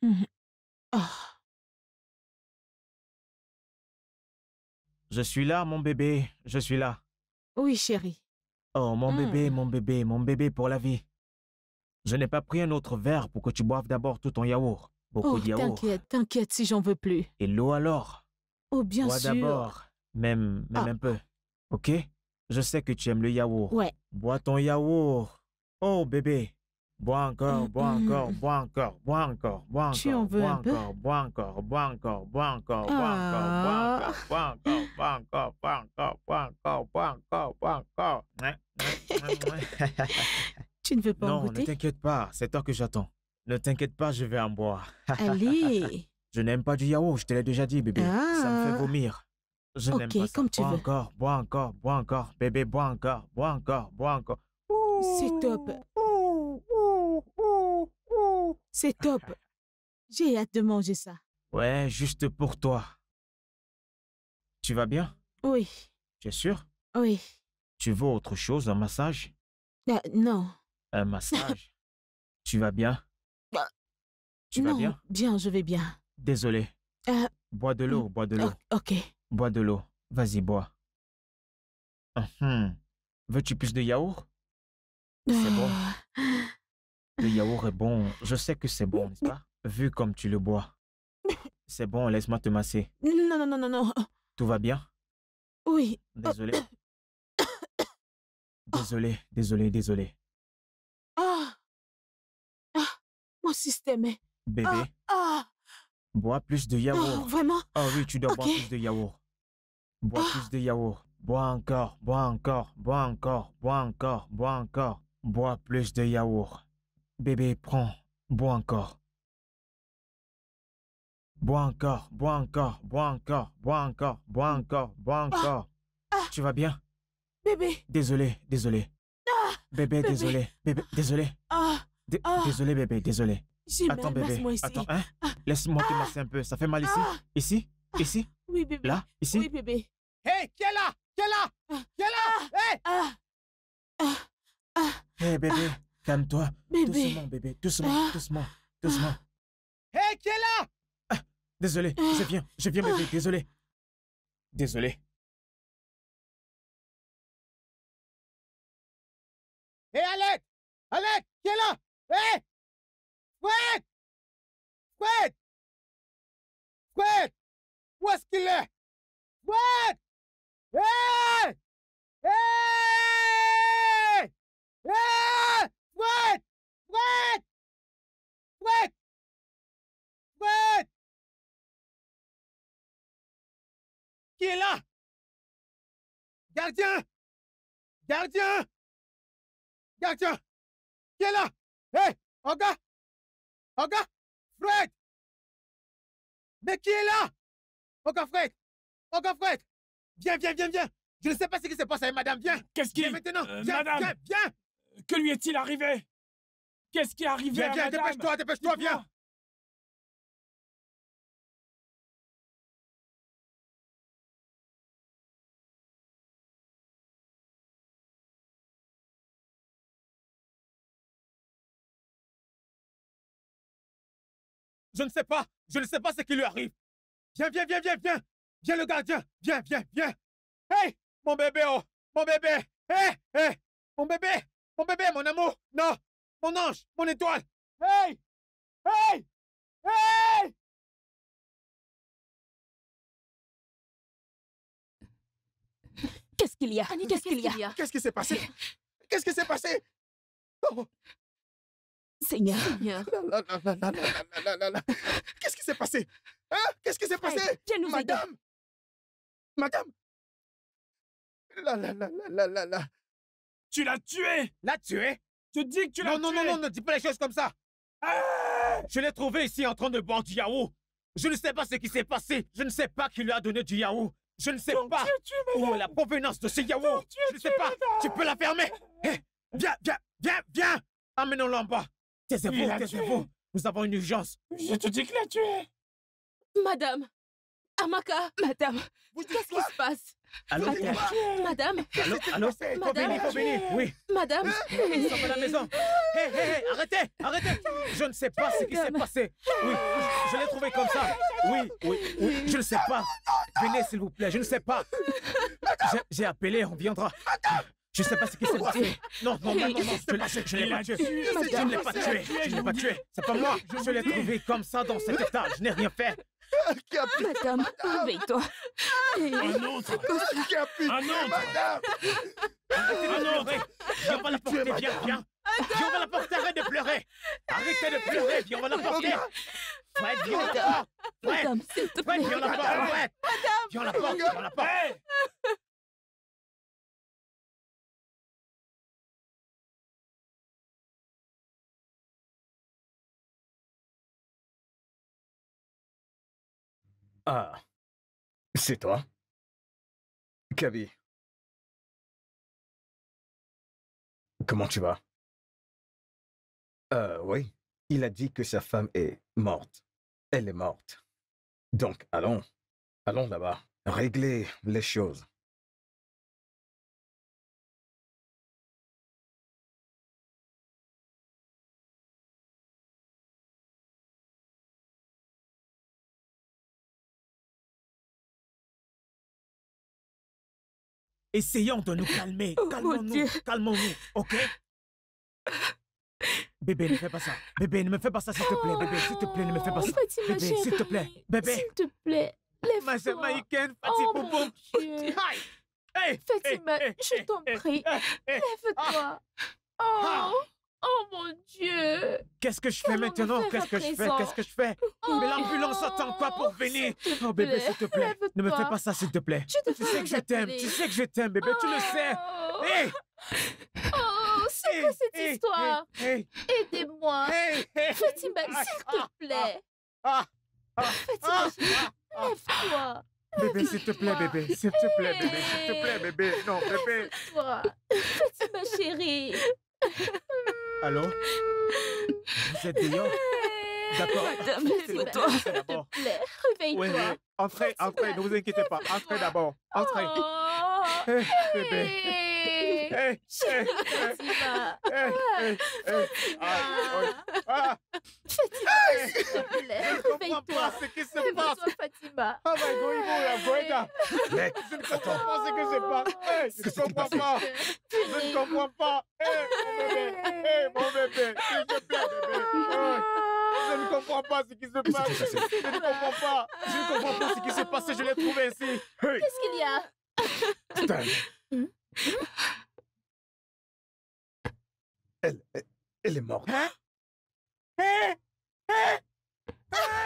Mmh ah. Je suis là, mon bébé, je suis là. Oui, chérie. Oh, mon bébé, mmh. mon bébé, mon bébé pour la vie. Je n'ai pas pris un autre verre pour que tu boives d'abord tout ton yaourt. Beaucoup oh, de yaourt. T'inquiète, t'inquiète si j'en veux plus. Et l'eau alors Oh, bien sûr. Bois d'abord, même, même ah. un peu. Ok Je sais que tu aimes le yaourt. Ouais. Bois ton yaourt. Oh, bébé, bois encore, bois encore, bois encore, bois encore, bois encore, tu en veux bois bois encore, bois encore, bois encore, bois encore, bois encore, bois encore, bois encore, bois encore, bois encore, bois encore, Tu ne veux pas en goûter Non, ne t'inquiète pas, c'est toi que j'attends. Ne t'inquiète pas, je vais en boire. Allez. Je n'aime pas du yaourt, je te l'ai déjà dit, bébé. Ça me fait vomir. Je n'aime pas comme tu veux. bois encore, bois encore, bois encore, bébé, bois encore, bois encore, bois encore. C'est top. C'est top. J'ai hâte de manger ça. Ouais, juste pour toi. Tu vas bien Oui. Tu es sûr Oui. Tu veux autre chose, un massage euh, Non. Un massage Tu vas bien bah, Tu non, bien je vais bien. Désolé. Euh, bois de l'eau, bois de l'eau. Oh, ok. Bois de l'eau. Vas-y, bois. Hum, hum. Veux-tu plus de yaourt C'est bon. Ah. Le yaourt est bon. Je sais que c'est bon, n'est-ce pas Vu comme tu le bois. C'est bon, laisse-moi te masser. Non, non, non, non, non. Tout va bien Oui. Désolé. désolé, désolé, désolé. Ah. ah mon système est... Bébé. Ah. ah. Bois plus de yaourt. vraiment Ah oui, tu dois boire plus de yaourt. Bois ah. plus de yaourt. Bois encore, bois encore, bois encore, bois encore, bois encore. Bois plus de yaourt. Bébé, prends, bois encore. Bois encore, bois encore, bois encore, bois encore, bois encore, bois ah, encore. Ah. tu vas bien Bébé. Désolé, désolé. Ah, bébé, désolé, bébé, désolé. désolé, bébé, désolé. Attends, bébé. Ici. Attends, hein Laisse-moi te masser un peu. Ça fait mal ici Ici Ici Oui, bébé. Là Ici Oui, bébé. Hé, hey, qui est là Qui est là Qui est là Hé bébé. Calme-toi. Bébé. Doucement, bébé. Doucement, ah. doucement, doucement. Hé, ah. hey, qui est là ah, Désolé, je viens, je viens, bébé, désolé. Désolé. Hé, hey, Alec Alec, qui est là Hé hey Fouette Fouette Où est-ce qu'il est Fouette Hé Hé Hé Fred Fred Fred Fred Qui est là? Gardien! Gardien! Gardien! Qui est là? Hé! Hey, Oga! Oga! Fred! Mais qui est là? Oga Fred! Oga Fred! Viens, viens, viens, viens! Je ne sais pas ce qui se passe avec madame, viens! Qu'est-ce qui... Euh, viens maintenant! madame. viens! Que lui est-il arrivé Qu'est-ce qui est arrivé Viens, viens, dépêche-toi, dépêche-toi, viens Je ne sais pas, je ne sais pas ce qui lui arrive. Viens, viens, viens, viens, viens. Viens le gardien, viens, viens, viens. Hey, mon bébé, oh, mon bébé. Hé, hé, mon bébé. Mon bébé, mon amour Non Mon ange Mon étoile Hey Hey Hey Qu'est-ce qu'il y a Qu'est-ce qu'il y a Qu'est-ce qui s'est passé Qu'est-ce qui s'est passé Seigneur. Qu'est-ce qui s'est passé Qu'est-ce qui s'est passé Madame Madame la la la la la la tu l'as tué L'as tué Tu dis que tu l'as tué Non, non, non, ne dis pas les choses comme ça ah! Je l'ai trouvé ici en train de boire du yaourt. Je ne sais pas ce qui s'est passé. Je ne sais pas qui lui a donné du yaourt. Je ne sais pas où est la provenance de ce yaourt. je ne sais pas. Tu peux la fermer. Eh, viens, viens, viens, viens. Amenons-le en bas. Taisez-vous, taisez-vous. Nous avons une urgence. Je te dis que l'a tué. Madame. Amaka. Madame. Qu'est-ce qui se passe Allô, madame, madame. Allô, allô. Madame. Oui. Madame. Hein Ils sont à la maison. Hé, hé, hé, arrêtez, arrêtez. Je ne sais pas ce qui s'est passé. Oui, je l'ai trouvé comme ça. Oui, oui, oui. Je ne sais pas. Venez, s'il vous plaît, je ne sais pas. J'ai appelé, on viendra. Je ne sais pas ce qui s'est passé. Non, non, non, non, je ne l'ai pas tué. Je ne l'ai pas tué. Je ne l'ai pas tué. C'est pas moi. Je l'ai trouvé comme ça dans cet état. Je n'ai rien fait. Ah, bah, madame, réveille-toi. Un autre Un autre Madame Un autre Viens, on la porter, viens, viens Viens, on la porter, arrête de pleurer Arrêtez de pleurer, viens, on la porter Madame, s'il te plaît viens, la porte Madame Viens, la Ah. C'est toi Kabi. Comment tu vas Euh, oui. Il a dit que sa femme est morte. Elle est morte. Donc, allons. Allons là-bas. Régler les choses. Essayons de nous calmer. Oh, calmons-nous. Calmons-nous. OK Bébé, ne fais pas ça. Bébé, ne me fais pas ça, s'il te plaît. Bébé, s'il te plaît, ne me fais pas oh, ça. Fatima, bébé, s'il te plaît. Bébé. S'il te plaît. Lève-toi. Ma Fatima, oh, Hey, Fatima, je t'en prie. Lève-toi. Ah. Oh. Ah. Oh mon Dieu Qu'est-ce que je fais maintenant Qu'est-ce que je fais Qu'est-ce que je fais Mais oh l'ambulance attend quoi pour venir Oh bébé, s'il te plaît, ne me fais pas ça, s'il te plaît. tu sais que je t'aime, tu sais que je t'aime, bébé, tu le oh. sais. Oh, c'est quoi cette histoire Aidez-moi Fatima, ah, s'il te ah, plaît ah, ah, lève-toi Bébé, s'il te plaît, bébé. S'il te plaît, bébé. S'il te plaît, bébé. Non, bébé. Fatima, chérie. Allô Vous êtes D'accord. Madame, toi réveille-toi. Entrez, entrez, ne vous inquiétez pas. Entrez d'abord. Entrez. Oh, hey, Fatima. Ah. s'il te plaît, ce qui se passe. Fatima. Oh my God, je ne comprends pas ce que Je ne comprends pas. Je ne comprends pas mon bébé, s'il te plaît, bébé. Je ne comprends pas ce qui se passe. Je ne comprends pas. Je ne comprends pas ce qui s'est passé. Je l'ai trouvé ici. Qu'est-ce qu'il y a hmm? Hmm? Elle, elle, est morte. Hein? Hein? Hein? Ah!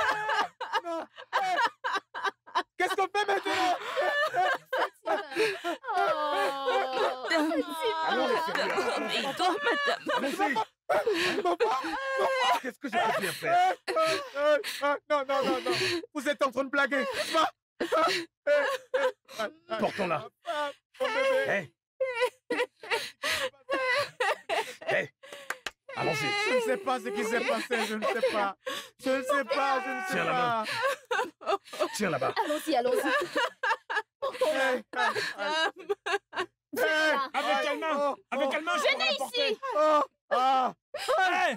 madame. qu'est-ce que Non, non, non, non. Vous êtes en train de blaguer. Eh, eh, eh. Ah, Portons-la. Ah, ah, allons-y. Je ne sais pas ce qui s'est passé, je ne sais pas. Je sais pas, je ne sais pas. Tiens là Allons-y, allons-y. Eh, avec oh, quelle main oh, Avec oh. quelle main je Venez ici eh eh,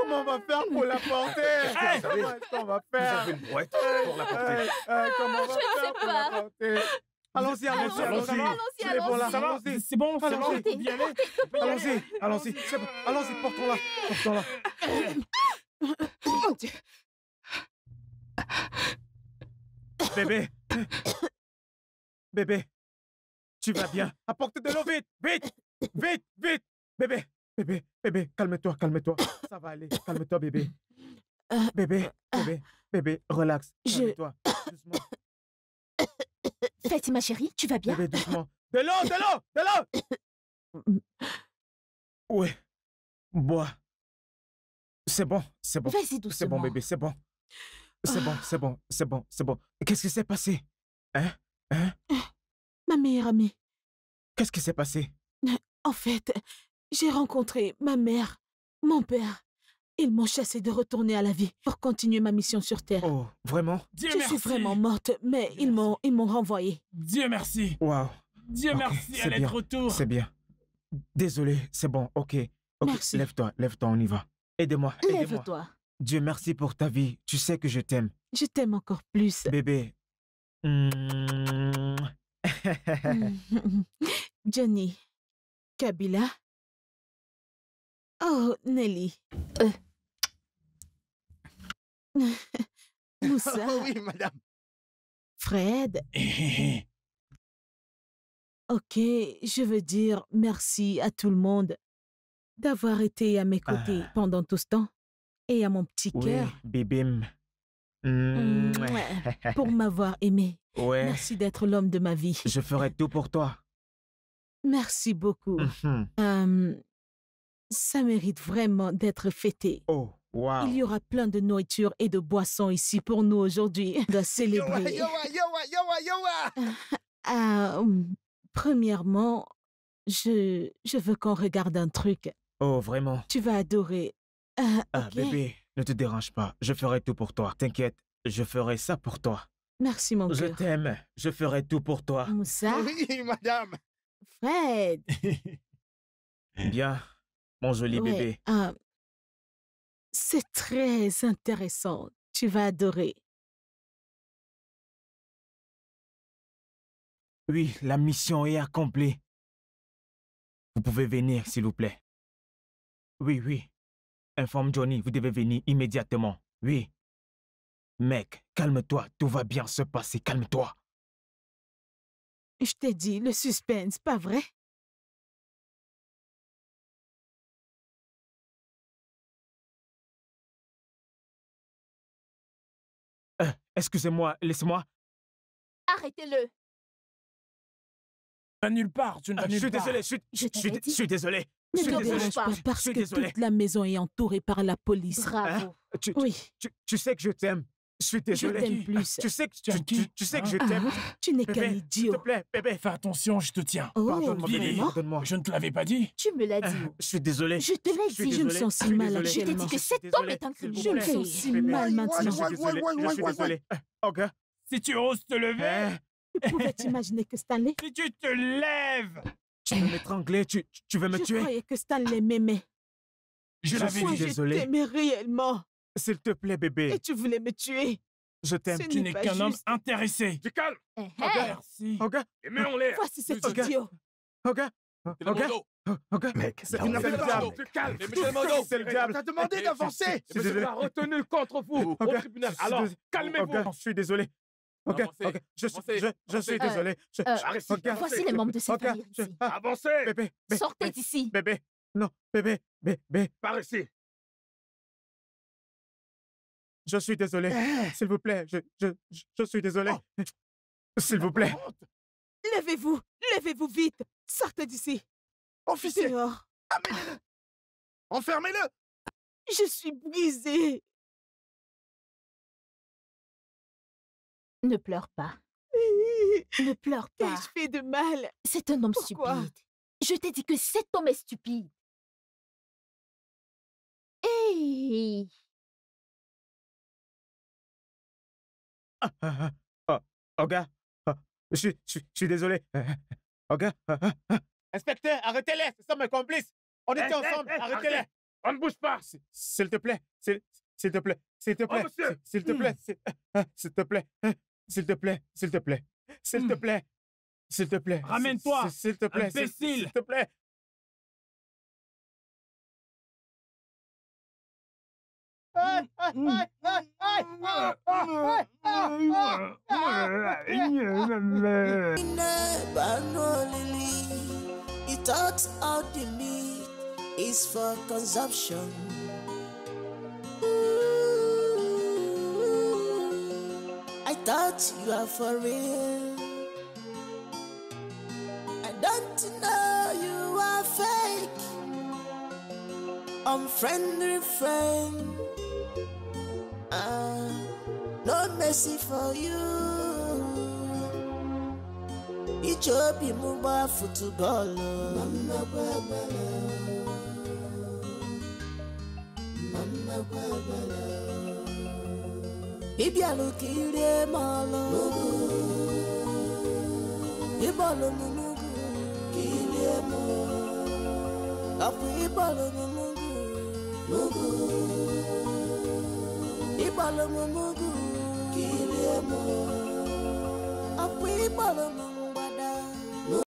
Comment on va faire pour la porter Comment on va faire Vous avez une brouette pour la porter. comment on va je faire pour la porter Allons-y, allons-y, allons-y. C'est bon, là, allons-y. C'est bon, c'est bon, on y Allons-y, allons-y, Allons-y, portons-la, portons-la. Bébé. Bébé. Tu vas bien. Apporte de l'eau vite, vite, vite, vite. Bébé, bébé, bébé, calme-toi, calme-toi. Ça va aller, calme-toi, bébé. Euh, bébé, euh, bébé, bébé, relax. Calme-toi, Faites-y, ma chérie, tu vas bien Bébé, doucement. De l'eau, de l'eau, de l'eau Ouais. Bois. C'est bon, c'est bon. Vas-y doucement. C'est bon, bébé, c'est bon. C'est bon, c'est bon, c'est bon, c'est bon. Qu'est-ce qui s'est passé Hein Hein ma meilleure amie. Qu'est-ce qui s'est passé En fait, j'ai rencontré ma mère, mon père. Ils m'ont chassé de retourner à la vie pour continuer ma mission sur Terre. Oh, vraiment Dieu Je suis vraiment morte, mais ils m'ont, ils renvoyée. Dieu merci. Waouh. Dieu merci, elle est C'est bien. Désolé, c'est bon, ok. Ok. Lève-toi, lève-toi, on y va. aide moi Lève-toi. Dieu merci pour ta vie. Tu sais que je t'aime. Je t'aime encore plus. Bébé. Mmh. Johnny, Kabila. Oh, Nelly. Eh. Moussa. Oh oui, madame. Fred. ok, je veux dire merci à tout le monde d'avoir été à mes côtés ah. pendant tout ce temps et à mon petit cœur. Bibim. Mmh, mmh, pour m'avoir aimé. Merci d'être l'homme de ma vie. Je ferai tout pour toi. Merci beaucoup. Mmh ça mérite vraiment d'être fêté. Oh, Il y aura plein de nourriture et de boissons ici pour nous aujourd'hui. De célébrer. Ah, hum, premièrement, je, je veux qu'on regarde un truc. Oh, vraiment. Tu vas adorer. Ah, ah bébé. Ne te dérange pas, je ferai tout pour toi. T'inquiète, je ferai ça pour toi. Merci, mon Je t'aime, je ferai tout pour toi. Moussa, Oui, madame. Fred. Bien, mon joli bébé. Euh, c'est très intéressant. Tu vas adorer. Oui, la mission est accomplie. Vous pouvez venir, s'il vous plaît. Oui, oui. Informe Johnny, vous devez venir immédiatement. Oui. Mec, calme-toi, tout va bien se passer, calme-toi. Je t'ai dit, le suspense, pas vrai? Euh, excusez-moi, laisse moi Arrêtez-le. Nulle part, tu ne euh, part. je suis désolé, je suis désolé. Ne te dérange pas, parce que toute la maison est entourée par la police. Bravo. Ah, oui. Tu, sais que je t'aime. Je suis désolé. Je t'aime plus. Tu sais que, tu, tu sais que je ah, t'aime. Ah, tu n'es qu'un idiot. S'il te plaît, bébé. Fais attention, je te tiens. Oh, pardonne-moi, Pardonne-moi. Je ne te l'avais pas dit. Tu me l'as dit. je suis désolé. Je te l'ai dit. Je me sens si mal Je t'ai dit que cet homme est un criminel. Je me sens si mal maintenant. Je suis désolé. Ok. Si tu oses te lever... Tu pouvais t'imaginer que Stanley... Si tu te lèves tu veux m'étrangler tu, tu veux me tuer Je croyais que Stan l'aimait, Je, je l'avais dit, désolé. Je t'aimais réellement. S'il te plaît, bébé. Et tu voulais me tuer. Je t'aime. Tu n'es qu'un homme intéressé. Du calme. Hey, eh, oh, Merci. Oh, Et mets en l'air. Voici cet idiot. Oga. Oga. Oga. Mec, c'est une affaire d'armes. Du calme. C'est le diable. T'as demandé eh, eh, d'avancer. Je m'a retenu contre vous oh, au tribunal. Alors, calmez-vous. Je suis désolé. Ok, ok, je, suis je, suis désolé. Euh, euh, voici les membres de cette famille. Ah, avancez bébé, Sortez d'ici Bébé Non, bébé, bébé Par ici Je suis désolé. Eh. S'il vous plaît, je, suis désolé. Oh. S'il vous plaît. Levez-vous Levez-vous vite Sortez d'ici Officier Enfermez-le Je suis brisé Ne pleure pas. ne pleure pas. Qu'ai-je fait de mal C'est un homme Pourquoi stupide. Je t'ai dit que cet homme est stupide. Hey ah, je, suis, je, désolé. Oga. Inspecteur, arrêtez-les, ce sont mes complices. On était ensemble, arrêtez-les. On ne bouge pas. S'il te plaît, s'il te plaît, s'il te plaît, hmm. s'il te plaît, s'il te plaît, s'il te plaît. S'il te plaît, s'il te plaît, s'il te hmm. plaît, s'il te plaît. Ramène-toi, s'il te plaît, s'il te plaît. I thought you were for real. I don't know you are fake. I'm friendly friend. Ah, no mercy for you. Ichobi muba football. Mama babala. Mama babala. ịbịalụ ka ire Ibalo ọlụ ịbọlụ n'ugwu ka ire ma Ibalo ịbọlụ n'ugwu ịbọlụ n'ugwu ka ire